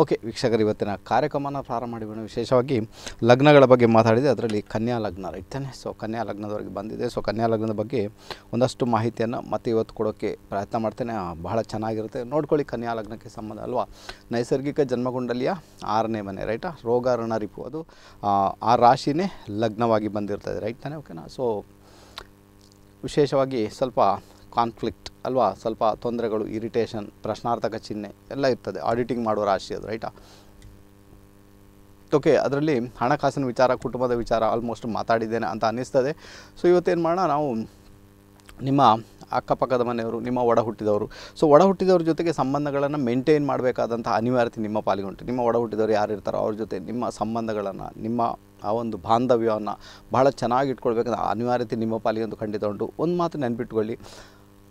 okay ವೀಕ್ಷಕರು ಇವತ್ತಿನ ಕಾರ್ಯಕ್ರಮನ ಪ್ರಾರಂಭ ಮಾಡಿಬಿಡೋಣ ವಿಶೇಷವಾಗಿ ಲಗ್ನಗಳ ಬಗ್ಗೆ ಮಾತಾಡಿದೆ ಅದರಲ್ಲಿ ಕನ್ಯಾ ಲಗ್ನ ರೈತಾನೆ ಸೊ ಕನ್ಯಾ ಲಗ್ನದವರೆಗೆ ಬಂದಿದೆ ಸೊ ಕನ್ಯಾ ಲಗ್ನದ ಬಗ್ಗೆ ಒಂದಷ್ಟು ಮಾಹಿತಿಯನ್ನು ಮತ್ತೆ ಇವತ್ತು ಕೊಡೋಕ್ಕೆ ಪ್ರಯತ್ನ ಮಾಡ್ತೇನೆ ಬಹಳ ಚೆನ್ನಾಗಿರುತ್ತೆ ನೋಡ್ಕೊಳ್ಳಿ ಕನ್ಯಾ ಲಗ್ನಕ್ಕೆ ಸಂಬಂಧ ಅಲ್ವಾ ನೈಸರ್ಗಿಕ ಜನ್ಮಗುಂಡಲಿಯ ಆರನೇ ಮನೆ ರೈಟಾ ರೋಗ ಋಣರಿಪು ಅದು ಆ ರಾಶಿನೇ ಲಗ್ನವಾಗಿ ಬಂದಿರ್ತದೆ ರೈಟ್ ತಾನೆ ಓಕೆನಾ ಸೊ ವಿಶೇಷವಾಗಿ ಸ್ವಲ್ಪ ಕಾನ್ಫ್ಲಿಕ್ಟ್ ಅಲ್ವಾ ಸ್ವಲ್ಪ ತೊಂದರೆಗಳು ಇರಿಟೇಷನ್ ಪ್ರಶ್ನಾರ್ಥಕ ಚಿಹ್ನೆ ಎಲ್ಲ ಇರ್ತದೆ ಆಡಿಟಿಂಗ್ ಮಾಡೋ ರಾಶಿ ಅದು ರೈಟಾ ಓಕೆ ಅದರಲ್ಲಿ ಹಣಕಾಸಿನ ವಿಚಾರ ಕುಟುಂಬದ ವಿಚಾರ ಆಲ್ಮೋಸ್ಟ್ ಮಾತಾಡಿದ್ದೇನೆ ಅಂತ ಅನ್ನಿಸ್ತದೆ ಸೊ ಇವತ್ತೇನು ಮಾಡೋಣ ನಾವು ನಿಮ್ಮ ಅಕ್ಕಪಕ್ಕದ ಮನೆಯವರು ನಿಮ್ಮ ಒಡ ಹುಟ್ಟಿದವರು ಸೊ ಒಡ ಹುಟ್ಟಿದವ್ರ ಜೊತೆಗೆ ಸಂಬಂಧಗಳನ್ನು ಮೇಂಟೈನ್ ಮಾಡಬೇಕಾದಂಥ ಅನಿವಾರ್ಯತೆ ನಿಮ್ಮ ಪಾಲಿಗೆ ಉಂಟು ನಿಮ್ಮ ಒಡ ಹುಟ್ಟಿದವರು ಯಾರು ಇರ್ತಾರೋ ಅವ್ರ ಜೊತೆ ನಿಮ್ಮ ಸಂಬಂಧಗಳನ್ನು ನಿಮ್ಮ ಆ ಒಂದು ಬಾಂಧವ್ಯವನ್ನು ಬಹಳ ಚೆನ್ನಾಗಿ ಇಟ್ಕೊಳ್ಬೇಕಂದ್ರೆ ಅನಿವಾರ್ಯತೆ ನಿಮ್ಮ ಪಾಲಿಗೆ ಒಂದು ಖಂಡಿತ ಉಂಟು ಒಂದು ಮಾತು ನೆನ್ಪಿಟ್ಕೊಳ್ಳಿ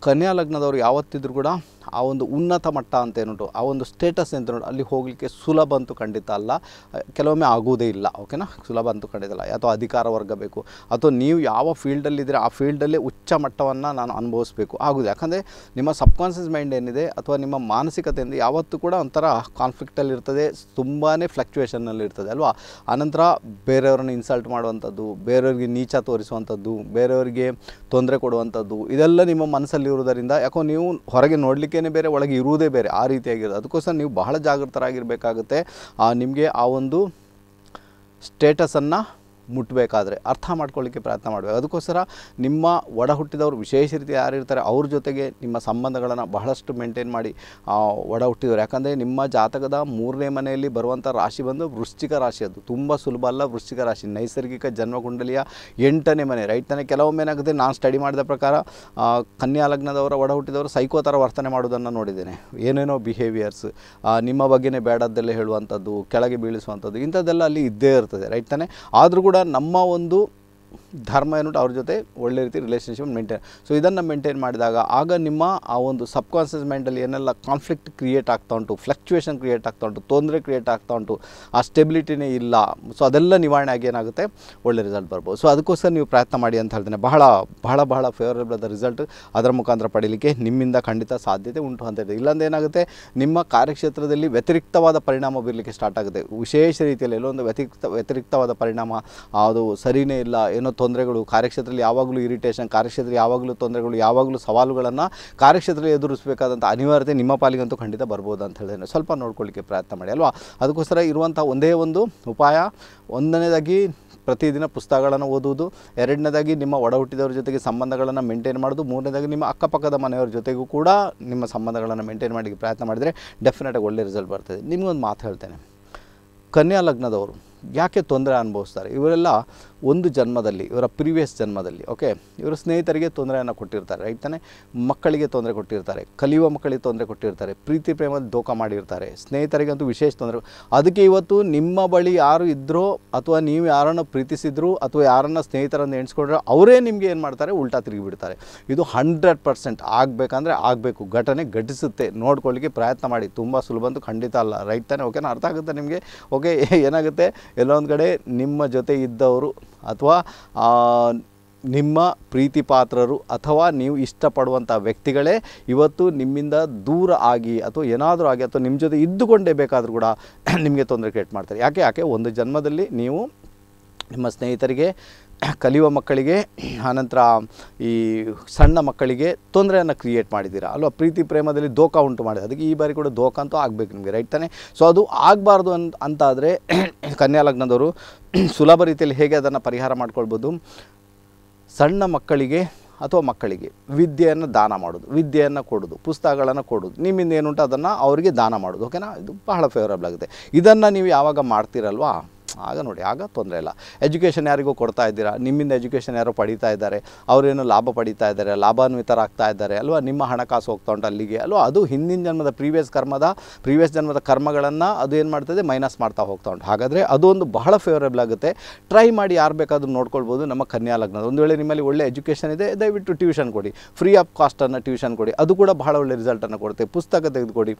ಕನ್ಯಾ ಲಗ್ನದವರು ಯಾವತ್ತಿದ್ರೂ ಕೂಡ ಆ ಒಂದು ಉನ್ನತ ಮಟ್ಟ ಅಂತ ಏನುಂಟು ಆ ಒಂದು ಸ್ಟೇಟಸ್ ಅಂತ ನೋಡು ಅಲ್ಲಿ ಹೋಗಲಿಕ್ಕೆ ಸುಲಭ ಅಂತೂ ಖಂಡಿತ ಅಲ್ಲ ಕೆಲವೊಮ್ಮೆ ಆಗೋದೇ ಇಲ್ಲ ಓಕೆನಾ ಸುಲಭ ಅಂತೂ ಖಂಡಿತ ಅಲ್ಲ ಅಥವಾ ಅಧಿಕಾರ ವರ್ಗ ಬೇಕು ಅಥವಾ ನೀವು ಯಾವ ಫೀಲ್ಡಲ್ಲಿದ್ದರೆ ಆ ಫೀಲ್ಡಲ್ಲೇ ಉಚ್ಚ ಮಟ್ಟವನ್ನು ನಾನು ಅನುಭವಿಸಬೇಕು ಆಗುದು ಯಾಕಂದರೆ ನಿಮ್ಮ ಸಬ್ಕಾನ್ಷಿಯಸ್ ಮೈಂಡ್ ಏನಿದೆ ಅಥವಾ ನಿಮ್ಮ ಮಾನಸಿಕತೆಯಿಂದ ಯಾವತ್ತೂ ಕೂಡ ಒಂಥರ ಕಾನ್ಫ್ಲಿಕ್ಟಲ್ಲಿ ಇರ್ತದೆ ತುಂಬಾ ಫ್ಲಕ್ಚುಯೇಷನಲ್ಲಿ ಇರ್ತದೆ ಅಲ್ವಾ ಆನಂತರ ಬೇರೆಯವ್ರನ್ನ ಇನ್ಸಲ್ಟ್ ಮಾಡುವಂಥದ್ದು ಬೇರೆಯವ್ರಿಗೆ ನೀಚ ತೋರಿಸುವಂಥದ್ದು ಬೇರೆಯವರಿಗೆ ತೊಂದರೆ ಕೊಡುವಂಥದ್ದು ಇದೆಲ್ಲ ನಿಮ್ಮ ಮನಸ್ಸಲ್ಲಿ ಇರುವುದರಿಂದ ಯಾಕೋ ನೀವು ಹೊರಗೆ ನೋಡಲಿಕ್ಕೇ ಬೇರೆ ಒಳಗೆ ಇರುವುದೇ ಬೇರೆ ಆ ರೀತಿಯಾಗಿರೋದು ಅದಕ್ಕೋಸ್ಕರ ನೀವು ಬಹಳ ಜಾಗೃತರಾಗಿರಬೇಕಾಗುತ್ತೆ ನಿಮಗೆ ಆ ಒಂದು ಸ್ಟೇಟಸನ್ನು ಮುಟ್ಟಬೇಕಾದ್ರೆ ಅರ್ಥ ಮಾಡ್ಕೊಳ್ಳಿಕ್ಕೆ ಪ್ರಯತ್ನ ಮಾಡಬೇಕು ಅದಕ್ಕೋಸ್ಕರ ನಿಮ್ಮ ಒಡ ಹುಟ್ಟಿದವರು ವಿಶೇಷ ರೀತಿ ಯಾರಿರ್ತಾರೆ ಅವ್ರ ಜೊತೆಗೆ ನಿಮ್ಮ ಸಂಬಂಧಗಳನ್ನು ಬಹಳಷ್ಟು ಮೇಂಟೈನ್ ಮಾಡಿ ಒಡ ಹುಟ್ಟಿದವರು ಯಾಕಂದರೆ ನಿಮ್ಮ ಜಾತಕದ ಮೂರನೇ ಮನೆಯಲ್ಲಿ ಬರುವಂಥ ರಾಶಿ ಬಂದು ವೃಶ್ಚಿಕ ರಾಶಿ ಅದು ತುಂಬ ಸುಲಭ ಅಲ್ಲ ವೃಶ್ಚಿಕ ರಾಶಿ ನೈಸರ್ಗಿಕ ಜನ್ಮಕುಂಡಲಿಯ ಎಂಟನೇ ಮನೆ ರೈಟ್ ತಾನೇ ಕೆಲವೊಮ್ಮೆ ಏನಾಗುತ್ತೆ ನಾನು ಸ್ಟಡಿ ಮಾಡಿದ ಪ್ರಕಾರ ಕನ್ಯಾ ಲಗ್ನದವರ ಒಡ ಹುಟ್ಟಿದವರು ಸೈಕೋ ಥರ ವರ್ತನೆ ಮಾಡೋದನ್ನು ನೋಡಿದ್ದೇನೆ ಏನೇನೋ ಬಿಹೇವಿಯರ್ಸ್ ನಿಮ್ಮ ಬಗ್ಗೆ ಬೇಡದ್ದೆಲ್ಲ ಹೇಳುವಂಥದ್ದು ಕೆಳಗೆ ಬೀಳಿಸುವಂಥದ್ದು ಇಂಥದ್ದೆಲ್ಲ ಅಲ್ಲಿ ಇದ್ದೇ ಇರ್ತದೆ ರೈಟ್ ತಾನೇ ಆದರೂ ಕೂಡ ನಮ್ಮ ಒಂದು ಧರ್ಮ ಏನ್ಬಿಟ್ಟು ಅವ್ರ ಜೊತೆ ಒಳ್ಳೆ ರೀತಿ ರಿಲೇಷನ್ಶಿಪ್ ಮೇಂಟೈನ್ ಸೊ ಇದನ್ನು ಮೇಂಟೈನ್ ಮಾಡಿದಾಗ ಆಗ ನಿಮ್ಮ ಆ ಒಂದು ಸಬ್ ಕಾನ್ಷಿಯಸ್ ಮೈಂಡಲ್ಲಿ ಏನೆಲ್ಲ ಕಾನ್ಫ್ಲಿಕ್ಟ್ ಕ್ರಿಯೇಟ್ ಆಗ್ತಾ ಉಂಟು ಫ್ಲಕ್ಚುಯೇಷನ್ ಕ್ರಿಯೇಟ್ ಆಗ್ತಾ ಉಂಟು ತೊಂದರೆ ಕ್ರಿಯೇಟ್ ಆಗ್ತಾ ಉಂಟು ಆ ಸ್ಟೆಬಿಲಿಟಿನೇ ಇಲ್ಲ ಸೊ ಅದೆಲ್ಲ ನಿವಾರಣೆ ಆಗಿ ಏನಾಗುತ್ತೆ ಒಳ್ಳೆ ರಿಸಲ್ಟ್ ಬರ್ಬೋದು ಸೊ ಅದಕ್ಕೋಸ್ಕರ ನೀವು ಪ್ರಯತ್ನ ಮಾಡಿ ಅಂತ ಹೇಳ್ತೇನೆ ಬಹಳ ಬಹಳ ಬಹಳ ಫೇವರೇಬಲ್ ಆದ ರಿಸಲ್ಟ್ ಅದರ ಮುಖಾಂತರ ಪಡೀಲಿಕ್ಕೆ ನಿಮ್ಮಿಂದ ಖಂಡಿತ ಸಾಧ್ಯತೆ ಉಂಟು ಅಂತ ಇದೆ ಇಲ್ಲಾಂದ್ರೆ ಏನಾಗುತ್ತೆ ನಿಮ್ಮ ಕಾರ್ಯಕ್ಷೇತ್ರದಲ್ಲಿ ವ್ಯತಿರಿಕ್ತವಾದ ಪರಿಣಾಮ ಬೀರಲಿಕ್ಕೆ ಸ್ಟಾರ್ಟ್ ಆಗುತ್ತೆ ವಿಶೇಷ ರೀತಿಯಲ್ಲಿ ಎಲ್ಲೊಂದು ವ್ಯತಿರಿಕ್ತ ವ್ಯತಿರಿಕ್ತವಾದ ಪರಿಣಾಮ ಅದು ಸರಿಯೇ ಇಲ್ಲ ಏನೋ ತೊಂದರೆಗಳು ಕಾರ್ಯಕ್ಷೇತ್ರದಲ್ಲಿ ಯಾವಾಗಲೂ ಇರಿಟೇಷನ್ ಕಾರ್ಯಕ್ಷೇತ್ರ ಯಾವಾಗಲೂ ತೊಂದರೆಗಳು ಯಾವಾಗಲೂ ಸವಾಲುಗಳನ್ನು ಕಾರ್ಯಕ್ಷೇತ್ರದಲ್ಲಿ ಎದುರಿಸಬೇಕಾದಂಥ ಅನಿವಾರ್ಯತೆ ನಿಮ್ಮ ಪಾಲಿಗಂತೂ ಖಂಡಿತ ಬರ್ಬೋದು ಅಂತ ಹೇಳಿದ್ರೆ ಸ್ವಲ್ಪ ನೋಡ್ಕೊಳ್ಳಿಕ್ಕೆ ಪ್ರಯತ್ನ ಮಾಡಿ ಅಲ್ವಾ ಅದಕ್ಕೋಸ್ಕರ ಇರುವಂಥ ಒಂದೇ ಒಂದು ಉಪಾಯ ಒಂದನೇದಾಗಿ ಪ್ರತಿದಿನ ಪುಸ್ತಕಗಳನ್ನು ಓದುವುದು ಎರಡನೇದಾಗಿ ನಿಮ್ಮ ಒಡ ಜೊತೆಗೆ ಸಂಬಂಧಗಳನ್ನು ಮೇಂಟೈನ್ ಮಾಡೋದು ಮೂರನೇದಾಗಿ ನಿಮ್ಮ ಅಕ್ಕಪಕ್ಕದ ಮನೆಯವ್ರ ಜೊತೆಗೂ ಕೂಡ ನಿಮ್ಮ ಸಂಬಂಧಗಳನ್ನು ಮೇಂಟೈನ್ ಮಾಡಲಿಕ್ಕೆ ಪ್ರಯತ್ನ ಮಾಡಿದರೆ ಡೆಫಿನೆಟಾಗಿ ಒಳ್ಳೆ ರಿಸಲ್ಟ್ ಬರ್ತದೆ ನಿಮಗೊಂದು ಮಾತು ಹೇಳ್ತೇನೆ ಕನ್ಯಾ ಲಗ್ನದವರು ಯಾಕೆ ತೊಂದರೆ ಅನುಭವಿಸ್ತಾರೆ ಇವರೆಲ್ಲ ಒಂದು ಜನ್ಮದಲ್ಲಿ ಇವರ ಪ್ರೀವಿಯಸ್ ಜನ್ಮದಲ್ಲಿ ಓಕೆ ಇವರು ಸ್ನೇಹಿತರಿಗೆ ತೊಂದರೆಯನ್ನು ಕೊಟ್ಟಿರ್ತಾರೆ ರೈಟ್ ತಾನೆ ಮಕ್ಕಳಿಗೆ ತೊಂದರೆ ಕೊಟ್ಟಿರ್ತಾರೆ ಕಲಿಯುವ ಮಕ್ಕಳಿಗೆ ತೊಂದರೆ ಕೊಟ್ಟಿರ್ತಾರೆ ಪ್ರೀತಿ ಪ್ರೇಮದಲ್ಲಿ ದೋಖ ಮಾಡಿರ್ತಾರೆ ಸ್ನೇಹಿತರಿಗಂತೂ ವಿಶೇಷ ತೊಂದರೆ ಅದಕ್ಕೆ ಇವತ್ತು ನಿಮ್ಮ ಬಳಿ ಯಾರು ಇದ್ದರೂ ಅಥವಾ ನೀವು ಯಾರನ್ನು ಪ್ರೀತಿಸಿದ್ರು ಅಥವಾ ಯಾರನ್ನು ಸ್ನೇಹಿತರನ್ನು ಎಣಿಸ್ಕೊಂಡ್ರೆ ಅವರೇ ನಿಮಗೆ ಏನು ಮಾಡ್ತಾರೆ ಉಲ್ಟಾ ತಿರುಗಿಬಿಡ್ತಾರೆ ಇದು ಹಂಡ್ರೆಡ್ ಪರ್ಸೆಂಟ್ ಆಗಬೇಕಂದ್ರೆ ಆಗಬೇಕು ಘಟನೆ ಘಟಿಸುತ್ತೆ ನೋಡ್ಕೊಳ್ಳಿಕ್ಕೆ ಪ್ರಯತ್ನ ಮಾಡಿ ತುಂಬ ಸುಲಭ ಅಂತೂ ಖಂಡಿತ ಅಲ್ಲ ರೈಟ್ ತಾನೆ ಓಕೆನಾ ಅರ್ಥ ಆಗುತ್ತೆ ನಿಮಗೆ ಓಕೆ ಏನಾಗುತ್ತೆ ಎಲ್ಲೊಂದು ಕಡೆ ನಿಮ್ಮ ಜೊತೆ ಇದ್ದವರು ಅಥವಾ ನಿಮ್ಮ ಪ್ರೀತಿಪಾತ್ರರು ಅಥವಾ ನೀವು ಇಷ್ಟಪಡುವಂಥ ವ್ಯಕ್ತಿಗಳೇ ಇವತ್ತು ನಿಮ್ಮಿಂದ ದೂರ ಆಗಿ ಅಥವಾ ಏನಾದರೂ ಆಗಿ ಅಥವಾ ನಿಮ್ಮ ಜೊತೆ ಇದ್ದುಕೊಂಡೇ ಬೇಕಾದರೂ ಕೂಡ ನಿಮಗೆ ತೊಂದರೆ ಕ್ರಿಯೇಟ್ ಮಾಡ್ತಾರೆ ಯಾಕೆ ಯಾಕೆ ಒಂದು ಜನ್ಮದಲ್ಲಿ ನೀವು ನಿಮ್ಮ ಸ್ನೇಹಿತರಿಗೆ ಕಲಿಯುವ ಮಕ್ಕಳಿಗೆ ಆನಂತರ ಈ ಸಣ್ಣ ಮಕ್ಕಳಿಗೆ ತೊಂದರೆಯನ್ನು ಕ್ರಿಯೇಟ್ ಮಾಡಿದ್ದೀರಾ ಅಲ್ವಾ ಪ್ರೀತಿ ಪ್ರೇಮದಲ್ಲಿ ದೋಖ ಉಂಟು ಮಾಡಿದೆ ಅದಕ್ಕೆ ಈ ಬಾರಿ ಕೂಡ ದೋಖ ಅಂತೂ ಆಗಬೇಕು ನಿಮಗೆ ರೈಟ್ ತಾನೆ ಸೊ ಅದು ಆಗಬಾರ್ದು ಅಂತ ಅಂತಾದರೆ ಕನ್ಯಾ ಲಗ್ನದವರು ಸುಲಭ ರೀತಿಯಲ್ಲಿ ಹೇಗೆ ಅದನ್ನು ಪರಿಹಾರ ಮಾಡ್ಕೊಳ್ಬೋದು ಸಣ್ಣ ಮಕ್ಕಳಿಗೆ ಅಥವಾ ಮಕ್ಕಳಿಗೆ ವಿದ್ಯೆಯನ್ನು ದಾನ ಮಾಡೋದು ವಿದ್ಯೆಯನ್ನು ಕೊಡೋದು ಪುಸ್ತಕಗಳನ್ನು ಕೊಡೋದು ನಿಮ್ಮಿಂದ ಏನುಂಟು ಅದನ್ನು ಅವರಿಗೆ ದಾನ ಮಾಡೋದು ಓಕೆನಾ ಇದು ಬಹಳ ಫೇವರಬಲ್ ಆಗುತ್ತೆ ಇದನ್ನು ನೀವು ಯಾವಾಗ ಮಾಡ್ತೀರಲ್ವಾ ಆಗ ನೋಡಿ ಆಗ ತೊಂದರೆ ಇಲ್ಲ ಎಜುಕೇಷನ್ ಯಾರಿಗೂ ಕೊಡ್ತಾ ಇದ್ದೀರಾ ನಿಮ್ಮಿಂದ ಎಜುಕೇಷನ್ ಯಾರೋ ಪಡೀತಾ ಇದ್ದಾರೆ ಅವರೇನು ಲಾಭ ಪಡೀತಾ ಇದ್ದಾರೆ ಲಾಭಾನ್ವಿತರಾಗ್ತಾ ಇದ್ದಾರೆ ಅಲ್ವಾ ನಿಮ್ಮ ಹಣಕಾಸು ಹೋಗ್ತಾ ಉಂಟು ಅಲ್ಲಿಗೆ ಅಲ್ವಾ ಅದು ಹಿಂದಿನ ಜನ್ಮದ ಪ್ರೀವಿಯಸ್ ಕರ್ಮದ ಪ್ರೀವಿಯಸ್ ಜನ್ಮದ ಕರ್ಮಗಳನ್ನು ಅದು ಏನು ಮಾಡ್ತದೆ ಮೈನಸ್ ಮಾಡ್ತಾ ಹೋಗ್ತಾ ಉಂಟು ಹಾಗಾದರೆ ಅದು ಒಂದು ಬಹಳ ಫೇವರೇಬಲ್ ಆಗುತ್ತೆ ಟ್ರೈ ಮಾಡಿ ಯಾರು ಬೇಕಾದ್ರೂ ನೋಡ್ಕೊಳ್ಬೋದು ನಮ್ಮ ಕನ್ಯಾ ಲಗ್ನದ ಒಂದು ವೇಳೆ ನಿಮ್ಮಲ್ಲಿ ಒಳ್ಳೆ ಎಜುಕೇಷನ್ ಇದೆ ದಯವಿಟ್ಟು ಟ್ಯೂಷನ್ ಕೊಡಿ ಫ್ರೀ ಆಫ್ ಕಾಸ್ಟನ್ನು ಟ್ಯೂಷನ್ ಕೊಡಿ ಅದು ಕೂಡ ಬಹಳ ಒಳ್ಳೆ ರಿಸಲ್ಟನ್ನು ಕೊಡುತ್ತೆ ಪುಸ್ತಕ ತೆಗೆದುಕೊಡಿ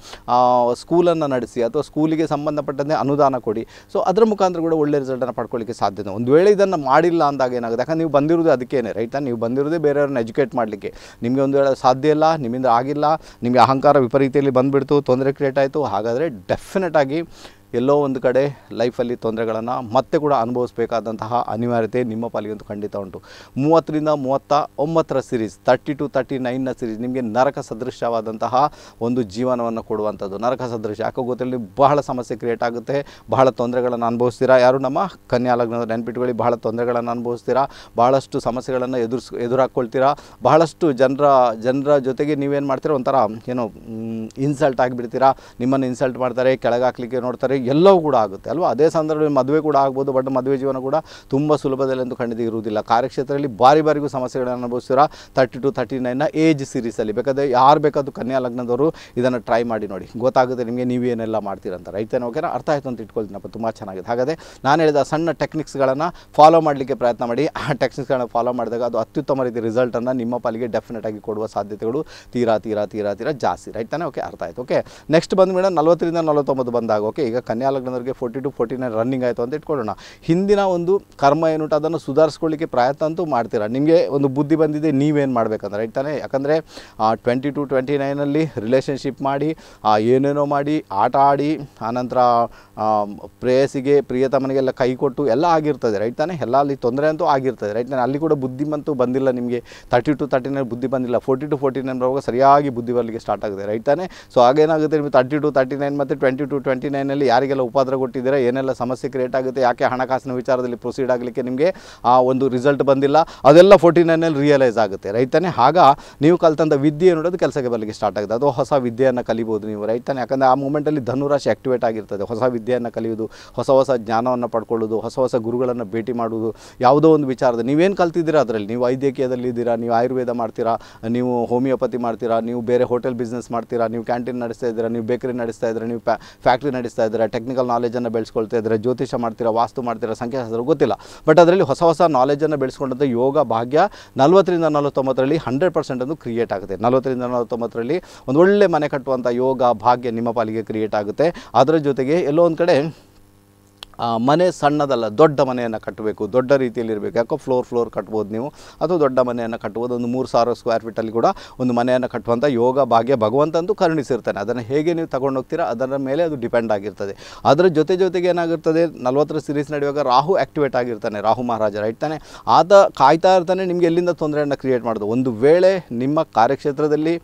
ಸ್ಕೂಲನ್ನು ನಡೆಸಿ ಅಥವಾ ಸ್ಕೂಲಿಗೆ ಸಂಬಂಧಪಟ್ಟಂತೆ ಅನುದಾನ ಕೊಡಿ ಸೊ ಅದರ ಮುಖಾಂತರ ಕೂಡ ಒಳ್ಳೆ ರಿಸಲ್ಟನ್ನು ಪಡ್ಕೊಳ್ಳಿಕ್ಕೆ ಸಾಧ್ಯತೆ ಒಂದು ವೇಳೆ ಇದನ್ನು ಮಾಡಿಲ್ಲ ಅಂದಾಗ ಏನಾಗುತ್ತೆ ಯಾಕಂದ್ರೆ ನೀವು ಬಂದಿರೋದು ಅದಕ್ಕೇನೆ ರೈತ ನೀವು ಬಂದಿರೋದೇ ಬೇರೆಯವ್ರನ್ನ ಎಜುಕೇಟ್ ಮಾಡಲಿಕ್ಕೆ ನಿಮಗೆ ಒಂದು ವೇಳೆ ಸಾಧ್ಯ ಇಲ್ಲ ನಿಮ್ಮಿಂದ ಆಗಿಲ್ಲ ನಿಮಗೆ ಅಹಂಕಾರ ವಿಪರೀತಿಯಲ್ಲಿ ಬಂದುಬಿಡ್ತು ತೊಂದರೆ ಕ್ರಿಯೇಟ್ ಆಯಿತು ಹಾಗಾದರೆ ಆಗಿ ಎಲ್ಲೋ ಒಂದು ಕಡೆ ಲೈಫಲ್ಲಿ ತೊಂದರೆಗಳನ್ನು ಮತ್ತೆ ಕೂಡ ಅನುಭವಿಸಬೇಕಾದಂತಹ ಅನಿವಾರ್ಯತೆ ನಿಮ್ಮ ಪಾಲಿಗಂತೂ ಖಂಡಿತ ಉಂಟು ಮೂವತ್ತರಿಂದ ಮೂವತ್ತ ಒಂಬತ್ತರ ಸೀರೀಸ್ ತರ್ಟಿ ಟು ತರ್ಟಿ ನೈನ್ನ ಸೀರೀಸ್ ನಿಮಗೆ ನರಕ ಸದೃಶವಾದಂತಹ ಒಂದು ಜೀವನವನ್ನು ಕೊಡುವಂಥದ್ದು ನರಕ ಸದೃಶ್ಯ ಯಾಕೋ ಗೊತ್ತಲ್ಲಿ ಬಹಳ ಸಮಸ್ಯೆ ಕ್ರಿಯೇಟ್ ಆಗುತ್ತೆ ಬಹಳ ತೊಂದರೆಗಳನ್ನು ಅನುಭವಿಸ್ತೀರಾ ಯಾರು ನಮ್ಮ ಕನ್ಯಾ ಲಗ್ನದ ನೆನ್ಪಿಟ್ಕೊಳ್ಳಿ ಬಹಳ ತೊಂದರೆಗಳನ್ನು ಅನುಭವಿಸ್ತೀರಾ ಬಹಳಷ್ಟು ಸಮಸ್ಯೆಗಳನ್ನು ಎದುರಿಸ್ ಹಾಕ್ಕೊಳ್ತೀರಾ ಬಹಳಷ್ಟು ಜನರ ಜನರ ಜೊತೆಗೆ ನೀವೇನು ಮಾಡ್ತೀರಾ ಒಂಥರ ಏನು ಇನ್ಸಲ್ಟ್ ಆಗಿಬಿಡ್ತೀರಾ ನಿಮ್ಮನ್ನು ಇನ್ಸಲ್ಟ್ ಮಾಡ್ತಾರೆ ಕೆಳಗಾಕ್ಲಿಕ್ಕೆ ನೋಡ್ತಾರೆ ಎಲ್ಲವೂ ಕೂಡ ಆಗುತ್ತೆ ಅಲ್ವಾ ಅದೇ ಸಂದರ್ಭದಲ್ಲಿ ಮದುವೆ ಕೂಡ ಆಗ್ಬೋದು ಬಟ್ ಮದುವೆ ಜೀವನ ಕೂಡ ತುಂಬ ಸುಲಭದಲ್ಲಿ ಎಂದು ಇರುವುದಿಲ್ಲ ಕಾರ್ಯಕ್ಷೇತ್ರದಲ್ಲಿ ಬಾರಿ ಬಾರಿಗೂ ಸಮಸ್ಯೆಗಳನ್ನು ಅನುಭವಿಸ್ತೀರಾ ತರ್ಟಿ ಟು ತರ್ಟಿ ನೈನ್ನ ಏಜ್ ಸೀರೀಸಲ್ಲಿ ಬೇಕಾದರೆ ಯಾರು ಬೇಕಾದರೂ ಕನ್ಯಾ ಲಗ್ನದವರು ಇದನ್ನು ಟ್ರೈ ಮಾಡಿ ನೋಡಿ ಗೊತ್ತಾಗುತ್ತೆ ನಿಮಗೆ ನೀವೇನೆಲ್ಲ ಮಾಡ್ತೀರಂತ ರೈತನ ಓಕೆನಾ ಅರ್ಥ ಆಯಿತು ಅಂತ ಇಟ್ಕೊಳ್ತೀನಪ್ಪ ತುಂಬ ಚೆನ್ನಾಗಿದೆ ಹಾಗಾದರೆ ನಾನು ಹೇಳಿದ ಸಣ್ಣ ಟೆಕ್ನಿಕ್ಸ್ಗಳನ್ನು ಫಾಲೋ ಮಾಡಲಿಕ್ಕೆ ಪ್ರಯತ್ನ ಮಾಡಿ ಆ ಟೆಕ್ನಿಕ್ಸ್ಗಳನ್ನು ಫಾಲೋ ಮಾಡಿದಾಗ ಅದು ಅತ್ಯುತ್ತಮ ರೀತಿ ರಿಸಲ್ಟನ್ನು ನಿಮ್ಮ ಪಾಲಿಗೆ ಡೆಫಿನೆಟ್ ಆಗಿ ಕೊಡುವ ಸಾಧ್ಯತೆಗಳು ತೀರಾ ತೀರಾ ತೀರಾ ತೀರಾ ಜಾಸ್ತಿ ರೈಟ್ ಓಕೆ ಅರ್ಥ ಆಯಿತು ಓಕೆ ನೆಕ್ಸ್ಟ್ ಬಂದ ಮೇಡಮ್ ನಲ್ವತ್ತರಿಂದ ನಲವತ್ತೊಂಬತ್ತು ಬಂದಾಗ ಓಕೆ ಈಗ ಕನ್ಯಾ ಲಗ್ನದವರಿಗೆ forty to forty nine running ಆಯಿತು ಅಂತ ಇಟ್ಕೊಳ್ಳೋಣ ಹಿಂದಿನ ಒಂದು ಕರ್ಮ ಏನುಂಟು ಅದನ್ನು ಸುಧಾರಿಸ್ಕೊಳ್ಳಿಕ್ಕೆ ಪ್ರಯತ್ನ ಅಂತೂ ಮಾಡ್ತೀರಾ ನಿಮಗೆ ಒಂದು ಬುದ್ಧಿ ಬಂದಿದೆ ನೀವೇನು ಮಾಡಬೇಕಂದ್ರೆ ರೈಟ್ ತಾನೇ ಯಾಕಂದರೆ ಟ್ವೆಂಟಿ ಟು ಟ್ವೆಂಟಿ ನೈನಲ್ಲಿ ರಿಲೇಷನ್ಶಿಪ್ ಮಾಡಿ ಏನೇನೋ ಮಾಡಿ ಆಟ ಆಡಿ ಆನಂತರ ಪ್ರೇಯಸಿಗೆ ಪ್ರಿಯತಮನಿಗೆಲ್ಲ ಕೈ ಕೊಟ್ಟು ಎಲ್ಲ ಆಗಿರ್ತದೆ ರೈಟ್ ತಾನೇ ಎಲ್ಲ ಅಲ್ಲಿ ತೊಂದರೆ ಅಂತೂ ಆಗಿರ್ತದೆ ರೈಟ್ ನಾನು ಅಲ್ಲಿ ಕೂಡ ಬುದ್ಧಿಮಂತೂ ಬಂದಿಲ್ಲ ನಿಮಗೆ ತರ್ಟಿ ಟು ತರ್ಟಿ ನೈನ್ ಬುದ್ಧಿ ಬಂದಿಲ್ಲ ಫೋರ್ಟಿ ಟು ಫೋರ್ಟಿ ನೈನ್ ಬರುವಾಗ ಸರಿಯಾಗಿ ಬುದ್ಧಿ ಬರಲಿಕ್ಕೆ ಸ್ಟಾರ್ಟ್ ಆಗಿದೆ ರೈಟ್ ತಾನೇ ಸೊ ಆಗೇನಾಗುತ್ತೆ ನಿಮಗೆ ತರ್ಟಿ ಟು ತರ್ಟಿ ನೈನ್ ಮತ್ತು ಟ್ವೆಂಟಿ ಟು ಟ್ವೆಂಟಿ ನೈನಲ್ಲಿ ಯಾರಿಗೆಲ್ಲ ಉಪದ್ರ ಕೊಟ್ಟಿದ್ದೀರಾ ಏನೆಲ್ಲ ಸಮಸ್ಯೆ ಕ್ರಿಯೇಟ್ ಆಗುತ್ತೆ ಯಾಕೆ ಹಣಕಾಸಿನ ವಿಚಾರದಲ್ಲಿ ಪ್ರೊಸೀಡ್ ಆಗಲಿಕ್ಕೆ ನಿಮಗೆ ಆ ಒಂದು ರಿಸಲ್ಟ್ ಬಂದಿಲ್ಲ ಅದೆಲ್ಲ ಫೋರ್ಟಿ ನೈನಲ್ಲಿ ರಿಯಲೈಸ್ ಆಗುತ್ತೆ ರೈತನೇ ಆಗ ನೀವು ಕಲ್ತಂಥ ವಿದ್ಯೆ ನೋಡೋದು ಕೆಲಸಕ್ಕೆ ಬರಲಿಕ್ಕೆ ಸ್ಟಾರ್ಟ್ ಆಗುತ್ತೆ ಅದು ಹೊಸ ವಿದ್ಯೆಯನ್ನು ಕಲಿಬೋದು ನೀವು ರೈತನೇ ಯಾಕಂದರೆ ಆ ಮೂಮೆಂಟಲ್ಲಿ ಧನುರಾಶಿ ಆಕ್ಟಿವೇಟ್ ಆಗಿರ್ತದೆ ಹೊಸ ವಿದ್ಯೆಯನ್ನು ಕಲಿಯೋದು ಹೊಸ ಹೊಸ ಜ್ಞಾನವನ್ನು ಪಡ್ಕೊಳ್ಳೋದು ಹೊಸ ಹೊಸ ಗುರುಗಳನ್ನು ಭೇಟಿ ಮಾಡುವುದು ಯಾವುದೋ ಒಂದು ವಿಚಾರದ ನೀವೇನು ಕಲ್ತಿದ್ದೀರಾ ಅದರಲ್ಲಿ ನೀವು ವೈದ್ಯಕೀಯದಲ್ಲಿ ಇದ್ದೀರಾ ನೀವು ಆಯುರ್ವೇದ ಮಾಡ್ತೀರಾ ನೀವು ಹೋಮಿಯೋಪತಿ ಮಾಡ್ತೀರಾ ನೀವು ಬೇರೆ ಹೋಟೆಲ್ ಬಿಸ್ನೆಸ್ ಮಾಡ್ತೀರಾ ನೀವು ಕ್ಯಾಂಟೀನ್ ನಡೆಸ್ತಾ ಇದ್ದೀರಾ ನೀವು ಬೇಕರಿ ನಡೆಸ್ತಾ ಇದ್ದೀರಾ ನೀವು ಫ್ಯಾಕ್ಟ್ರಿ ನಡೆಸ್ತಾ ಇದ್ದೀರಾ ಟೆಕ್ನಿಕಲ್ ನಾಲೆಜನ್ನು ಬೆಳೆಸ್ಕೊಳ್ತಾ ಇದ್ದರೆ ಜ್ಯೋತಿಷ ಮಾಡ್ತೀರಾ ವಾಸ್ತು ಮಾಡ್ತೀರಾ ಸಂಖ್ಯಾಶಾಸ್ತ್ರ ಗೊತ್ತಿಲ್ಲ ಬಟ್ ಅದರಲ್ಲಿ ಹೊಸ ಹೊಸ ನಾಲೆಜನ್ನು ಬೆಳೆಸ್ಕೊಂಡಂಥ ಯೋಗ ಭಾಗ್ಯ ನಲವತ್ತರಿಂದ ನಲವತ್ತೊಂಬತ್ತರಲ್ಲಿ ಹಂಡ್ರೆಡ್ ಪರ್ಸೆಂಟ್ ಕ್ರಿಯೇಟ್ ಆಗುತ್ತೆ ನಲವತ್ತರಿಂದ ನಲವತ್ತೊಂಬತ್ತರಲ್ಲಿ ಒಂದು ಒಳ್ಳೆ ಮನೆ ಕಟ್ಟುವಂಥ ಯೋಗ ಭಾಗ್ಯ ನಿಮ್ಮ ಪಾಲಿಗೆ ಕ್ರಿಯೇಟ್ ಆಗುತ್ತೆ ಅದರ ಜೊತೆಗೆ ಎಲ್ಲೋ ಒಂದು ಕಡೆ ಮನೆ ಸಣ್ಣದಲ್ಲ ದೊಡ್ಡ ಮನೆಯನ್ನು ಕಟ್ಟಬೇಕು ದೊಡ್ಡ ರೀತಿಯಲ್ಲಿ ಇರಬೇಕು ಯಾಕೋ ಫ್ಲೋರ್ ಫ್ಲೋರ್ ಕಟ್ಬೋದು ನೀವು ಅಥವಾ ದೊಡ್ಡ ಮನೆಯನ್ನು ಕಟ್ಬೋದು ಒಂದು ಮೂರು ಸಾವಿರ ಸ್ಕ್ವೇರ್ ಫೀಟಲ್ಲಿ ಕೂಡ ಒಂದು ಮನೆಯನ್ನು ಕಟ್ಟುವಂಥ ಯೋಗ ಭಾಗ್ಯ ಭಗವಂತಂದು ಕರುಣಿಸಿರ್ತಾನೆ ಅದನ್ನು ಹೇಗೆ ನೀವು ತಗೊಂಡು ಹೋಗ್ತೀರಾ ಅದರ ಮೇಲೆ ಅದು ಡಿಪೆಂಡ್ ಆಗಿರ್ತದೆ ಅದರ ಜೊತೆ ಜೊತೆಗೆ ಏನಾಗಿರ್ತದೆ ನಲ್ವತ್ತರ ಸಿರೀಸ್ ನಡೆಯುವಾಗ ರಾಹು ಆ್ಯಕ್ಟಿವೇಟ್ ಆಗಿರ್ತಾನೆ ರಾಹು ಮಹಾರಾಜ ಇರ್ತಾನೆ ಆತ ಕಾಯ್ತಾ ಇರ್ತಾನೆ ನಿಮಗೆ ಎಲ್ಲಿಂದ ತೊಂದರೆಯನ್ನು ಕ್ರಿಯೇಟ್ ಮಾಡೋದು ಒಂದು ವೇಳೆ ನಿಮ್ಮ ಕಾರ್ಯಕ್ಷೇತ್ರದಲ್ಲಿ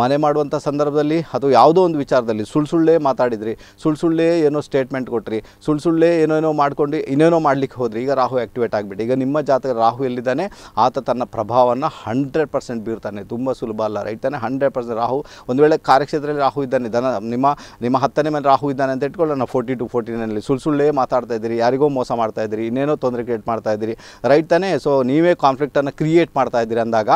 ಮನೆ ಮಾಡುವಂಥ ಸಂದರ್ಭದಲ್ಲಿ ಅಥವಾ ಯಾವುದೋ ಒಂದು ವಿಚಾರದಲ್ಲಿ ಸುಳ್ಳು ಸುಳ್ಳೇ ಮಾತಾಡಿದ್ರಿ ಸುಳ್ಳು ಸುಳ್ಳೇ ಏನೋ ಸ್ಟೇಟ್ಮೆಂಟ್ ಕೊಟ್ರಿ ಸುಳ್ಳು ಸುಳ್ಳೇ ಏನೇನೋ ಮಾಡ್ಕೊಂಡು ಇನ್ನೇನೋ ಮಾಡಲಿಕ್ಕೆ ಹೋದ್ರಿ ಈಗ ರಾಹು ಆ್ಯಕ್ಟಿವೇಟ್ ಆಗಿಬಿಟ್ಟು ಈಗ ನಿಮ್ಮ ಜಾತಕ ರಾಹು ಎಲ್ಲಿದ್ದಾನೆ ಆತ ತನ್ನ ಪ್ರಭಾವವನ್ನು ಹಂಡ್ರೆಡ್ ಪರ್ಸೆಂಟ್ ಬೀರ್ತಾನೆ ತುಂಬ ಸುಲಭ ಅಲ್ಲ ರೈಟ್ ತಾನೆ ಹಂಡ್ರೆಡ್ ಪರ್ಸೆಂಟ್ ರಾಹು ಒಂದು ವೇಳೆ ಕಾರ್ಯಕ್ಷೇತ್ರದಲ್ಲಿ ರಾಹು ಇದ್ದಾನೆ ದನ ನಿಮ್ಮ ನಿಮ್ಮ ಹತ್ತನೇ ಮನೆ ರಾಹು ಇದ್ದಾನೆ ಅಂತ ಇಟ್ಕೊಳ್ಳೋಣ ಫೋರ್ಟಿ ಟು ಫೋರ್ಟಿನಲ್ಲಿ ಸುಳ್ಳು ಸುಳ್ಳೇ ಮಾತಾಡ್ತಾ ಇದ್ದೀರಿ ಯಾರಿಗೋ ಮೋಸ ಮಾಡ್ತಾ ಇದ್ದೀರಿ ಇನ್ನೇನೋ ತೊಂದರೆ ಕ್ರಿಯೇಟ್ ಮಾಡ್ತಾ ಇದ್ದೀರಿ ರೈಟ್ ತಾನೇ ಸೊ ನೀವೇ ಕಾನ್ಫ್ಲಿಕ್ಟನ್ನು ಕ್ರಿಯೇಟ್ ಮಾಡ್ತಾ ಇದ್ದೀರಿ ಅಂದಾಗ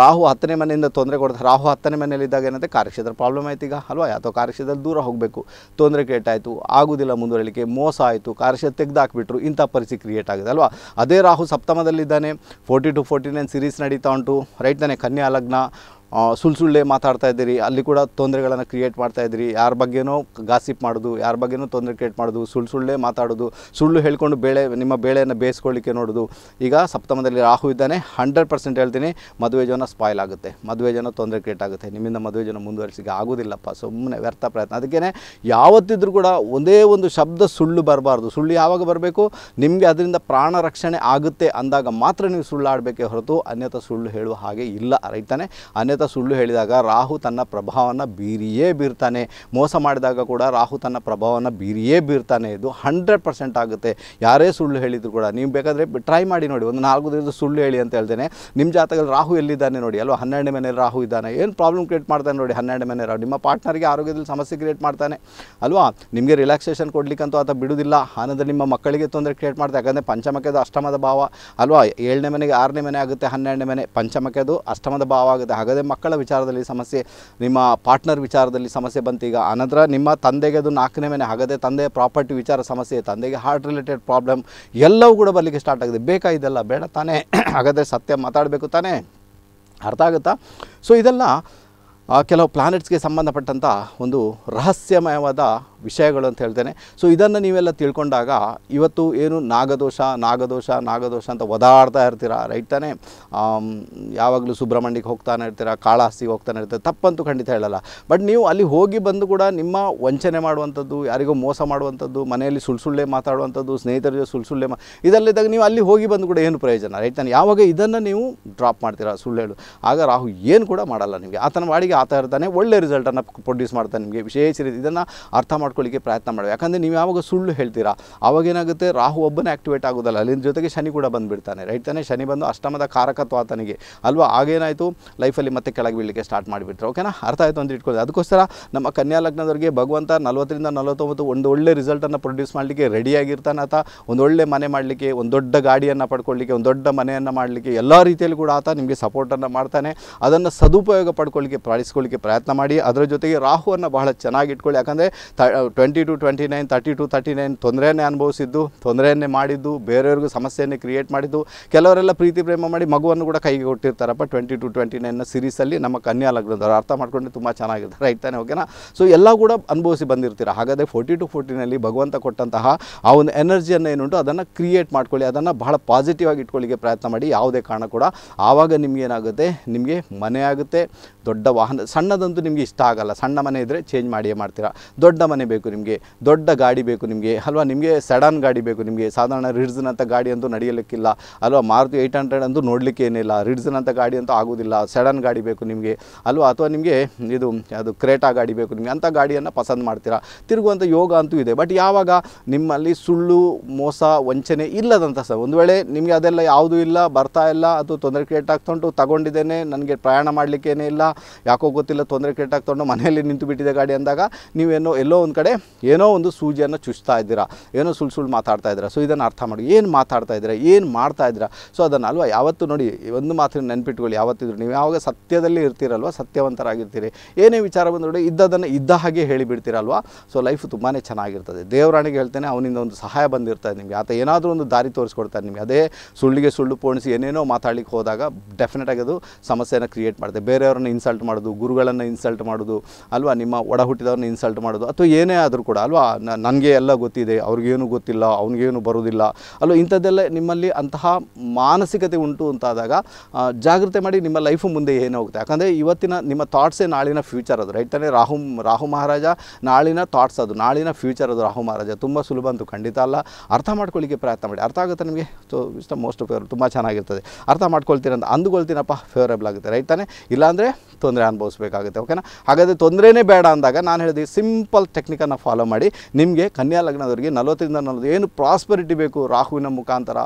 ರಾಹು ಹತ್ತನೇ ಮನೆಯಿಂದ ತೊಂದರೆ ಕೊಡ್ತಾರೆ ರಾಹು ಹತ್ತನೇ ಮನೆಯಲ್ಲಿದ್ದಾಗ ಏನಂತೆ ಕಾರ್ಯಕ್ಷೇತ್ರ ಪ್ರಾಬ್ಲಮ್ ಆಯ್ತು ಈಗ ಅಲ್ವಾ ಅಥವಾ ಕಾರ್ಯಕ್ಷೇತ್ರದಲ್ಲಿ ದೂರ ಹೋಗಬೇಕು ತೊಂದರೆ ಕೇಟಾಯಿತು ಆಗುದಿಲ್ಲ ಮುಂದುವರಿಲಿಕ್ಕೆ ಮೋಸ ಆಯಿತು ಕಾರ್ಯಕ್ಷೇತ್ರ ತೆಗೆದಾಕ್ಬಿಟ್ರು ಇಂಥ ಪರಿಸ್ಥಿತಿ ಕ್ರಿಯೇಟ್ ಆಗಿದೆ ಅಲ್ವಾ ಅದೇ ರಾಹು ಸಪ್ತಮದಲ್ಲಿದ್ದಾನೆ forty to forty nine series ನಡೀತಾ ಉಂಟು ರೈಟ್ ತಾನೆ ಕನ್ಯಾ ಲಗ್ನ ಸುಳ್ಳು ಮಾತಾಡ್ತಾ ಇದ್ದೀರಿ ಅಲ್ಲಿ ಕೂಡ ತೊಂದರೆಗಳನ್ನು ಕ್ರಿಯೇಟ್ ಮಾಡ್ತಾ ಇದ್ದೀರಿ ಯಾರ ಬಗ್ಗೆನೂ ಗಾಸಿಪ್ ಮಾಡೋದು ಯಾರ ಬಗ್ಗೆನೂ ತೊಂದರೆ ಕ್ರಿಯೇಟ್ ಮಾಡೋದು ಸುಳ್ಳು ಸುಳ್ಳೇ ಮಾತಾಡೋದು ಸುಳ್ಳು ಹೇಳ್ಕೊಂಡು ಬೇಳೆ ನಿಮ್ಮ ಬೇಳೆಯನ್ನು ಬೇಯಿಸ್ಕೊಳ್ಳಿಕ್ಕೆ ನೋಡೋದು ಈಗ ಸಪ್ತಮದಲ್ಲಿ ರಾಹು ಇದ್ದಾನೆ ಹಂಡ್ರೆಡ್ ಪರ್ಸೆಂಟ್ ಹೇಳ್ತೀನಿ ಮದುವೆ ಜನ ಸ್ಪಾಯ್ಲ್ ಆಗುತ್ತೆ ಮದುವೆ ಜನ ತೊಂದರೆ ಕ್ರಿಯೇಟ್ ಆಗುತ್ತೆ ನಿಮ್ಮಿಂದ ಮದುವೆ ಜನ ಮುಂದುವರಿಸಿಗೆ ಆಗೋದಿಲ್ಲಪ್ಪ ಸುಮ್ಮನೆ ವ್ಯರ್ಥ ಪ್ರಯತ್ನ ಅದಕ್ಕೇ ಯಾವತ್ತಿದ್ರೂ ಕೂಡ ಒಂದೇ ಒಂದು ಶಬ್ದ ಸುಳ್ಳು ಬರಬಾರ್ದು ಸುಳ್ಳು ಯಾವಾಗ ಬರಬೇಕು ನಿಮಗೆ ಅದರಿಂದ ಪ್ರಾಣ ರಕ್ಷಣೆ ಆಗುತ್ತೆ ಅಂದಾಗ ಮಾತ್ರ ನೀವು ಸುಳ್ಳು ಆಡಬೇಕೇ ಹೊರತು ಅನ್ಯಥ ಸುಳ್ಳು ಹೇಳುವ ಹಾಗೆ ಇಲ್ಲ ರೈತನೇ ಅನ್ಯಥ ಸಮೇತ ಸುಳ್ಳು ಹೇಳಿದಾಗ ರಾಹು ತನ್ನ ಪ್ರಭಾವವನ್ನು ಬೀರಿಯೇ ಬೀರ್ತಾನೆ ಮೋಸ ಮಾಡಿದಾಗ ಕೂಡ ರಾಹು ತನ್ನ ಪ್ರಭಾವವನ್ನು ಬೀರಿಯೇ ಬೀರ್ತಾನೆ ಇದು ಹಂಡ್ರೆಡ್ ಪರ್ಸೆಂಟ್ ಆಗುತ್ತೆ ಯಾರೇ ಸುಳ್ಳು ಹೇಳಿದ್ರು ಕೂಡ ನೀವು ಬೇಕಾದರೆ ಟ್ರೈ ಮಾಡಿ ನೋಡಿ ಒಂದು ನಾಲ್ಕು ದಿವಸ ಸುಳ್ಳು ಹೇಳಿ ಅಂತ ಹೇಳ್ತೇನೆ ನಿಮ್ಮ ಜಾತಕದಲ್ಲಿ ರಾಹು ಎಲ್ಲಿದ್ದಾನೆ ನೋಡಿ ಅಲ್ವಾ ಹನ್ನೆರಡು ಮನೇಲಿ ರಾಹು ಇದ್ದಾನೆ ಏನು ಪ್ರಾಬ್ಲಮ್ ಕ್ರಿಯೇಟ್ ಮಾಡ್ತಾನೆ ನೋಡಿ ಹನ್ನೆರಡು ಮನೆ ರಾಹು ನಿಮ್ಮ ಪಾರ್ಟ್ನರ್ಗೆ ಆರೋಗ್ಯದಲ್ಲಿ ಸಮಸ್ಯೆ ಕ್ರಿಯೇಟ್ ಮಾಡ್ತಾನೆ ಅಲ್ವಾ ನಿಮಗೆ ರಿಲ್ಯಾಕ್ಸೇಷನ್ ಕೊಡ್ಲಿಕ್ಕಂತೂ ಆತ ಬಿಡುವುದಿಲ್ಲ ಆನಂದ್ರೆ ನಿಮ್ಮ ಮಕ್ಕಳಿಗೆ ತೊಂದರೆ ಕ್ರಿಯೇಟ್ ಮಾಡ್ತಾರೆ ಯಾಕಂದರೆ ಅದು ಅಷ್ಟಮದ ಭಾವ ಅಲ್ವಾ ಏಳನೇ ಮನೆಗೆ ಆರನೇ ಮನೆ ಆಗುತ್ತೆ ಹನ್ನೆರಡನೇ ಮನೆ ಅದು ಅಷ್ಟಮದ ಭಾವ ಆಗುತ್ತೆ ಹಾಗಾದರೆ ಮಕ್ಕಳ ವಿಚಾರದಲ್ಲಿ ಸಮಸ್ಯೆ ನಿಮ್ಮ ಪಾರ್ಟ್ನರ್ ವಿಚಾರದಲ್ಲಿ ಸಮಸ್ಯೆ ಈಗ ಆನಂತರ ನಿಮ್ಮ ತಂದೆಗೆ ಅದು ನಾಲ್ಕನೇ ಮನೆ ಆಗದೆ ತಂದೆಯ ಪ್ರಾಪರ್ಟಿ ವಿಚಾರ ಸಮಸ್ಯೆ ತಂದೆಗೆ ಹಾರ್ಟ್ ರಿಲೇಟೆಡ್ ಪ್ರಾಬ್ಲಮ್ ಎಲ್ಲವೂ ಕೂಡ ಬರಲಿಕ್ಕೆ ಸ್ಟಾರ್ಟ್ ಆಗಿದೆ ಇದೆಲ್ಲ ಬೇಡ ತಾನೇ ಹಾಗಾದರೆ ಸತ್ಯ ಮಾತಾಡಬೇಕು ತಾನೇ ಅರ್ಥ ಆಗುತ್ತಾ ಸೊ ಇದೆಲ್ಲ ಕೆಲವು ಪ್ಲಾನೆಟ್ಸ್ಗೆ ಸಂಬಂಧಪಟ್ಟಂಥ ಒಂದು ರಹಸ್ಯಮಯವಾದ ವಿಷಯಗಳು ಅಂತ ಹೇಳ್ತೇನೆ ಸೊ ಇದನ್ನು ನೀವೆಲ್ಲ ತಿಳ್ಕೊಂಡಾಗ ಇವತ್ತು ಏನು ನಾಗದೋಷ ನಾಗದೋಷ ನಾಗದೋಷ ಅಂತ ಒದಾಡ್ತಾ ಇರ್ತೀರ ರೈಟ್ ತಾನೇ ಯಾವಾಗಲೂ ಸುಬ್ರಹ್ಮಣ್ಯಕ್ಕೆ ಹೋಗ್ತಾನೆ ಇರ್ತೀರಾ ಕಾಳಹಸ್ತಿಗೆ ಹೋಗ್ತಾನೆ ಇರ್ತೀರಾ ತಪ್ಪಂತೂ ಖಂಡಿತ ಹೇಳಲ್ಲ ಬಟ್ ನೀವು ಅಲ್ಲಿ ಹೋಗಿ ಬಂದು ಕೂಡ ನಿಮ್ಮ ವಂಚನೆ ಮಾಡುವಂಥದ್ದು ಯಾರಿಗೋ ಮೋಸ ಮಾಡುವಂಥದ್ದು ಮನೆಯಲ್ಲಿ ಸುಳ್ಳು ಸುಳ್ಳೆ ಮಾತಾಡುವಂಥದ್ದು ಸ್ನೇಹಿತರ ಜೊತೆ ಸುಳ್ಳು ಸುಳ್ಳೆ ಮಾ ಇದಲ್ಲಿದ್ದಾಗ ನೀವು ಅಲ್ಲಿ ಹೋಗಿ ಬಂದು ಕೂಡ ಏನು ಪ್ರಯೋಜನ ರೈಟ್ ತಾನೆ ಯಾವಾಗ ಇದನ್ನು ನೀವು ಡ್ರಾಪ್ ಮಾಡ್ತೀರಾ ಸುಳ್ಳು ಆಗ ರಾಹು ಏನು ಕೂಡ ಮಾಡಲ್ಲ ನಿಮಗೆ ಆತನ ವಾಡಿಗೆ ಆತ ಇರ್ತಾನೆ ಒಳ್ಳೆ ರಿಸಲ್ಟನ್ನು ಪ್ರೊಡ್ಯೂಸ್ ಮಾಡ್ತಾನೆ ನಿಮಗೆ ವಿಶೇಷ ರೀತಿ ಇದನ್ನು ಅರ್ಥ ಮಾಡ್ಕೊಳ್ಳಿಕ್ಕೆ ಪ್ರಯತ್ನ ಮಾಡಿ ಯಾಕಂದರೆ ನೀವು ಯಾವಾಗ ಸುಳ್ಳು ಹೇಳ್ತೀರಾ ಆವಾಗೇನಾಗುತ್ತೆ ರಾಹು ಒಬ್ಬನೇ ಆಕ್ಟಿವೇಟ್ ಆಗೋದಲ್ಲ ಅಲ್ಲಿನ ಜೊತೆಗೆ ಶನಿ ಕೂಡ ಬಂದುಬಿಡ್ತಾನೆ ರೈಟ್ ತಾನೆ ಶನಿ ಬಂದು ಅಷ್ಟಮದ ಕಾರಕತ್ವ ಆತನಿಗೆ ಅಲ್ವಾ ಆಗೇನಾಯಿತು ಲೈಫಲ್ಲಿ ಮತ್ತೆ ಕೆಳಗೆ ಬೀಳಲಿಕ್ಕೆ ಸ್ಟಾರ್ಟ್ ಮಾಡಿಬಿಟ್ರು ಓಕೆನಾ ಅರ್ಥ ಆಯಿತು ಅಂತ ಇಟ್ಕೊಳ್ಳಿ ಅದಕ್ಕೋಸ್ಕರ ನಮ್ಮ ಕನ್ಯಾ ಲಗ್ನದವರಿಗೆ ಭಗವಂತ ನಲವತ್ತರಿಂದ ನಲವತ್ತೊಂಬತ್ತು ಒಂದು ಒಳ್ಳೆ ರಿಸಲ್ಟನ್ನು ಪ್ರೊಡ್ಯೂಸ್ ಮಾಡಲಿಕ್ಕೆ ರೆಡಿಯಾಗಿರ್ತಾನೆ ಆತ ಒಂದು ಒಳ್ಳೆ ಮನೆ ಮಾಡಲಿಕ್ಕೆ ಒಂದು ದೊಡ್ಡ ಗಾಡಿಯನ್ನು ಪಡ್ಕೊಳ್ಳಿಕ್ಕೆ ಒಂದು ದೊಡ್ಡ ಮನೆಯನ್ನು ಮಾಡಲಿಕ್ಕೆ ಎಲ್ಲ ರೀತಿಯಲ್ಲಿ ಕೂಡ ಆತ ನಿಮಗೆ ಸಪೋರ್ಟನ್ನು ಮಾಡ್ತಾನೆ ಅದನ್ನು ಸದುಪಯೋಗ ಪಡ್ಕೊಳ್ಳಿಕ್ಕೆ ಪ್ರಾಣಿಸಿ ಪ್ರಯತ್ನ ಮಾಡಿ ಅದರ ಜೊತೆಗೆ ರಾಹುವನ್ನು ಬಹಳ ಚೆನ್ನಾಗಿ ಇಟ್ಕೊಳ್ಳಿ ಯಾಕಂದರೆ ತ twenty to twenty nine thirty to thirty nine ತೊಂದರೆಯನ್ನೇ ಅನುಭವಿಸಿದ್ದು ತೊಂದರೆಯನ್ನೇ ಮಾಡಿದ್ದು ಬೇರೆಯವ್ರಿಗೂ ಸಮಸ್ಯೆಯನ್ನೇ ಕ್ರಿಯೇಟ್ ಮಾಡಿದ್ದು ಕೆಲವರೆಲ್ಲ ಪ್ರೀತಿ ಪ್ರೇಮ ಮಾಡಿ ಮಗುವನ್ನು ಕೂಡ ಕೈಗೆ ಕೊಟ್ಟಿರ್ತಾರಪ್ಪ ಟ್ವೆಂಟಿ ಟು ಟ್ವೆಂಟಿ ನೈನ್ನ ಸೀರೀಸಲ್ಲಿ ನಮ್ಮ ಕನ್ಯಾ ಲಗ್ನದವರು ಅರ್ಥ ಮಾಡ್ಕೊಂಡು ತುಂಬ ಚೆನ್ನಾಗಿರ್ತಾರೆ ಇಟ್ತಾನೆ ಓಕೆನಾ ಸೊ ಎಲ್ಲ ಕೂಡ ಅನುಭವಿಸಿ ಬಂದಿರ್ತೀರ ಹಾಗಾದರೆ ಫೋರ್ಟಿ ಟು ಫೋರ್ಟಿನಲ್ಲಿ ಭಗವಂತ ಕೊಟ್ಟಂತಹ ಆ ಒಂದು ಎನರ್ಜಿಯನ್ನು ಏನುಂಟು ಅದನ್ನು ಕ್ರಿಯೇಟ್ ಮಾಡ್ಕೊಳ್ಳಿ ಅದನ್ನು ಬಹಳ ಪಾಸಿಟಿವ್ ಆಗಿ ಇಟ್ಕೊಳ್ಳಿಕ್ಕೆ ಪ್ರಯತ್ನ ಮಾಡಿ ಯಾವುದೇ ಕಾರಣ ಕೂಡ ಆವಾಗ ನಿಮಗೇನಾಗುತ್ತೆ ನಿಮಗೆ ಮನೆ ಆಗುತ್ತೆ ದೊಡ್ಡ ವಾಹನ ಸಣ್ಣದಂತೂ ನಿಮಗೆ ಇಷ್ಟ ಆಗಲ್ಲ ಸಣ್ಣ ಮನೆ ಇದ್ದರೆ ಚೇಂಜ್ ಮಾಡಿಯೇ ಮಾಡ್ತೀರಾ ದೊಡ್ಡ ಮನೆ ಬೇಕು ನಿಮಗೆ ದೊಡ್ಡ ಗಾಡಿ ಬೇಕು ನಿಮಗೆ ಅಲ್ವಾ ನಿಮಗೆ ಸಡನ್ ಗಾಡಿ ಬೇಕು ನಿಮಗೆ ಸಾಧಾರಣ ಅಂತ ಗಾಡಿ ಅಂತೂ ನಡೆಯಲಿಕ್ಕಿಲ್ಲ ಅಲ್ವಾ ಮಾರುತಿ ಏಯ್ಟ್ ಹಂಡ್ರೆಡ್ ಅಂತೂ ನೋಡಲಿಕ್ಕೆ ಏನಿಲ್ಲ ಅಂತ ಗಾಡಿ ಅಂತೂ ಆಗೋದಿಲ್ಲ ಸಡನ್ ಗಾಡಿ ಬೇಕು ನಿಮಗೆ ಅಲ್ವಾ ಅಥವಾ ನಿಮಗೆ ಇದು ಅದು ಕ್ರೇಟಾ ಗಾಡಿ ಬೇಕು ನಿಮಗೆ ಅಂಥ ಗಾಡಿಯನ್ನು ಪಸಂದ್ ಮಾಡ್ತೀರಾ ತಿರುಗುವಂಥ ಯೋಗ ಅಂತೂ ಇದೆ ಬಟ್ ಯಾವಾಗ ನಿಮ್ಮಲ್ಲಿ ಸುಳ್ಳು ಮೋಸ ವಂಚನೆ ಇಲ್ಲದಂಥ ಸರ್ ಒಂದು ವೇಳೆ ನಿಮಗೆ ಅದೆಲ್ಲ ಯಾವುದೂ ಇಲ್ಲ ಬರ್ತಾ ಇಲ್ಲ ಅದು ತೊಂದರೆ ಕ್ರಿಯೇಟ್ ಆಗ್ತಾ ಉಂಟು ತಗೊಂಡಿದ್ದೇನೆ ನನಗೆ ಪ್ರಯಾಣ ಮಾಡಲಿಕ್ಕೇನೇ ಇಲ್ಲ ಯಾಕೋ ಗೊತ್ತಿಲ್ಲ ತೊಂದರೆ ಕೆಟ್ಟಾಗ್ತೊಂಡು ಮನೆಯಲ್ಲಿ ನಿಂತು ಬಿಟ್ಟಿದೆ ಗಾಡಿ ಅಂದಾಗ ನೀವೇನೋ ಎಲ್ಲೋ ಒಂದು ಕಡೆ ಏನೋ ಒಂದು ಸೂಜಿಯನ್ನು ಚುಚ್ತಾ ಇದ್ದೀರಾ ಏನೋ ಸುಳ್ಳು ಸುಳ್ಳು ಮಾತಾಡ್ತಾ ಇದ್ದೀರಾ ಸೊ ಇದನ್ನು ಅರ್ಥ ಮಾಡಿ ಏನು ಮಾತಾಡ್ತಾ ಇದ್ದೀರಾ ಏನು ಮಾಡ್ತಾ ಇದ್ದೀರಾ ಸೊ ಅದನ್ನು ಅಲ್ವಾ ಯಾವತ್ತು ನೋಡಿ ಒಂದು ಮಾತ್ರ ನೆನ್ಪಿಟ್ಕೊಳ್ಳಿ ಯಾವತ್ತಿದ್ರು ನೀವು ಯಾವಾಗ ಸತ್ಯದಲ್ಲಿ ಇರ್ತೀರಲ್ವ ಸತ್ಯವಂತರಾಗಿರ್ತೀರಿ ಏನೇ ವಿಚಾರ ನೋಡಿ ಇದ್ದದನ್ನು ಇದ್ದ ಹಾಗೆ ಹೇಳಿಬಿಡ್ತೀರಲ್ವ ಸೊ ಲೈಫ್ ತುಂಬಾ ಚೆನ್ನಾಗಿರ್ತದೆ ದೇವರಾಣಿಗೆ ಹೇಳ್ತೇನೆ ಅವನಿಂದ ಒಂದು ಸಹಾಯ ಬಂದಿರ್ತದೆ ನಿಮಗೆ ಆತ ಏನಾದರೂ ಒಂದು ದಾರಿ ತೋರಿಸ್ಕೊಡ್ತಾರೆ ನಿಮಗೆ ಅದೇ ಸುಳ್ಳಿಗೆ ಸುಳ್ಳು ಪೋಣಿಸಿ ಏನೇನೋ ಮಾತಾಡ್ಲಿಕ್ಕೆ ಹೋದಾಗ ಡೆಫಿನೆಟಾಗಿ ಅದು ಸಮಸ್ಯೆಯನ್ನು ಕ್ರಿಯೇಟ್ ಮಾಡುತ್ತೆ ಬೇರೆಯವ್ರನ್ನ ಇನ್ಸಲ್ಟ್ ಮಾಡೋದು ಗುರುಗಳನ್ನು ಇನ್ಸಲ್ಟ್ ಮಾಡೋದು ಅಲ್ವಾ ನಿಮ್ಮ ಒಡ ಹುಟ್ಟಿದವ್ರನ್ನ ಇನ್ಸಲ್ಟ್ ಮಾಡೋದು ಅಥವಾ ಏನೇ ಆದರೂ ಕೂಡ ಅಲ್ವಾ ನನಗೆ ಎಲ್ಲ ಗೊತ್ತಿದೆ ಅವ್ರಿಗೇನು ಗೊತ್ತಿಲ್ಲ ಅವ್ನಿಗೇನು ಬರೋದಿಲ್ಲ ಅಲ್ವಾ ಇಂಥದ್ದೆಲ್ಲ ನಿಮ್ಮಲ್ಲಿ ಅಂತಹ ಮಾನಸಿಕತೆ ಉಂಟು ಅಂತಾದಾಗ ಜಾಗ್ರತೆ ಮಾಡಿ ನಿಮ್ಮ ಲೈಫ್ ಮುಂದೆ ಏನು ಹೋಗುತ್ತೆ ಯಾಕಂದರೆ ಇವತ್ತಿನ ನಿಮ್ಮ ಥಾಟ್ಸೇ ನಾಳಿನ ಫ್ಯೂಚರ್ ಅದು ರೈಟ್ ತಾನೇ ರಾಹು ರಾಹು ಮಹಾರಾಜ ನಾಳಿನ ಥಾಟ್ಸ್ ಅದು ನಾಳಿನ ಫ್ಯೂಚರ್ ಅದು ರಾಹು ಮಹಾರಾಜ ತುಂಬ ಸುಲಭ ಅಂತೂ ಖಂಡಿತ ಅಲ್ಲ ಅರ್ಥ ಮಾಡ್ಕೊಳ್ಳಿಕ್ಕೆ ಪ್ರಯತ್ನ ಮಾಡಿ ಅರ್ಥ ಆಗುತ್ತೆ ನಿಮಗೆ ಸೊ ಇಷ್ಟ ಮೋಸ್ಟ್ ಫೇವರ್ ತುಂಬ ಚೆನ್ನಾಗಿರ್ತದೆ ಅರ್ಥ ಮಾಡ್ಕೊಳ್ತೀರಂತ ಅಂದುಕೊಳ್ತೀನಪ್ಪ ಫೇವರೇಬಲ್ ಆಗುತ್ತೆ ರೈಟ್ ತಾನೇ ಇಲ್ಲಾಂದರೆ ತೊಂದರೆ ಅನುಭವಿಸ್ಬೇಕಾಗುತ್ತೆ ಓಕೆನಾ ಹಾಗಾದರೆ ತೊಂದರೆನೇ ಬೇಡ ಅಂದಾಗ ನಾನು ಹೇಳಿದೆ ಸಿಂಪಲ್ ಟೆಕ್ನಿಕನ್ನು ಫಾಲೋ ಮಾಡಿ ನಿಮಗೆ ಕನ್ಯಾ ಲಗ್ನದವರಿಗೆ ನಲವತ್ತರಿಂದ ನಲವತ್ತು ಏನು ಪ್ರಾಸ್ಪರಿಟಿ ಬೇಕು ರಾಹುವಿನ ಮುಖಾಂತರ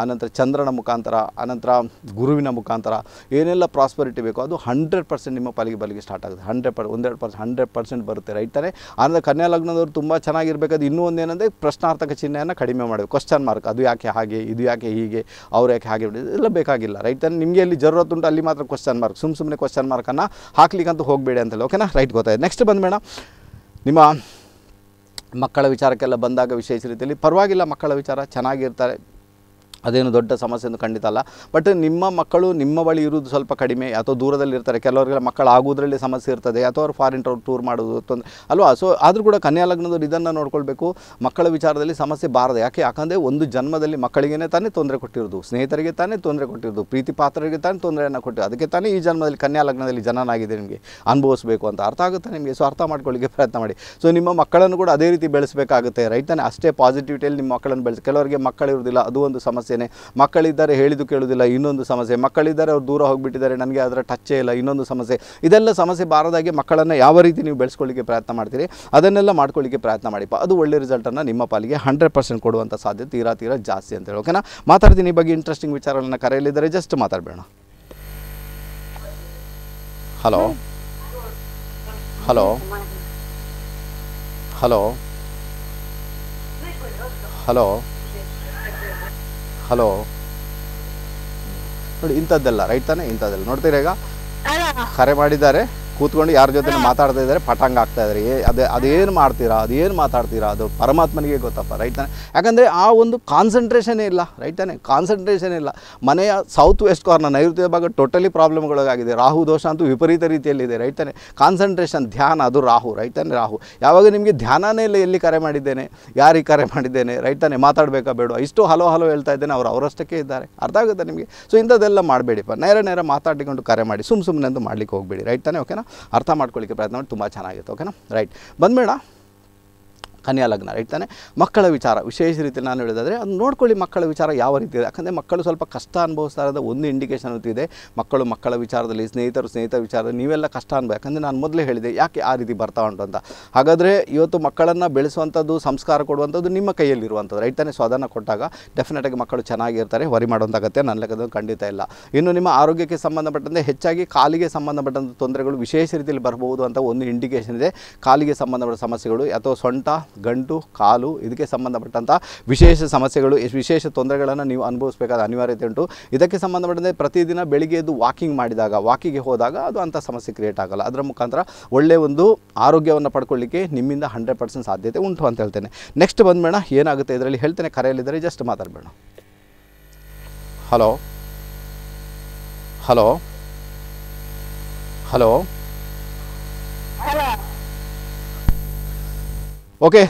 ಆನಂತರ ಚಂದ್ರನ ಮುಖಾಂತರ ಆನಂತರ ಗುರುವಿನ ಮುಖಾಂತರ ಏನೆಲ್ಲ ಪ್ರಾಸ್ಪರಿಟಿ ಬೇಕೋ ಅದು ಹಂಡ್ರೆಡ್ ಪರ್ಸೆಂಟ್ ನಿಮ್ಮ ಪಾಲಿಗೆ ಬಲಿಗೆ ಸ್ಟಾರ್ಟ್ ಆಗುತ್ತೆ ಹಂಡ್ರೆಡ್ ಪರ್ ಒಂದೆರಡು ಪರ್ಸೆಂಟ್ ಹಂಡ್ರೆಡ್ ಪರ್ಸೆಂಟ್ ಬರುತ್ತೆ ರೈಟ್ ಆನಂದ ಆನಂತರ ಕನ್ಯಾ ಲಗ್ನದವರು ತುಂಬ ಚೆನ್ನಾಗಿರ್ಬೇಕಾದ್ರೆ ಇನ್ನೂ ಒಂದೇನೆಂದರೆ ಪ್ರಶ್ನಾರ್ಥಕ ಚಿಹ್ನೆಯನ್ನು ಕಡಿಮೆ ಮಾಡಬೇಕು ಕ್ವಶನ್ ಮಾರ್ಕ್ ಅದು ಯಾಕೆ ಹಾಗೆ ಇದು ಯಾಕೆ ಹೀಗೆ ಅವ್ರು ಯಾಕೆ ಹಾಗೆ ಇದೆಲ್ಲ ಬೇಕಾಗಿಲ್ಲ ರೈಟ್ ನಿಮಗೆ ಅಲ್ಲಿ ಉಂಟು ಅಲ್ಲಿ ಮಾತ್ರ ಕ್ವಶನ್ ಮಾರ್ಕ್ ಸುಮ್ಮ ಸುಮ್ಮನೆ ಕ್ವಶನ್ ಮಾರ್ಕನ್ನು ಹಾಕ್ಲಿಕ್ಕಂತೂ ಹೋಗಬೇಡಿ ಅಂತೇಳಿ ಓಕೆನಾ ರೈಟ್ ಗೊತ್ತಾಯ್ತು ನೆಕ್ಸ್ಟ್ ಬಂದು ಮೇಡಮ್ ನಿಮ್ಮ ಮಕ್ಕಳ ವಿಚಾರಕ್ಕೆಲ್ಲ ಬಂದಾಗ ವಿಶೇಷ ರೀತಿಯಲ್ಲಿ ಪರವಾಗಿಲ್ಲ ಮಕ್ಕಳ ವಿಚಾರ ಚೆನ್ನಾಗಿರ್ತಾರೆ ಅದೇನು ದೊಡ್ಡ ಸಮಸ್ಯೆ ಎಂದು ಖಂಡಿತ ಅಲ್ಲ ಬಟ್ ನಿಮ್ಮ ಮಕ್ಕಳು ನಿಮ್ಮ ಬಳಿ ಇರೋದು ಸ್ವಲ್ಪ ಕಡಿಮೆ ಅಥವಾ ದೂರದಲ್ಲಿ ಇರ್ತಾರೆ ಕೆಲವರಿಗೆಲ್ಲ ಮಕ್ಕಳು ಆಗೋದ್ರಲ್ಲಿ ಸಮಸ್ಯೆ ಇರ್ತದೆ ಅಥವಾ ಅವ್ರು ಫಾರಿನ್ ಟೂರ್ ಮಾಡೋದು ತೊಂದರೆ ಅಲ್ವಾ ಸೊ ಆದರೂ ಕೂಡ ಕನ್ಯಾ ಲಗ್ನದವ್ರು ಇದನ್ನು ನೋಡ್ಕೊಳ್ಬೇಕು ಮಕ್ಕಳ ವಿಚಾರದಲ್ಲಿ ಸಮಸ್ಯೆ ಬಾರದೆ ಯಾಕೆ ಯಾಕಂದರೆ ಒಂದು ಜನ್ಮದಲ್ಲಿ ಮಕ್ಕಳಿಗೇ ತಾನೇ ತೊಂದರೆ ಕೊಟ್ಟಿರೋದು ಸ್ನೇಹಿತರಿಗೆ ತಾನೇ ತೊಂದರೆ ಕೊಟ್ಟಿರೋದು ಪ್ರೀತಿ ಪಾತ್ರರಿಗೆ ತಾನೇ ತೊಂದರೆಯನ್ನು ಕೊಟ್ಟು ಅದಕ್ಕೆ ತಾನೇ ಈ ಜನ್ಮದಲ್ಲಿ ಕನ್ಯಾ ಲಗ್ನದಲ್ಲಿ ಜನನಾಗಿದೆ ನಿಮಗೆ ಅನುಭವಿಸಬೇಕು ಅಂತ ಅರ್ಥ ಆಗುತ್ತೆ ನಿಮಗೆ ಸೊ ಅರ್ಥ ಮಾಡ್ಕೊಳ್ಳಿಕ್ಕೆ ಪ್ರಯತ್ನ ಮಾಡಿ ಸೊ ನಿಮ್ಮ ಮಕ್ಕಳನ್ನು ಕೂಡ ಅದೇ ರೀತಿ ಬೆಳೆಸಬೇಕಾಗುತ್ತೆ ರೈತನೇ ಅಷ್ಟೇ ಪಾಸಿಟಿವಿಟಿಯಲ್ಲಿ ನಿಮ್ಮ ಮಕ್ಕಳನ್ನು ಬೆಳೆಸಿ ಕೆಲವರಿಗೆ ಮಕ್ಕಳಿರುವುದಿಲ್ಲ ಅದು ಒಂದು ಸಮಸ್ಯೆ ಸಮಸ್ಯೆನೇ ಮಕ್ಕಳಿದ್ದಾರೆ ಹೇಳಿದು ಕೇಳುವುದಿಲ್ಲ ಇನ್ನೊಂದು ಸಮಸ್ಯೆ ಮಕ್ಕಳಿದ್ದಾರೆ ಅವ್ರು ದೂರ ಹೋಗಿಬಿಟ್ಟಿದ್ದಾರೆ ನನಗೆ ಅದರ ಟಚ್ಚೇ ಇಲ್ಲ ಇನ್ನೊಂದು ಸಮಸ್ಯೆ ಇದೆಲ್ಲ ಸಮಸ್ಯೆ ಬಾರದಾಗೆ ಮಕ್ಕಳನ್ನು ಯಾವ ರೀತಿ ನೀವು ಬೆಳೆಸ್ಕೊಳ್ಳಿಕ್ಕೆ ಪ್ರಯತ್ನ ಮಾಡ್ತೀರಿ ಅದನ್ನೆಲ್ಲ ಮಾಡ್ಕೊಳ್ಳಿಕ್ಕೆ ಪ್ರಯತ್ನ ಮಾಡಿಪ್ಪ ಅದು ಒಳ್ಳೆ ರಿಸಲ್ಟನ್ನು ನಿಮ್ಮ ಪಾಲಿಗೆ ಹಂಡ್ರೆಡ್ ಪರ್ಸೆಂಟ್ ಕೊಡುವಂಥ ಸಾಧ್ಯತೆ ತೀರಾ ತೀರಾ ಜಾಸ್ತಿ ಅಂತೇಳಿ ಓಕೆನಾ ಮಾತಾಡ್ತೀನಿ ಈ ಬಗ್ಗೆ ಇಂಟ್ರೆಸ್ಟಿಂಗ್ ವಿಚಾರಗಳನ್ನ ಕರೆಯಲಿದ್ದಾರೆ ಜಸ್ಟ್ ಮಾತಾಡಬೇಡ hello hello hello hello hello ನೋಡಿ ಇಂಥದ್ದೆಲ್ಲ ರೈಟ್ ತಾನೆ ಇಂಥದ್ದೆಲ್ಲ ನೋಡ್ತೀರಾ ಈಗ ಕರೆ ಮಾಡಿದ್ದಾರೆ ಕೂತ್ಕೊಂಡು ಯಾರ ಜೊತೆ ಮಾತಾಡ್ತಾ ಇದ್ದಾರೆ ಪಟಾಂಗ್ ಆಗ್ತಾ ಇದ್ದಾರೆ ಅದೇ ಅದೇನು ಮಾಡ್ತೀರಾ ಅದೇನು ಮಾತಾಡ್ತೀರಾ ಅದು ಪರಮಾತ್ಮನಿಗೆ ಗೊತ್ತಪ್ಪ ರೈಟ್ ತಾನೆ ಯಾಕಂದರೆ ಆ ಒಂದು ಕಾನ್ಸಂಟ್ರೇಷನೇ ಇಲ್ಲ ರೈಟ್ ತಾನೆ ಕಾನ್ಸಂಟ್ರೇಷನ್ ಇಲ್ಲ ಮನೆಯ ಸೌತ್ ವೆಸ್ಟ್ ಕಾರ್ನರ್ ನೈಋತ್ಯ ಭಾಗ ಟೋಟಲಿ ಪ್ರಾಬ್ಲಮ್ಗಳಾಗಿದೆ ರಾಹು ದೋಷ ಅಂತೂ ವಿಪರೀತ ರೀತಿಯಲ್ಲಿದೆ ರೈಟ್ ತಾನೆ ಕಾನ್ಸಂಟ್ರೇಷನ್ ಧ್ಯಾನ ಅದು ರಾಹು ರೈಟ್ ತಾನೆ ರಾಹು ಯಾವಾಗ ನಿಮಗೆ ಧ್ಯಾನನೇ ಇಲ್ಲ ಎಲ್ಲಿ ಕರೆ ಮಾಡಿದ್ದೇನೆ ಯಾರಿಗೆ ಕರೆ ಮಾಡಿದ್ದೇನೆ ರೈಟ್ ತಾನೆ ಮಾತಾಡಬೇಕಾ ಬೇಡ ಇಷ್ಟು ಹಲೋ ಹಲೋ ಹೇಳ್ತಾ ಇದ್ದೇನೆ ಅವರು ಅವರಷ್ಟಕ್ಕೆ ಇದ್ದಾರೆ ಅರ್ಥ ಆಗುತ್ತೆ ನಿಮಗೆ ಸೊ ಇಂಥದ್ದೆಲ್ಲ ಮಾಡಬೇಡಿಪ್ಪ ನೇರ ನೇರ ಮಾತಾಡಿಕೊಂಡು ಕರೆ ಮಾಡಿ ಸುಮ್ಮ ಸುಮ್ಮನೆ ಅಂತ ಮಾಡಲಿಕ್ಕೆ ಹೋಗಬೇಡಿ ರೈಟ್ ತಾನೆ ಓಕೆನಾ ಅರ್ಥ ಮಾಡ್ಕೊಳ್ಳಿಕ್ಕೆ ಪ್ರಯತ್ನ ಮಾಡಿ ತುಂಬ ಚೆನ್ನಾಗಿತ್ತು ಓಕೆನಾ ರೈಟ್ ಬಂದಬೇಡ ಕನ್ಯಾ ಲಗ್ನ ರೈಟ್ ತಾನೆ ಮಕ್ಕಳ ವಿಚಾರ ವಿಶೇಷ ರೀತಿ ನಾನು ಹೇಳೋದಾದರೆ ಅದು ನೋಡ್ಕೊಳ್ಳಿ ಮಕ್ಕಳ ವಿಚಾರ ಯಾವ ರೀತಿ ಇದೆ ಯಾಕಂದರೆ ಮಕ್ಕಳು ಸ್ವಲ್ಪ ಕಷ್ಟ ಅನುಭವಿಸ್ತಾ ಇರೋದ ಒಂದು ಇಂಡಿಕೇಷನ್ ಅಂತಿದೆ ಮಕ್ಕಳು ಮಕ್ಕಳ ವಿಚಾರದಲ್ಲಿ ಸ್ನೇಹಿತರು ಸ್ನೇಹಿತರ ವಿಚಾರದಲ್ಲಿ ನೀವೆಲ್ಲ ಕಷ್ಟ ಅನುಭವ ಯಾಕಂದರೆ ನಾನು ಮೊದಲೇ ಹೇಳಿದೆ ಯಾಕೆ ಆ ರೀತಿ ಬರ್ತಾ ಉಂಟು ಅಂತ ಹಾಗಾದರೆ ಇವತ್ತು ಮಕ್ಕಳನ್ನು ಬೆಳೆಸುವಂಥದ್ದು ಸಂಸ್ಕಾರ ಕೊಡುವಂಥದ್ದು ನಿಮ್ಮ ಕೈಯಲ್ಲಿರುವಂಥದ್ದು ರೈಟ್ ತಾನೇ ಕೊಟ್ಟಾಗ ಡೆಫಿನೆಟಾಗಿ ಮಕ್ಕಳು ಚೆನ್ನಾಗಿರ್ತಾರೆ ವರಿ ಮಾಡುವಂಥ ಅಗತ್ಯ ನನ್ನ ಲೆಕ್ಕದ ಖಂಡಿತ ಇಲ್ಲ ಇನ್ನು ನಿಮ್ಮ ಆರೋಗ್ಯಕ್ಕೆ ಸಂಬಂಧಪಟ್ಟಂತೆ ಹೆಚ್ಚಾಗಿ ಕಾಲಿಗೆ ಸಂಬಂಧಪಟ್ಟಂಥ ತೊಂದರೆಗಳು ವಿಶೇಷ ರೀತಿಯಲ್ಲಿ ಬರಬಹುದು ಅಂತ ಒಂದು ಇಂಡಿಕೇಷನ್ ಇದೆ ಕಾಲಿಗೆ ಸಂಬಂಧಪಟ್ಟ ಸಮಸ್ಯೆಗಳು ಅಥವಾ ಸೊಂಟ ಗಂಟು ಕಾಲು ಇದಕ್ಕೆ ಸಂಬಂಧಪಟ್ಟಂಥ ವಿಶೇಷ ಸಮಸ್ಯೆಗಳು ವಿಶೇಷ ತೊಂದರೆಗಳನ್ನು ನೀವು ಅನುಭವಿಸಬೇಕಾದ ಅನಿವಾರ್ಯತೆ ಉಂಟು ಇದಕ್ಕೆ ಸಂಬಂಧಪಟ್ಟಂತೆ ಪ್ರತಿದಿನ ಬೆಳಿಗ್ಗೆ ಎದ್ದು ವಾಕಿಂಗ್ ಮಾಡಿದಾಗ ವಾಕಿಗೆ ಹೋದಾಗ ಅದು ಅಂಥ ಸಮಸ್ಯೆ ಕ್ರಿಯೇಟ್ ಆಗೋಲ್ಲ ಅದರ ಮುಖಾಂತರ ಒಳ್ಳೆಯ ಒಂದು ಆರೋಗ್ಯವನ್ನು ಪಡ್ಕೊಳ್ಳಿಕ್ಕೆ ನಿಮ್ಮಿಂದ ಹಂಡ್ರೆಡ್ ಪರ್ಸೆಂಟ್ ಸಾಧ್ಯತೆ ಉಂಟು ಅಂತ ಹೇಳ್ತೇನೆ ನೆಕ್ಸ್ಟ್ ಬಂದ್ಬೇಡ ಏನಾಗುತ್ತೆ ಇದರಲ್ಲಿ ಹೇಳ್ತೇನೆ ಕರೆಯಲ್ಲಿದ್ದರೆ ಜಸ್ಟ್ ಮಾತಾಡಬೇಡ hello hello hello okay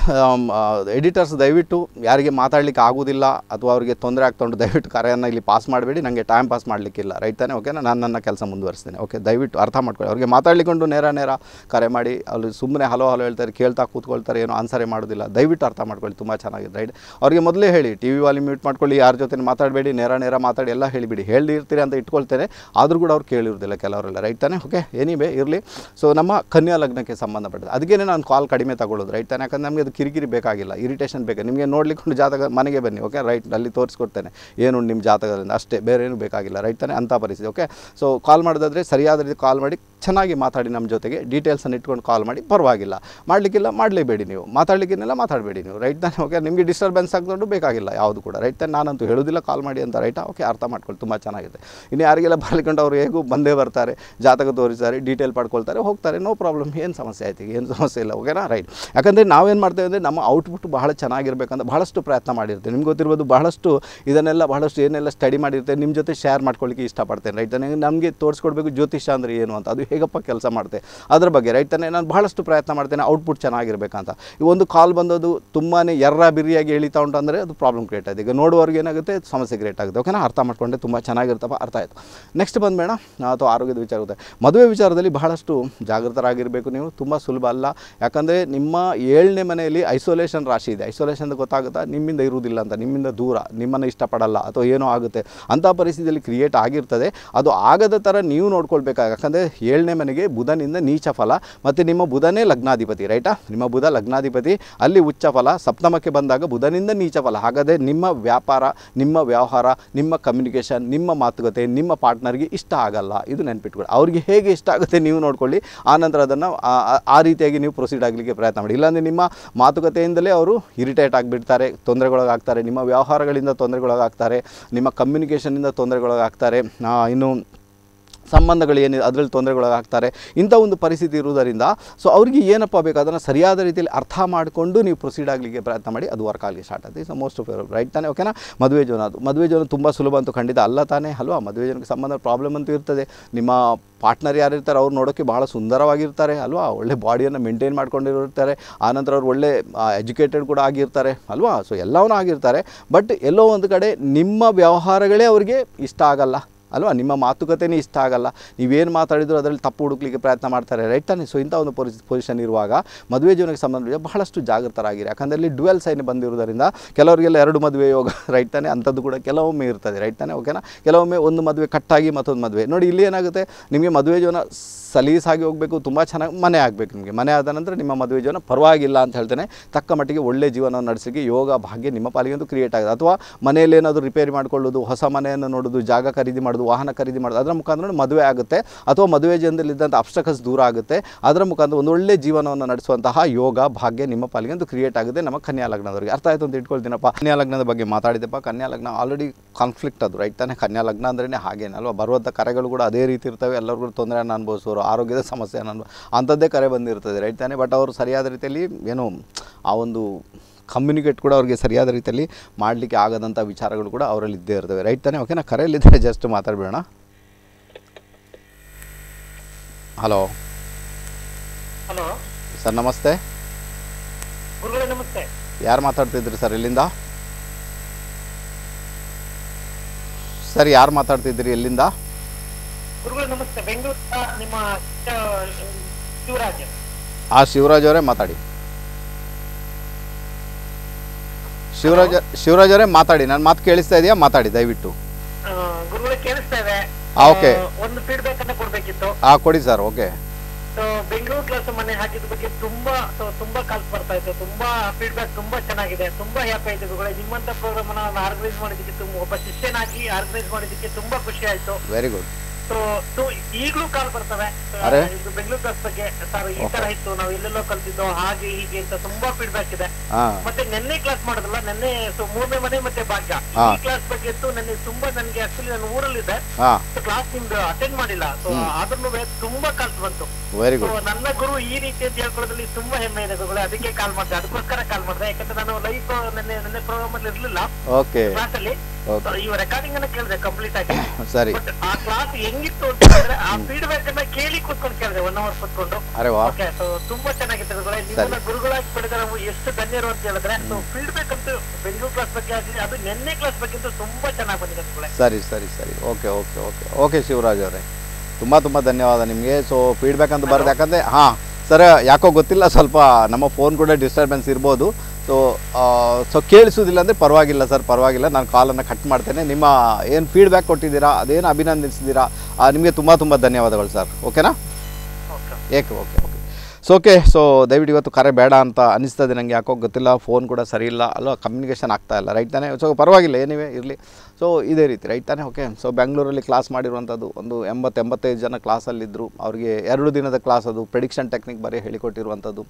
editors ದಯವಿಟ್ಟು ಯಾರಿಗೆ ಮಾತಾಡಲಿಕ್ಕೆ ಆಗೋದಿಲ್ಲ ಅಥವಾ ಅವರಿಗೆ ತೊಂದರೆ ಆಗ್ತೊಂಡು ದಯವಿಟ್ಟು ಕರೆಯನ್ನು ಇಲ್ಲಿ ಪಾಸ್ ಮಾಡಬೇಡಿ ನನಗೆ ಟೈಮ್ ಪಾಸ್ ಮಾಡಲಿಕ್ಕಿಲ್ಲ ರೈಟ್ ತಾನೆ ಓಕೆನಾ ನಾನು ನನ್ನ ಕೆಲಸ ಮುಂದುವರಿಸ್ತೇನೆ ಓಕೆ ದಯವಿಟ್ಟು ಅರ್ಥ ಮಾಡ್ಕೊಳ್ಳಿ ಅವರಿಗೆ ಮಾತಾಡಿಕೊಂಡು ನೇರ ನೇರ ಕರೆ ಮಾಡಿ ಅಲ್ಲಿ ಸುಮ್ಮನೆ ಹಲೋ ಹಲೋ ಹೇಳ್ತಾರೆ ಕೇಳ್ತಾ ಕೂತ್ಕೊಳ್ತಾರೆ ಏನೋ ಆನ್ಸರೇ ಮಾಡೋದಿಲ್ಲ ದಯವಿಟ್ಟು ಅರ್ಥ ಮಾಡ್ಕೊಳ್ಳಿ ತುಂಬ ಚೆನ್ನಾಗಿದೆ ರೈಟ್ ಅವರಿಗೆ ಮೊದಲೇ ಹೇಳಿ ಟಿ ವಿ ವಾಲಿ ಮ್ಯೂಟ್ ಮಾಡ್ಕೊಳ್ಳಿ ಯಾರ ಜೊತೆ ಮಾತಾಡಬೇಡಿ ನೇರ ನೇರ ಮಾತಾಡಿ ಎಲ್ಲ ಹೇಳಿಬಿಡಿ ಹೇಳಿರ್ತೀರಿ ಅಂತ ಇಟ್ಕೊಳ್ತೇನೆ ಆದರೂ ಕೂಡ ಅವ್ರು ಕೇಳಿರೋದಿಲ್ಲ ಕೆಲವರೆಲ್ಲ ರೈಟ್ ತಾನೆ ಓಕೆ ಏನಿವೆ ಇರಲಿ ಸೊ ನಮ್ಮ ಕನ್ಯಾ ಲಗ್ನಕ್ಕೆ ಸಂಬಂಧಪಟ್ಟಿದೆ ಅದಕ್ಕೇನೆ ನಾನು ಕಾಲ್ ಕಡಿಮೆ ತಗೊಳ್ಳೋದು ರೈಟ್ ತಾನೆ ಯಾಕಂದರೆ ನಮಗೆ ಅದು ಕಿರಿಕಿರಿ ಬೇಕಾಗಿಲ್ಲ ಇರಿಟೇಷನ್ ಬೇಕು ನಿಮಗೆ ನೋಡ್ಲಿಕ್ಕೆ ಜಾತಕ ಮನೆಗೆ ಬನ್ನಿ ಓಕೆ ರೈಟ್ ಅಲ್ಲಿ ತೋರಿಸ್ಕೊಡ್ತೇನೆ ಏನು ನಿಮ್ಮ ಜಾತಕದಿಂದ ಅಷ್ಟೇ ಬೇರೆ ಏನು ಬೇಕಾಗಿಲ್ಲ ರೈಟ್ ತಾನೇ ಅಂತ ಪರಿಸ್ಥಿತಿ ಓಕೆ ಸೊ ಕಾಲ್ ಮಾಡೋದಾದರೆ ಸರಿಯಾದ ರೀತಿ ಕಾಲ್ ಮಾಡಿ ಚೆನ್ನಾಗಿ ಮಾತಾಡಿ ನಮ್ಮ ಜೊತೆಗೆ ಡೀಟೇಲ್ಸನ್ನು ಇಟ್ಕೊಂಡು ಕಾಲ್ ಮಾಡಿ ಪರವಾಗಿಲ್ಲ ಮಾಡಲಿಕ್ಕಿಲ್ಲ ಮಾಡಲೇಬೇಡಿ ನೀವು ಮಾತಾಡಲಿಕ್ಕಿನ್ನೆಲ್ಲ ಮಾತಾಡಬೇಡಿ ನೀವು ರೈಟ್ ತಾನೇ ಓಕೆ ನಿಮಗೆ ಡಿಸ್ಟರ್ಬೆನ್ಸ್ ಆಗ್ಕೊಂಡು ಬೇಕಾಗಿಲ್ಲ ಯಾವುದು ಕೂಡ ರೈಟ್ ತಾನೆ ನಾನಂತೂ ಹೇಳೋದಿಲ್ಲ ಕಾಲ್ ಮಾಡಿ ಅಂತ ರೈಟಾ ಓಕೆ ಅರ್ಥ ಮಾಡ್ಕೊಳ್ಳಿ ತುಂಬ ಚೆನ್ನಾಗಿದೆ ಇನ್ನು ಯಾರಿಗೆಲ್ಲ ಬರ್ಲಿಕೊಂಡು ಅವರು ಹೇಗೂ ಬಂದೇ ಬರ್ತಾರೆ ಜಾತಕ ತೋರಿಸ್ತಾರೆ ಡೀಟೇಲ್ ಪಡ್ಕೊಳ್ತಾರೆ ಹೋಗ್ತಾರೆ ನೋ ಪ್ರಾಬ್ಲಮ್ ಏನು ಸಮಸ್ಯೆ ಆಯ್ತು ಏನು ಸಮಸ್ಯೆ ಇಲ್ಲ ಓಕೆನಾ ರೈಟ್ ಯಾಕಂದರೆ ನಾವೇ ನಾವೇನು ಮಾಡ್ತೇವೆ ಅಂದರೆ ನಮ್ಮ ಔಟ್ಪುಟ್ ಬಹಳ ಚೆನ್ನಾಗಿರ್ಬೇಕಂತ ಬಹಳಷ್ಟು ಪ್ರಯತ್ನ ಮಾಡಿರ್ತೇವೆ ನಿಮ್ಗೆ ಗೊತ್ತಿರ್ಬೋದು ಬಹಳಷ್ಟು ಇದನ್ನೆಲ್ಲ ಬಹಳಷ್ಟು ಏನೆಲ್ಲ ಸ್ಟಡಿ ಮಾಡಿರ್ತೇವೆ ನಿಮ್ಮ ಜೊತೆ ಶೇರ್ ಮಾಡ್ಕೊಳ್ಳಿಕ್ಕೆ ಇಷ್ಟಪಡ್ತೇನೆ ರೈಟ್ ನನಗೆ ನಮಗೆ ತೋರಿಸ್ಕೊಡ್ಬೇಕು ಜ್ಯೋತಿಷ್ಯ ಅಂದರೆ ಏನು ಅಂತ ಅದು ಹೇಗಪ್ಪ ಕೆಲಸ ಮಾಡ್ತೆ ಅದ್ರ ಬಗ್ಗೆ ರೈಟ್ ತಾನೆ ನಾನು ಬಹಳಷ್ಟು ಪ್ರಯತ್ನ ಮಾಡ್ತೇನೆ ಔಟ್ಪುಟ್ ಚೆನ್ನಾಗಿರ್ಬೇಕಂತ ಈ ಒಂದು ಕಾಲ್ ಬಂದೋದು ತುಂಬಾ ಎರ್ರ ಬಿರಿಯಾಗಿ ಎಳಿತಾ ಉಂಟು ಅಂದರೆ ಅದು ಪ್ರಾಬ್ಲಮ್ ಕ್ರಿಯೇಟ್ ಆಗಿದೆ ಈಗ ನೋಡುವವ್ರಿಗೆ ಏನಾಗುತ್ತೆ ಸಮಸ್ಯೆ ಕ್ರಿಯೇಟ್ ಆಗುತ್ತೆ ಓಕೆನಾ ಅರ್ಥ ಮಾಡ್ಕೊಂಡೆ ತುಂಬ ಚೆನ್ನಾಗಿರ್ತಪ್ಪ ಅರ್ಥ ಆಯಿತು ನೆಕ್ಸ್ಟ್ ಬಂದ್ಬೇಡ ಅಥವಾ ಆರೋಗ್ಯದ ವಿಚಾರ ಇರುತ್ತೆ ಮದುವೆ ವಿಚಾರದಲ್ಲಿ ಬಹಳಷ್ಟು ಜಾಗೃತರಾಗಿರಬೇಕು ನೀವು ತುಂಬ ಸುಲಭ ಅಲ್ಲ ಯಾಕಂದರೆ ನಿಮ್ಮ ಏಳು ಏಳನೇ ಮನೆಯಲ್ಲಿ ಐಸೋಲೇಷನ್ ರಾಶಿ ಇದೆ ಐಸೋಲೇಷನ್ ಗೊತ್ತಾಗುತ್ತಾ ನಿಮ್ಮಿಂದ ಇರುವುದಿಲ್ಲ ಅಂತ ನಿಮ್ಮಿಂದ ದೂರ ನಿಮ್ಮನ್ನು ಇಷ್ಟಪಡಲ್ಲ ಅಥವಾ ಏನೋ ಆಗುತ್ತೆ ಅಂಥ ಪರಿಸ್ಥಿತಿಯಲ್ಲಿ ಕ್ರಿಯೇಟ್ ಆಗಿರ್ತದೆ ಅದು ಆಗದ ಥರ ನೀವು ನೋಡ್ಕೊಳ್ಬೇಕಾಗ ಯಾಕಂದರೆ ಏಳನೇ ಮನೆಗೆ ಬುಧನಿಂದ ನೀಚ ಫಲ ಮತ್ತು ನಿಮ್ಮ ಬುಧನೇ ಲಗ್ನಾಧಿಪತಿ ರೈಟಾ ನಿಮ್ಮ ಬುಧ ಲಗ್ನಾಧಿಪತಿ ಅಲ್ಲಿ ಉಚ್ಚ ಫಲ ಸಪ್ತಮಕ್ಕೆ ಬಂದಾಗ ಬುಧನಿಂದ ನೀಚ ಫಲ ಹಾಗಾದರೆ ನಿಮ್ಮ ವ್ಯಾಪಾರ ನಿಮ್ಮ ವ್ಯವಹಾರ ನಿಮ್ಮ ಕಮ್ಯುನಿಕೇಷನ್ ನಿಮ್ಮ ಮಾತುಕತೆ ನಿಮ್ಮ ಪಾರ್ಟ್ನರ್ಗೆ ಇಷ್ಟ ಆಗಲ್ಲ ಇದು ನೆನ್ಪಿಟ್ಕೊಳ್ಳಿ ಅವ್ರಿಗೆ ಹೇಗೆ ಇಷ್ಟ ಆಗುತ್ತೆ ನೀವು ನೋಡ್ಕೊಳ್ಳಿ ಆನಂತರ ಅದನ್ನು ಆ ರೀತಿಯಾಗಿ ನೀವು ಪ್ರೊಸೀಡ್ ಆಗಲಿಕ್ಕೆ ಪ್ರಯತ್ನ ಮಾಡಿ ಇಲ್ಲಾಂದರೆ ನಿಮ್ಮ ಮಾತುಕತೆಯಿಂದಲೇ ಅವರು ಇರಿಟೇಟ್ ಆಗಿಬಿಡ್ತಾರೆ ತೊಂದರೆಗೊಳಗಾಗ್ತಾರೆ ನಿಮ್ಮ ವ್ಯವಹಾರಗಳಿಂದ ತೊಂದರೆಗೊಳಗಾಗ್ತಾರೆ ನಿಮ್ಮ ಕಮ್ಯುನಿಕೇಷನಿಂದ ತೊಂದರೆಗೊಳಗಾಗ್ತಾರೆ ಇನ್ನು ಸಂಬಂಧಗಳು ಏನಿದೆ ಅದರಲ್ಲಿ ತೊಂದರೆಗಳಾಗ್ತಾರೆ ಇಂಥ ಒಂದು ಪರಿಸ್ಥಿತಿ ಇರುವುದರಿಂದ ಸೊ ಅವರಿಗೆ ಏನಪ್ಪ ಬೇಕು ಅದನ್ನು ಸರಿಯಾದ ರೀತಿಯಲ್ಲಿ ಅರ್ಥ ಮಾಡಿಕೊಂಡು ನೀವು ಪ್ರೊಸೀಡ್ ಆಗಲಿಕ್ಕೆ ಪ್ರಯತ್ನ ಮಾಡಿ ಅದು ವರ್ಕ್ ಆಗಲಿ ಸ್ಟಾರ್ಟ್ ಆಗುತ್ತೆ ಸೊ ಮೋಸ್ಟ್ ಆಫ್ ರೈಟ್ ತಾನೇ ಓಕೆನಾ ಮದುವೆ ಜೋನ ಅದು ಮದುವೆ ಜೋನ ತುಂಬ ಸುಲಭ ಅಂತೂ ಖಂಡಿತ ಅಲ್ಲ ತಾನೇ ಅಲ್ವಾ ಮದುವೆ ಜನಕ್ಕೆ ಸಂಬಂಧ ಪ್ರಾಬ್ಲಮ್ ಅಂತೂ ಇರ್ತದೆ ನಿಮ್ಮ ಪಾರ್ಟ್ನರ್ ಯಾರು ಇರ್ತಾರೆ ಅವ್ರು ನೋಡೋಕ್ಕೆ ಭಾಳ ಸುಂದರವಾಗಿರ್ತಾರೆ ಅಲ್ವಾ ಒಳ್ಳೆ ಬಾಡಿಯನ್ನು ಮೇಂಟೈನ್ ಮಾಡ್ಕೊಂಡಿರ್ತಾರೆ ಆನಂತರ ಅವ್ರು ಒಳ್ಳೆ ಎಜುಕೇಟೆಡ್ ಕೂಡ ಆಗಿರ್ತಾರೆ ಅಲ್ವಾ ಸೊ ಎಲ್ಲವನ್ನೂ ಆಗಿರ್ತಾರೆ ಬಟ್ ಎಲ್ಲೋ ಒಂದು ಕಡೆ ನಿಮ್ಮ ವ್ಯವಹಾರಗಳೇ ಅವರಿಗೆ ಇಷ್ಟ ಆಗಲ್ಲ ಅಲ್ವಾ ನಿಮ್ಮ ಮಾತುಕತೆನೇ ಇಷ್ಟ ಆಗಲ್ಲ ನೀವೇನು ಮಾತಾಡಿದ್ರು ಅದರಲ್ಲಿ ತಪ್ಪು ಹುಡುಕ್ಲಿಕ್ಕೆ ಪ್ರಯತ್ನ ಮಾಡ್ತಾರೆ ರೈಟ್ ತಾನೆ ಸೊ ಇಂಥ ಒಂದು ಪೊಸಿ ಪೊಸಿಷನ್ ಇರುವಾಗ ಮದುವೆ ಜೀವನಕ್ಕೆ ಸಂಬಂಧಿಸಿದ ಬಹಳಷ್ಟು ಜಾಗೃತರಾಗಿರಿ ಯಾಕಂದರೆ ಇಲ್ಲಿ ಡ್ಯುವೆಲ್ ಸೈನ್ ಬಂದಿರೋದರಿಂದ ಕೆಲವರಿಗೆಲ್ಲ ಎರಡು ಮದುವೆ ಯೋಗ ರೈಟ್ ತಾನೆ ಅಂಥದ್ದು ಕೂಡ ಕೆಲವೊಮ್ಮೆ ಇರ್ತದೆ ರೈಟ್ ತಾನೆ ಓಕೆನಾ ಕೆಲವೊಮ್ಮೆ ಒಂದು ಮದುವೆ ಕಟ್ಟಾಗಿ ಮತ್ತೊಂದು ಮದುವೆ ನೋಡಿ ಇಲ್ಲಿ ಏನಾಗುತ್ತೆ ನಿಮಗೆ ಮದುವೆ ಜೀವನ ಸಲೀಸಾಗಿ ಹೋಗಬೇಕು ತುಂಬ ಚೆನ್ನಾಗಿ ಮನೆ ಆಗಬೇಕು ನಿಮಗೆ ಮನೆ ಆದ ನಂತರ ನಿಮ್ಮ ಮದುವೆ ಜೀವನ ಪರವಾಗಿಲ್ಲ ಅಂತ ಹೇಳ್ತೇನೆ ತಕ್ಕ ಮಟ್ಟಿಗೆ ಒಳ್ಳೆ ಜೀವನವನ್ನು ನಡೆಸಿಗೆ ಯೋಗ ಭಾಗ್ಯ ನಿಮ್ಮ ಪಾಲಿಗೆ ಒಂದು ಕ್ರಿಯೇಟ್ ಆಗುತ್ತೆ ಅಥವಾ ಮನೆಯಲ್ಲಿ ಏನಾದರೂ ರಿಪೇರಿ ಮಾಡಿಕೊಳ್ಳೋದು ಹೊಸ ಮನೆಯನ್ನು ನೋಡೋದು ಜಾಗ ಖರೀದಿ ಮಾಡೋದು ವಾಹನ ಖರೀದಿ ಮಾಡೋದು ಅದರ ಮುಖಾಂತರ ಮದುವೆ ಆಗುತ್ತೆ ಅಥವಾ ಮದುವೆ ಜನದಲ್ಲಿದ್ದಂಥ ಅಪ್ಸ್ಟಕಸ್ ದೂರ ಆಗುತ್ತೆ ಅದರ ಮುಖಾಂತರ ಒಂದು ಒಳ್ಳೆ ಜೀವನವನ್ನು ನಡೆಸುವಂತಹ ಯೋಗ ಭಾಗ್ಯ ನಿಮ್ಮ ಪಾಲಿಗೆ ಕ್ರಿಯೇಟ್ ಆಗುತ್ತೆ ನಮ್ಮ ಕನ್ಯಾ ಲಗ್ನದವರಿಗೆ ಅರ್ಥ ಆಯಿತು ಅಂತ ಇಟ್ಕೊಳ್ತೀನಪ್ಪ ಕನ್ಯಾ ಲಗ್ನದ ಬಗ್ಗೆ ಮಾತಾಡಿದೆಪ್ಪ ಕನ್ಯಾ ಲಗ್ನ ಆಲ್ರೆಡಿ ಕಾನ್ಫ್ಲಿಕ್ಟ್ ಅದು ರೈಟ್ ತಾನೇ ಕನ್ಯಾ ಲಗ್ನ ಅಂದ್ರೇ ಹಾಗೇನಲ್ವ ಬರುವಂಥ ಕರೆಗಳು ಕೂಡ ಅದೇ ರೀತಿ ಇರ್ತವೆ ಎಲ್ಲರಿಗೂ ತೊಂದರೆಯನ್ನು ಅನುಭವಿಸೋರು ಆರೋಗ್ಯದ ಸಮಸ್ಯೆಯನ್ನು ಅನುಭವ ಅಂಥದ್ದೇ ಕರೆ ಬಂದಿರ್ತದೆ ರೈಟ್ ತಾನೇ ಬಟ್ ಅವರು ಸರಿಯಾದ ರೀತಿಯಲ್ಲಿ ಏನು ಆ ಒಂದು ಕಮ್ಯುನಿಕೇಟ್ ಕೂಡ ಅವ್ರಿಗೆ ಸರಿಯಾದ ರೀತಿಯಲ್ಲಿ ಮಾಡಲಿಕ್ಕೆ ಆಗದಂಥ ವಿಚಾರಗಳು ಕೂಡ ಅವರಲ್ಲಿ ಇದ್ದೇ ಇರ್ತವೆ ರೈಟ್ ತಾನೇ ಓಕೆನಾ ಕರೆಯಲ್ಲಿದ್ದರೆ ಜಸ್ಟ್ ಮಾತಾಡಬೇಡ ಹಲೋ ಹಲೋ ಸರ್ ನಮಸ್ತೆ ನಮಸ್ತೆ ಯಾರು ಮಾತಾಡ್ತಿದ್ರಿ ಸರ್ ಎಲ್ಲಿಂದ ಸರ್ ಯಾರು ಮಾತಾಡ್ತಿದ್ರಿ ಎಲ್ಲಿಂದ ನಿಮ್ಮ ಶಿವರಾಜ್ ಆ ಶಿವರಾಜ್ ಅವರೇ ಮಾತಾಡಿ ಶಿವರಾಜ ಶಿವರಾಜ್ ಅವರೇ ಮಾತಾಡಿ ನನ್ನ ಮಾತು ಕೇಳಿಸ್ತಾ ಇದೆಯಾ ಮಾತಾಡಿ ದಯವಿಟ್ಟು ಗುರುಗಳೇ ಕೇಳಿಸ್ತಾ ಇದೆ ಓಕೆ ಒಂದು ಫೀಡ್ಬ್ಯಾಕ್ ಅನ್ನ ಕೊಡ್ಬೇಕಿತ್ತು ಆ ಕೊಡಿ ಸರ್ ಓಕೆ ಬೆಂಗಳೂರು ಕ್ಲಾಸ್ ಮನೆ ಹಾಕಿದ ಬಗ್ಗೆ ತುಂಬಾ ತುಂಬಾ ಕಾಲ್ಸ್ ಬರ್ತಾ ಇತ್ತು ತುಂಬಾ ಫೀಡ್ಬ್ಯಾಕ್ ತುಂಬಾ ಚೆನ್ನಾಗಿದೆ ತುಂಬಾ ಹ್ಯಾಪಿ ಆಯ್ತು ಗುರುಗಳೇ ನಿಮ್ಮಂತ ಪ್ರೋಗ್ರಾಮ್ ಅನ್ನ ಆರ್ಗನೈಸ್ ಮಾಡಿದಕ್ಕೆ ಒಬ್ಬ ಶಿಷ್ಯನಾಗಿ ಆರ್ಗನೈಸ್ ಮಾಡಿದಕ್ಕೆ ತುಂಬಾ ಖುಷಿ ಆಯ್ತು ವೆರಿ ಗುಡ್ ಈಗಲೂ ಕಾಲ್ ಬರ್ತವೆ ಬೆಂಗಳೂರು ದಸ್ ಬಗ್ಗೆ ಸರ್ ಈ ತರ ಇತ್ತು ನಾವು ಎಲ್ಲೆಲ್ಲೋ ಕಲ್ತಿದ್ದೋ ಹಾಗೆ ಹೀಗೆ ಅಂತ ತುಂಬಾ ಫೀಡ್ಬ್ಯಾಕ್ ಇದೆ ಮತ್ತೆ ನೆನ್ನೆ ಕ್ಲಾಸ್ ಮಾಡೋದಲ್ಲ ನಿನ್ನೆ ಮೂರನೇ ಮನೆ ಮತ್ತೆ ಭಾಗ್ಯ ಈ ಕ್ಲಾಸ್ ಬಗ್ಗೆ ಇತ್ತು ನನಗೆ ತುಂಬಾ ನನ್ಗೆ ಆಕ್ಚುಲಿ ನಾನು ಊರಲ್ಲಿದೆ ಕ್ಲಾಸ್ ನಿಮ್ದು ಅಟೆಂಡ್ ಮಾಡಿಲ್ಲ ಸೊ ಅದ್ರೂ ತುಂಬಾ ಕಲ್ತು ಬಂತು ವೆರಿ ಗುಡ್ ನನ್ನ ಗುರು ಈ ರೀತಿ ಅಂತ ಹೇಳ್ಕೊಳ್ಳೋದ್ರಲ್ಲಿ ತುಂಬಾ ಹೆಮ್ಮೆ ಇದೆ ಗುರುಗಳು ಅದಕ್ಕೆ ಕಾಲ್ ಮಾಡಿದೆ ಅದಕ್ಕೋಸ್ಕರ ಕಾಲ್ ಮಾಡಿದೆ ಯಾಕಂದ್ರೆ ನಾನು ಲೈಫ್ ನೆನ್ನೆ ನೆನ್ನೆ ಪ್ರೋಗ್ರಾಮ್ ಅಲ್ಲಿ ಇರ್ಲಿಲ್ಲ ಓಕೆ ಕ್ಲಾಸ್ ಅಲ್ಲಿ ಇವ ರೆಕಾರ್ಡಿಂಗ್ ಅನ್ನ ಕೇಳಿದೆ ಕಂಪ್ಲೀಟ್ ಆಗಿ ಸರಿ ಆ ಕ್ಲಾಸ್ ಹೆಂಗಿತ್ತು ಅಂತ ಹೇಳಿದ್ರೆ ಆ ಫೀಡ್ಬ್ಯಾಕ್ ಅನ್ನ ಕೇಳಿ ಕೂತ್ಕೊಂಡು ಕೇಳಿದೆ ಒನ್ ಅವರ್ ಕೂತ್ಕೊಂಡು ಅರೆ ವಾ ಓಕೆ ಸೊ ತುಂಬಾ ಚೆನ್ನಾಗಿತ್ತು ಗುರುಗಳೇ ನಿಮ್ಮ ಗುರುಗಳಾಗಿ ಪಡೆದ ನಾವು ಎಷ್ಟು ಧನ್ಯರು ಅಂತ ಹೇಳಿದ್ರೆ ಸೋ ಫೀಡ್ಬ್ಯಾಕ್ ಅಂತೂ ಬೆಂಗಳೂರು ಕ್ಲಾಸ್ ಬಗ್ಗೆ ಆಗಲಿ ಅದು ನೆನ್ನೆ ಕ್ಲಾಸ್ ಬಗ್ಗೆ ತುಂಬಾ ಚೆನ್ನಾಗಿ ಬಂದಿದೆ ಗುರುಗಳೇ ಸರಿ ಸರಿ ಸರಿ okay okay okay okay Shivraj ಅವರೇ ತುಂಬ ತುಂಬ ಧನ್ಯವಾದ ನಿಮಗೆ ಸೊ ಫೀಡ್ಬ್ಯಾಕ್ ಅಂತ ಬರೋದು ಯಾಕಂದರೆ ಹಾಂ ಸರ್ ಯಾಕೋ ಗೊತ್ತಿಲ್ಲ ಸ್ವಲ್ಪ ನಮ್ಮ ಫೋನ್ ಕೂಡ ಡಿಸ್ಟರ್ಬೆನ್ಸ್ ಇರ್ಬೋದು ಸೊ ಸೊ ಕೇಳಿಸೋದಿಲ್ಲ ಅಂದರೆ ಪರವಾಗಿಲ್ಲ ಸರ್ ಪರವಾಗಿಲ್ಲ ನಾನು ಕಾಲನ್ನು ಕಟ್ ಮಾಡ್ತೇನೆ ನಿಮ್ಮ ಏನು ಫೀಡ್ಬ್ಯಾಕ್ ಕೊಟ್ಟಿದ್ದೀರಾ ಅದೇನು ಅಭಿನಂದಿಸಿದ್ದೀರಾ ನಿಮಗೆ ತುಂಬ ತುಂಬ ಧನ್ಯವಾದಗಳು ಸರ್ ಓಕೆನಾ ಏಕೆ okay okay so okay so ದಯವಿಟ್ಟು ಇವತ್ತು ಕರೆ ಬೇಡ ಅಂತ ಅನಿಸ್ತದೆ ನನಗೆ ಯಾಕೋ ಗೊತ್ತಿಲ್ಲ ಫೋನ್ ಕೂಡ ಸರಿ ಇಲ್ಲ ಅಲ್ವಾ ಕಮ್ಯುನಿಕೇಷನ್ ಆಗ್ತಾ ಇಲ್ಲ ರೈಟ್ ತಾನೇ ಸೊ ಪರವಾಗಿಲ್ಲ ಏನಿವೆ ಇರಲಿ ಸೊ ಇದೇ ರೀತಿ ರೈಟ್ ತಾನೇ ಓಕೆ ಸೊ ಬೆಂಗಳೂರಲ್ಲಿ ಕ್ಲಾಸ್ ಮಾಡಿರುವಂಥದ್ದು ಒಂದು ಎಂಬತ್ತೆಂಬತ್ತೈದು ಜನ ಕ್ಲಾಸಲ್ಲಿದ್ದರು ಅವರಿಗೆ ಎರಡು ದಿನದ ಕ್ಲಾಸ್ ಅದು ಪ್ರಿಡಿಕ್ಷನ್ ಟೆಕ್ನಿಕ್ ಬರೀ ಹೇಳಿಕೊಟ್ಟಿರುವಂಥದ್ದು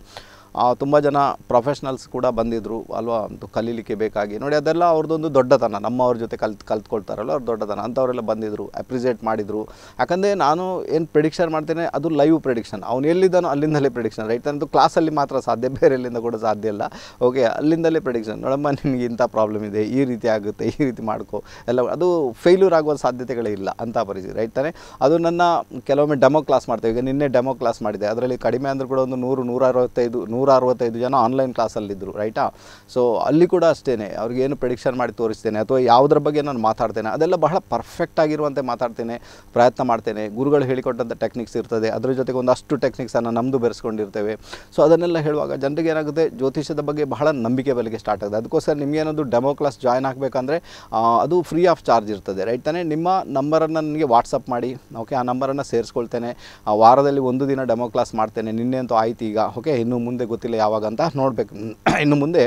ತುಂಬ ಜನ ಪ್ರೊಫೆಷ್ನಲ್ಸ್ ಕೂಡ ಬಂದಿದ್ದರು ಅಲ್ವಾ ಒಂದು ಕಲೀಲಿಕ್ಕೆ ಬೇಕಾಗಿ ನೋಡಿ ಅದೆಲ್ಲ ಅವ್ರದ್ದೊಂದು ದೊಡ್ಡತನ ನಮ್ಮವ್ರ ಜೊತೆ ಕಲ್ತ್ ಕಲ್ತ್ಕೊಳ್ತಾರಲ್ಲ ಅವ್ರು ದೊಡ್ಡತನ ಅಂಥವರೆಲ್ಲ ಬಂದಿದ್ದರು ಅಪ್ರಿಸಿಯೇಟ್ ಮಾಡಿದರು ಯಾಕಂದರೆ ನಾನು ಏನು ಪ್ರಿಡಿಕ್ಷನ್ ಮಾಡ್ತೇನೆ ಅದು ಲೈವ್ ಪ್ರಿಡಿಕ್ಷನ್ ಅವ್ನು ಎಲ್ಲಿದ್ದಾನೋ ಅಲ್ಲಿಂದಲೇ ಪ್ರಿಡಿಕ್ಷನ್ ರೈಟ್ ಅನ್ನೋದು ಕ್ಲಾಸಲ್ಲಿ ಮಾತ್ರ ಸಾಧ್ಯ ಬೇರೆ ಎಲ್ಲಿಂದ ಕೂಡ ಸಾಧ್ಯ ಇಲ್ಲ ಓಕೆ ಅಲ್ಲಿಂದಲೇ ಪ್ರಿಡಿಕ್ಷನ್ ನೋಡಮ್ಮ ನಿಮಗೆ ಇಂಥ ಪ್ರಾಬ್ಲಮ್ ಇದೆ ಈ ರೀತಿ ಆಗುತ್ತೆ ಈ ರೀತಿ ಮಾಡ್ಕೋ ಎಲ್ಲ ಅದು ಫೇಲ್ಯೂರ್ ಆಗುವ ಸಾಧ್ಯತೆಗಳೇ ಇಲ್ಲ ಅಂತ ಪರಿಸ್ಥಿತಿ ರೈಟ್ ತಾನೆ ಅದು ನನ್ನ ಕೆಲವೊಮ್ಮೆ ಡೆಮೋ ಕ್ಲಾಸ್ ಮಾಡ್ತೇವೆ ಈಗ ನಿನ್ನೆ ಡೆಮೋ ಕ್ಲಾಸ್ ಮಾಡಿದೆ ಅದರಲ್ಲಿ ಕಡಿಮೆ ಅಂದರೂ ಕೂಡ ಒಂದು ನೂರು ನೂರ ಅರವತ್ತೈದು ನೂರ ಅರವತ್ತೈದು ಜನ ಆನ್ಲೈನ್ ಕ್ಲಾಸಲ್ಲಿದ್ದರು ರೈಟಾ ಸೊ ಅಲ್ಲಿ ಕೂಡ ಅಷ್ಟೇ ಅವ್ರಿಗೇನು ಪ್ರಿಡಿಕ್ಷನ್ ಮಾಡಿ ತೋರಿಸ್ತೇನೆ ಅಥವಾ ಯಾವುದ್ರ ಬಗ್ಗೆ ನಾನು ಮಾತಾಡ್ತೇನೆ ಅದೆಲ್ಲ ಬಹಳ ಪರ್ಫೆಕ್ಟ್ ಆಗಿರುವಂತೆ ಮಾತಾಡ್ತೇನೆ ಪ್ರಯತ್ನ ಮಾಡ್ತೇನೆ ಗುರುಗಳು ಹೇಳಿಕೊಟ್ಟಂಥ ಟೆಕ್ನಿಕ್ಸ್ ಇರ್ತದೆ ಅದರ ಜೊತೆಗೆ ಒಂದಷ್ಟು ಟೆಕ್ನಿಕ್ಸನ್ನು ನಮ್ಮದು ಬೆರೆಸ್ಕೊಂಡಿರ್ತೇವೆ ಸೊ ಅದನ್ನೆಲ್ಲ ಹೇಳುವಾಗ ಜನರಿಗೆ ಏನಾಗುತ್ತೆ ಜ್ಯೋತಿಷ್ಯದ ಬಗ್ಗೆ ಬಹಳ ನಂಬಿಕೆ ಬೆಲೆಗೆ ಸ್ಟಾರ್ಟ್ ಆಗುತ್ತೆ ಅದಕ್ಕೋಸ್ಕರ ನಿಮಗೇನೊಂದು ಡೆಮೋ ಕ್ಲಾಸ್ ಜಾಯ್ನ್ ಆಗಬೇಕಂದ್ರೆ ಅದು ಫ್ರೀ ಆಫ್ ಚಾರ್ಜ್ ಇರ್ತದೆ ರೈಟ್ ತಾನೇ ನಿಮ್ಮ ನಂಬರನ್ನು ನನಗೆ ವಾಟ್ಸಪ್ ಮಾಡಿ ಓಕೆ ಆ ನಂಬರನ್ನು ಸೇರಿಸ್ಕೊಳ್ತೇನೆ ಆ ವಾರದಲ್ಲಿ ಒಂದು ದಿನ ಡೆಮೋ ಕ್ಲಾಸ್ ಮಾಡ್ತೇನೆ ನಿನ್ನೆ ಅಂತೂ ಆಯ್ತು ಈಗ ಓಕೆ ಇನ್ನು ಮುಂದೆ ಗೊತ್ತಿಲ್ಲ ಯಾವಾಗ ಅಂತ ನೋಡಬೇಕು ಇನ್ನು ಮುಂದೆ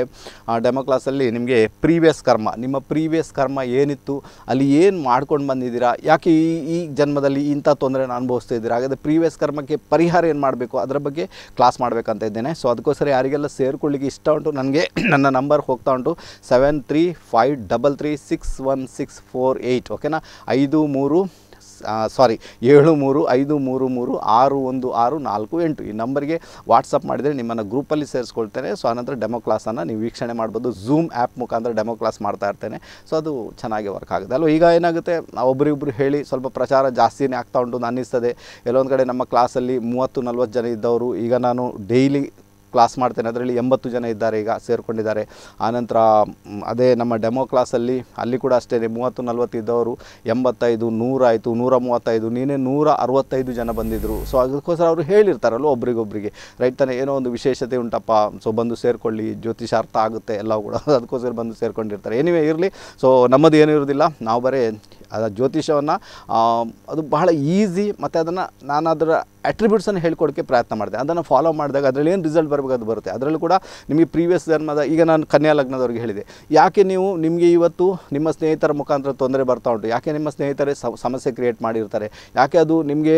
ಆ ಡೆಮೋ ಕ್ಲಾಸಲ್ಲಿ ನಿಮಗೆ ಪ್ರೀವಿಯಸ್ ಕರ್ಮ ನಿಮ್ಮ ಪ್ರೀವಿಯಸ್ ಕರ್ಮ ಏನಿತ್ತು ಅಲ್ಲಿ ಏನು ಮಾಡ್ಕೊಂಡು ಬಂದಿದ್ದೀರಾ ಯಾಕೆ ಈ ಈ ಜನ್ಮದಲ್ಲಿ ಇಂಥ ತೊಂದರೆನ ಅನುಭವಿಸ್ತಾ ಇದ್ದೀರಾ ಹಾಗಾದರೆ ಪ್ರೀವಿಯಸ್ ಕರ್ಮಕ್ಕೆ ಪರಿಹಾರ ಏನು ಮಾಡಬೇಕು ಅದರ ಬಗ್ಗೆ ಕ್ಲಾಸ್ ಮಾಡಬೇಕಂತ ಇದ್ದೇನೆ ಸೊ ಅದಕ್ಕೋಸ್ಕರ ಯಾರಿಗೆಲ್ಲ ಸೇರ್ಕೊಳ್ಳಿಕ್ಕೆ ಇಷ್ಟ ಉಂಟು ನನಗೆ ನನ್ನ ನಂಬರ್ ಹೋಗ್ತಾ ಉಂಟು seven three five double three six one six four eight ಓಕೆನಾ ಐದು ಮೂರು ಸಾರಿ ಏಳು ಮೂರು ಐದು ಮೂರು ಮೂರು ಆರು ಒಂದು ಆರು ನಾಲ್ಕು ಎಂಟು ಈ ನಂಬರ್ಗೆ ವಾಟ್ಸಪ್ ಮಾಡಿದರೆ ನಿಮ್ಮನ್ನು ಗ್ರೂಪಲ್ಲಿ ಸೇರಿಸ್ಕೊಳ್ತೇನೆ ಸೊ ಆನಂತರ ಡೆಮೋ ಕ್ಲಾಸನ್ನು ನೀವು ವೀಕ್ಷಣೆ ಮಾಡ್ಬೋದು ಝೂಮ್ ಆ್ಯಪ್ ಮುಖಾಂತರ ಡೆಮೋ ಕ್ಲಾಸ್ ಮಾಡ್ತಾ ಇರ್ತೇನೆ ಸೊ ಅದು ಚೆನ್ನಾಗಿ ವರ್ಕ್ ಆಗುತ್ತೆ ಅಲ್ವ ಈಗ ಏನಾಗುತ್ತೆ ಒಬ್ಬರಿಬ್ಬರು ಹೇಳಿ ಸ್ವಲ್ಪ ಪ್ರಚಾರ ಜಾಸ್ತಿನೇ ಆಗ್ತಾ ಉಂಟು ಅನ್ನಿಸ್ತದೆ ಎಲ್ಲೊಂದು ಕಡೆ ನಮ್ಮ ಕ್ಲಾಸಲ್ಲಿ ಮೂವತ್ತು ನಲ್ವತ್ತು ಜನ ಇದ್ದವರು ಈಗ ನಾನು ಡೈಲಿ ಕ್ಲಾಸ್ ಮಾಡ್ತೇನೆ ಅದರಲ್ಲಿ ಎಂಬತ್ತು ಜನ ಇದ್ದಾರೆ ಈಗ ಸೇರಿಕೊಂಡಿದ್ದಾರೆ ಆನಂತರ ಅದೇ ನಮ್ಮ ಡೆಮೋ ಕ್ಲಾಸಲ್ಲಿ ಅಲ್ಲಿ ಕೂಡ ಅಷ್ಟೇ ಮೂವತ್ತು ನಲ್ವತ್ತು ಇದ್ದವರು ಎಂಬತ್ತೈದು ನೂರಾಯಿತು ನೂರ ಮೂವತ್ತೈದು ನೀನೇ ನೂರ ಅರವತ್ತೈದು ಜನ ಬಂದಿದ್ದರು ಸೊ ಅದಕ್ಕೋಸ್ಕರ ಅವರು ಹೇಳಿರ್ತಾರಲ್ಲ ಒಬ್ರಿಗೊಬ್ರಿಗೆ ರೈಟ್ ತಾನೇ ಏನೋ ಒಂದು ವಿಶೇಷತೆ ಉಂಟಪ್ಪ ಸೊ ಬಂದು ಸೇರಿಕೊಳ್ಳಿ ಜ್ಯೋತಿಷಾರ್ಥ ಆಗುತ್ತೆ ಎಲ್ಲ ಕೂಡ ಅದಕ್ಕೋಸ್ಕರ ಬಂದು ಸೇರಿಕೊಂಡಿರ್ತಾರೆ ಏನಿವೆ ಇರಲಿ ಸೊ ನಮ್ಮದು ಏನೂ ಇರೋದಿಲ್ಲ ನಾವು ಬರೀ ಅದು ಜ್ಯೋತಿಷವನ್ನು ಅದು ಬಹಳ ಈಸಿ ಮತ್ತು ಅದನ್ನು ನಾನು ಅದರ ಅಟ್ರಿಬ್ಯೂಟ್ಸನ್ನು ಹೇಳ್ಕೊಡೋಕ್ಕೆ ಪ್ರಯತ್ನ ಮಾಡಿದೆ ಅದನ್ನು ಫಾಲೋ ಮಾಡಿದಾಗ ಅದರಲ್ಲಿ ಏನು ರಿಸಲ್ಟ್ ಬರಬೇಕು ಅದು ಬರುತ್ತೆ ಅದರಲ್ಲೂ ಕೂಡ ನಿಮಗೆ ಪ್ರೀವಿಯಸ್ ಜನ್ಮದ ಈಗ ನಾನು ಕನ್ಯಾ ಲಗ್ನದವ್ರಿಗೆ ಹೇಳಿದೆ ಯಾಕೆ ನೀವು ನಿಮಗೆ ಇವತ್ತು ನಿಮ್ಮ ಸ್ನೇಹಿತರ ಮುಖಾಂತರ ತೊಂದರೆ ಬರ್ತಾ ಉಂಟು ಯಾಕೆ ನಿಮ್ಮ ಸ್ನೇಹಿತರೇ ಸಮಸ್ಯೆ ಕ್ರಿಯೇಟ್ ಮಾಡಿರ್ತಾರೆ ಯಾಕೆ ಅದು ನಿಮಗೆ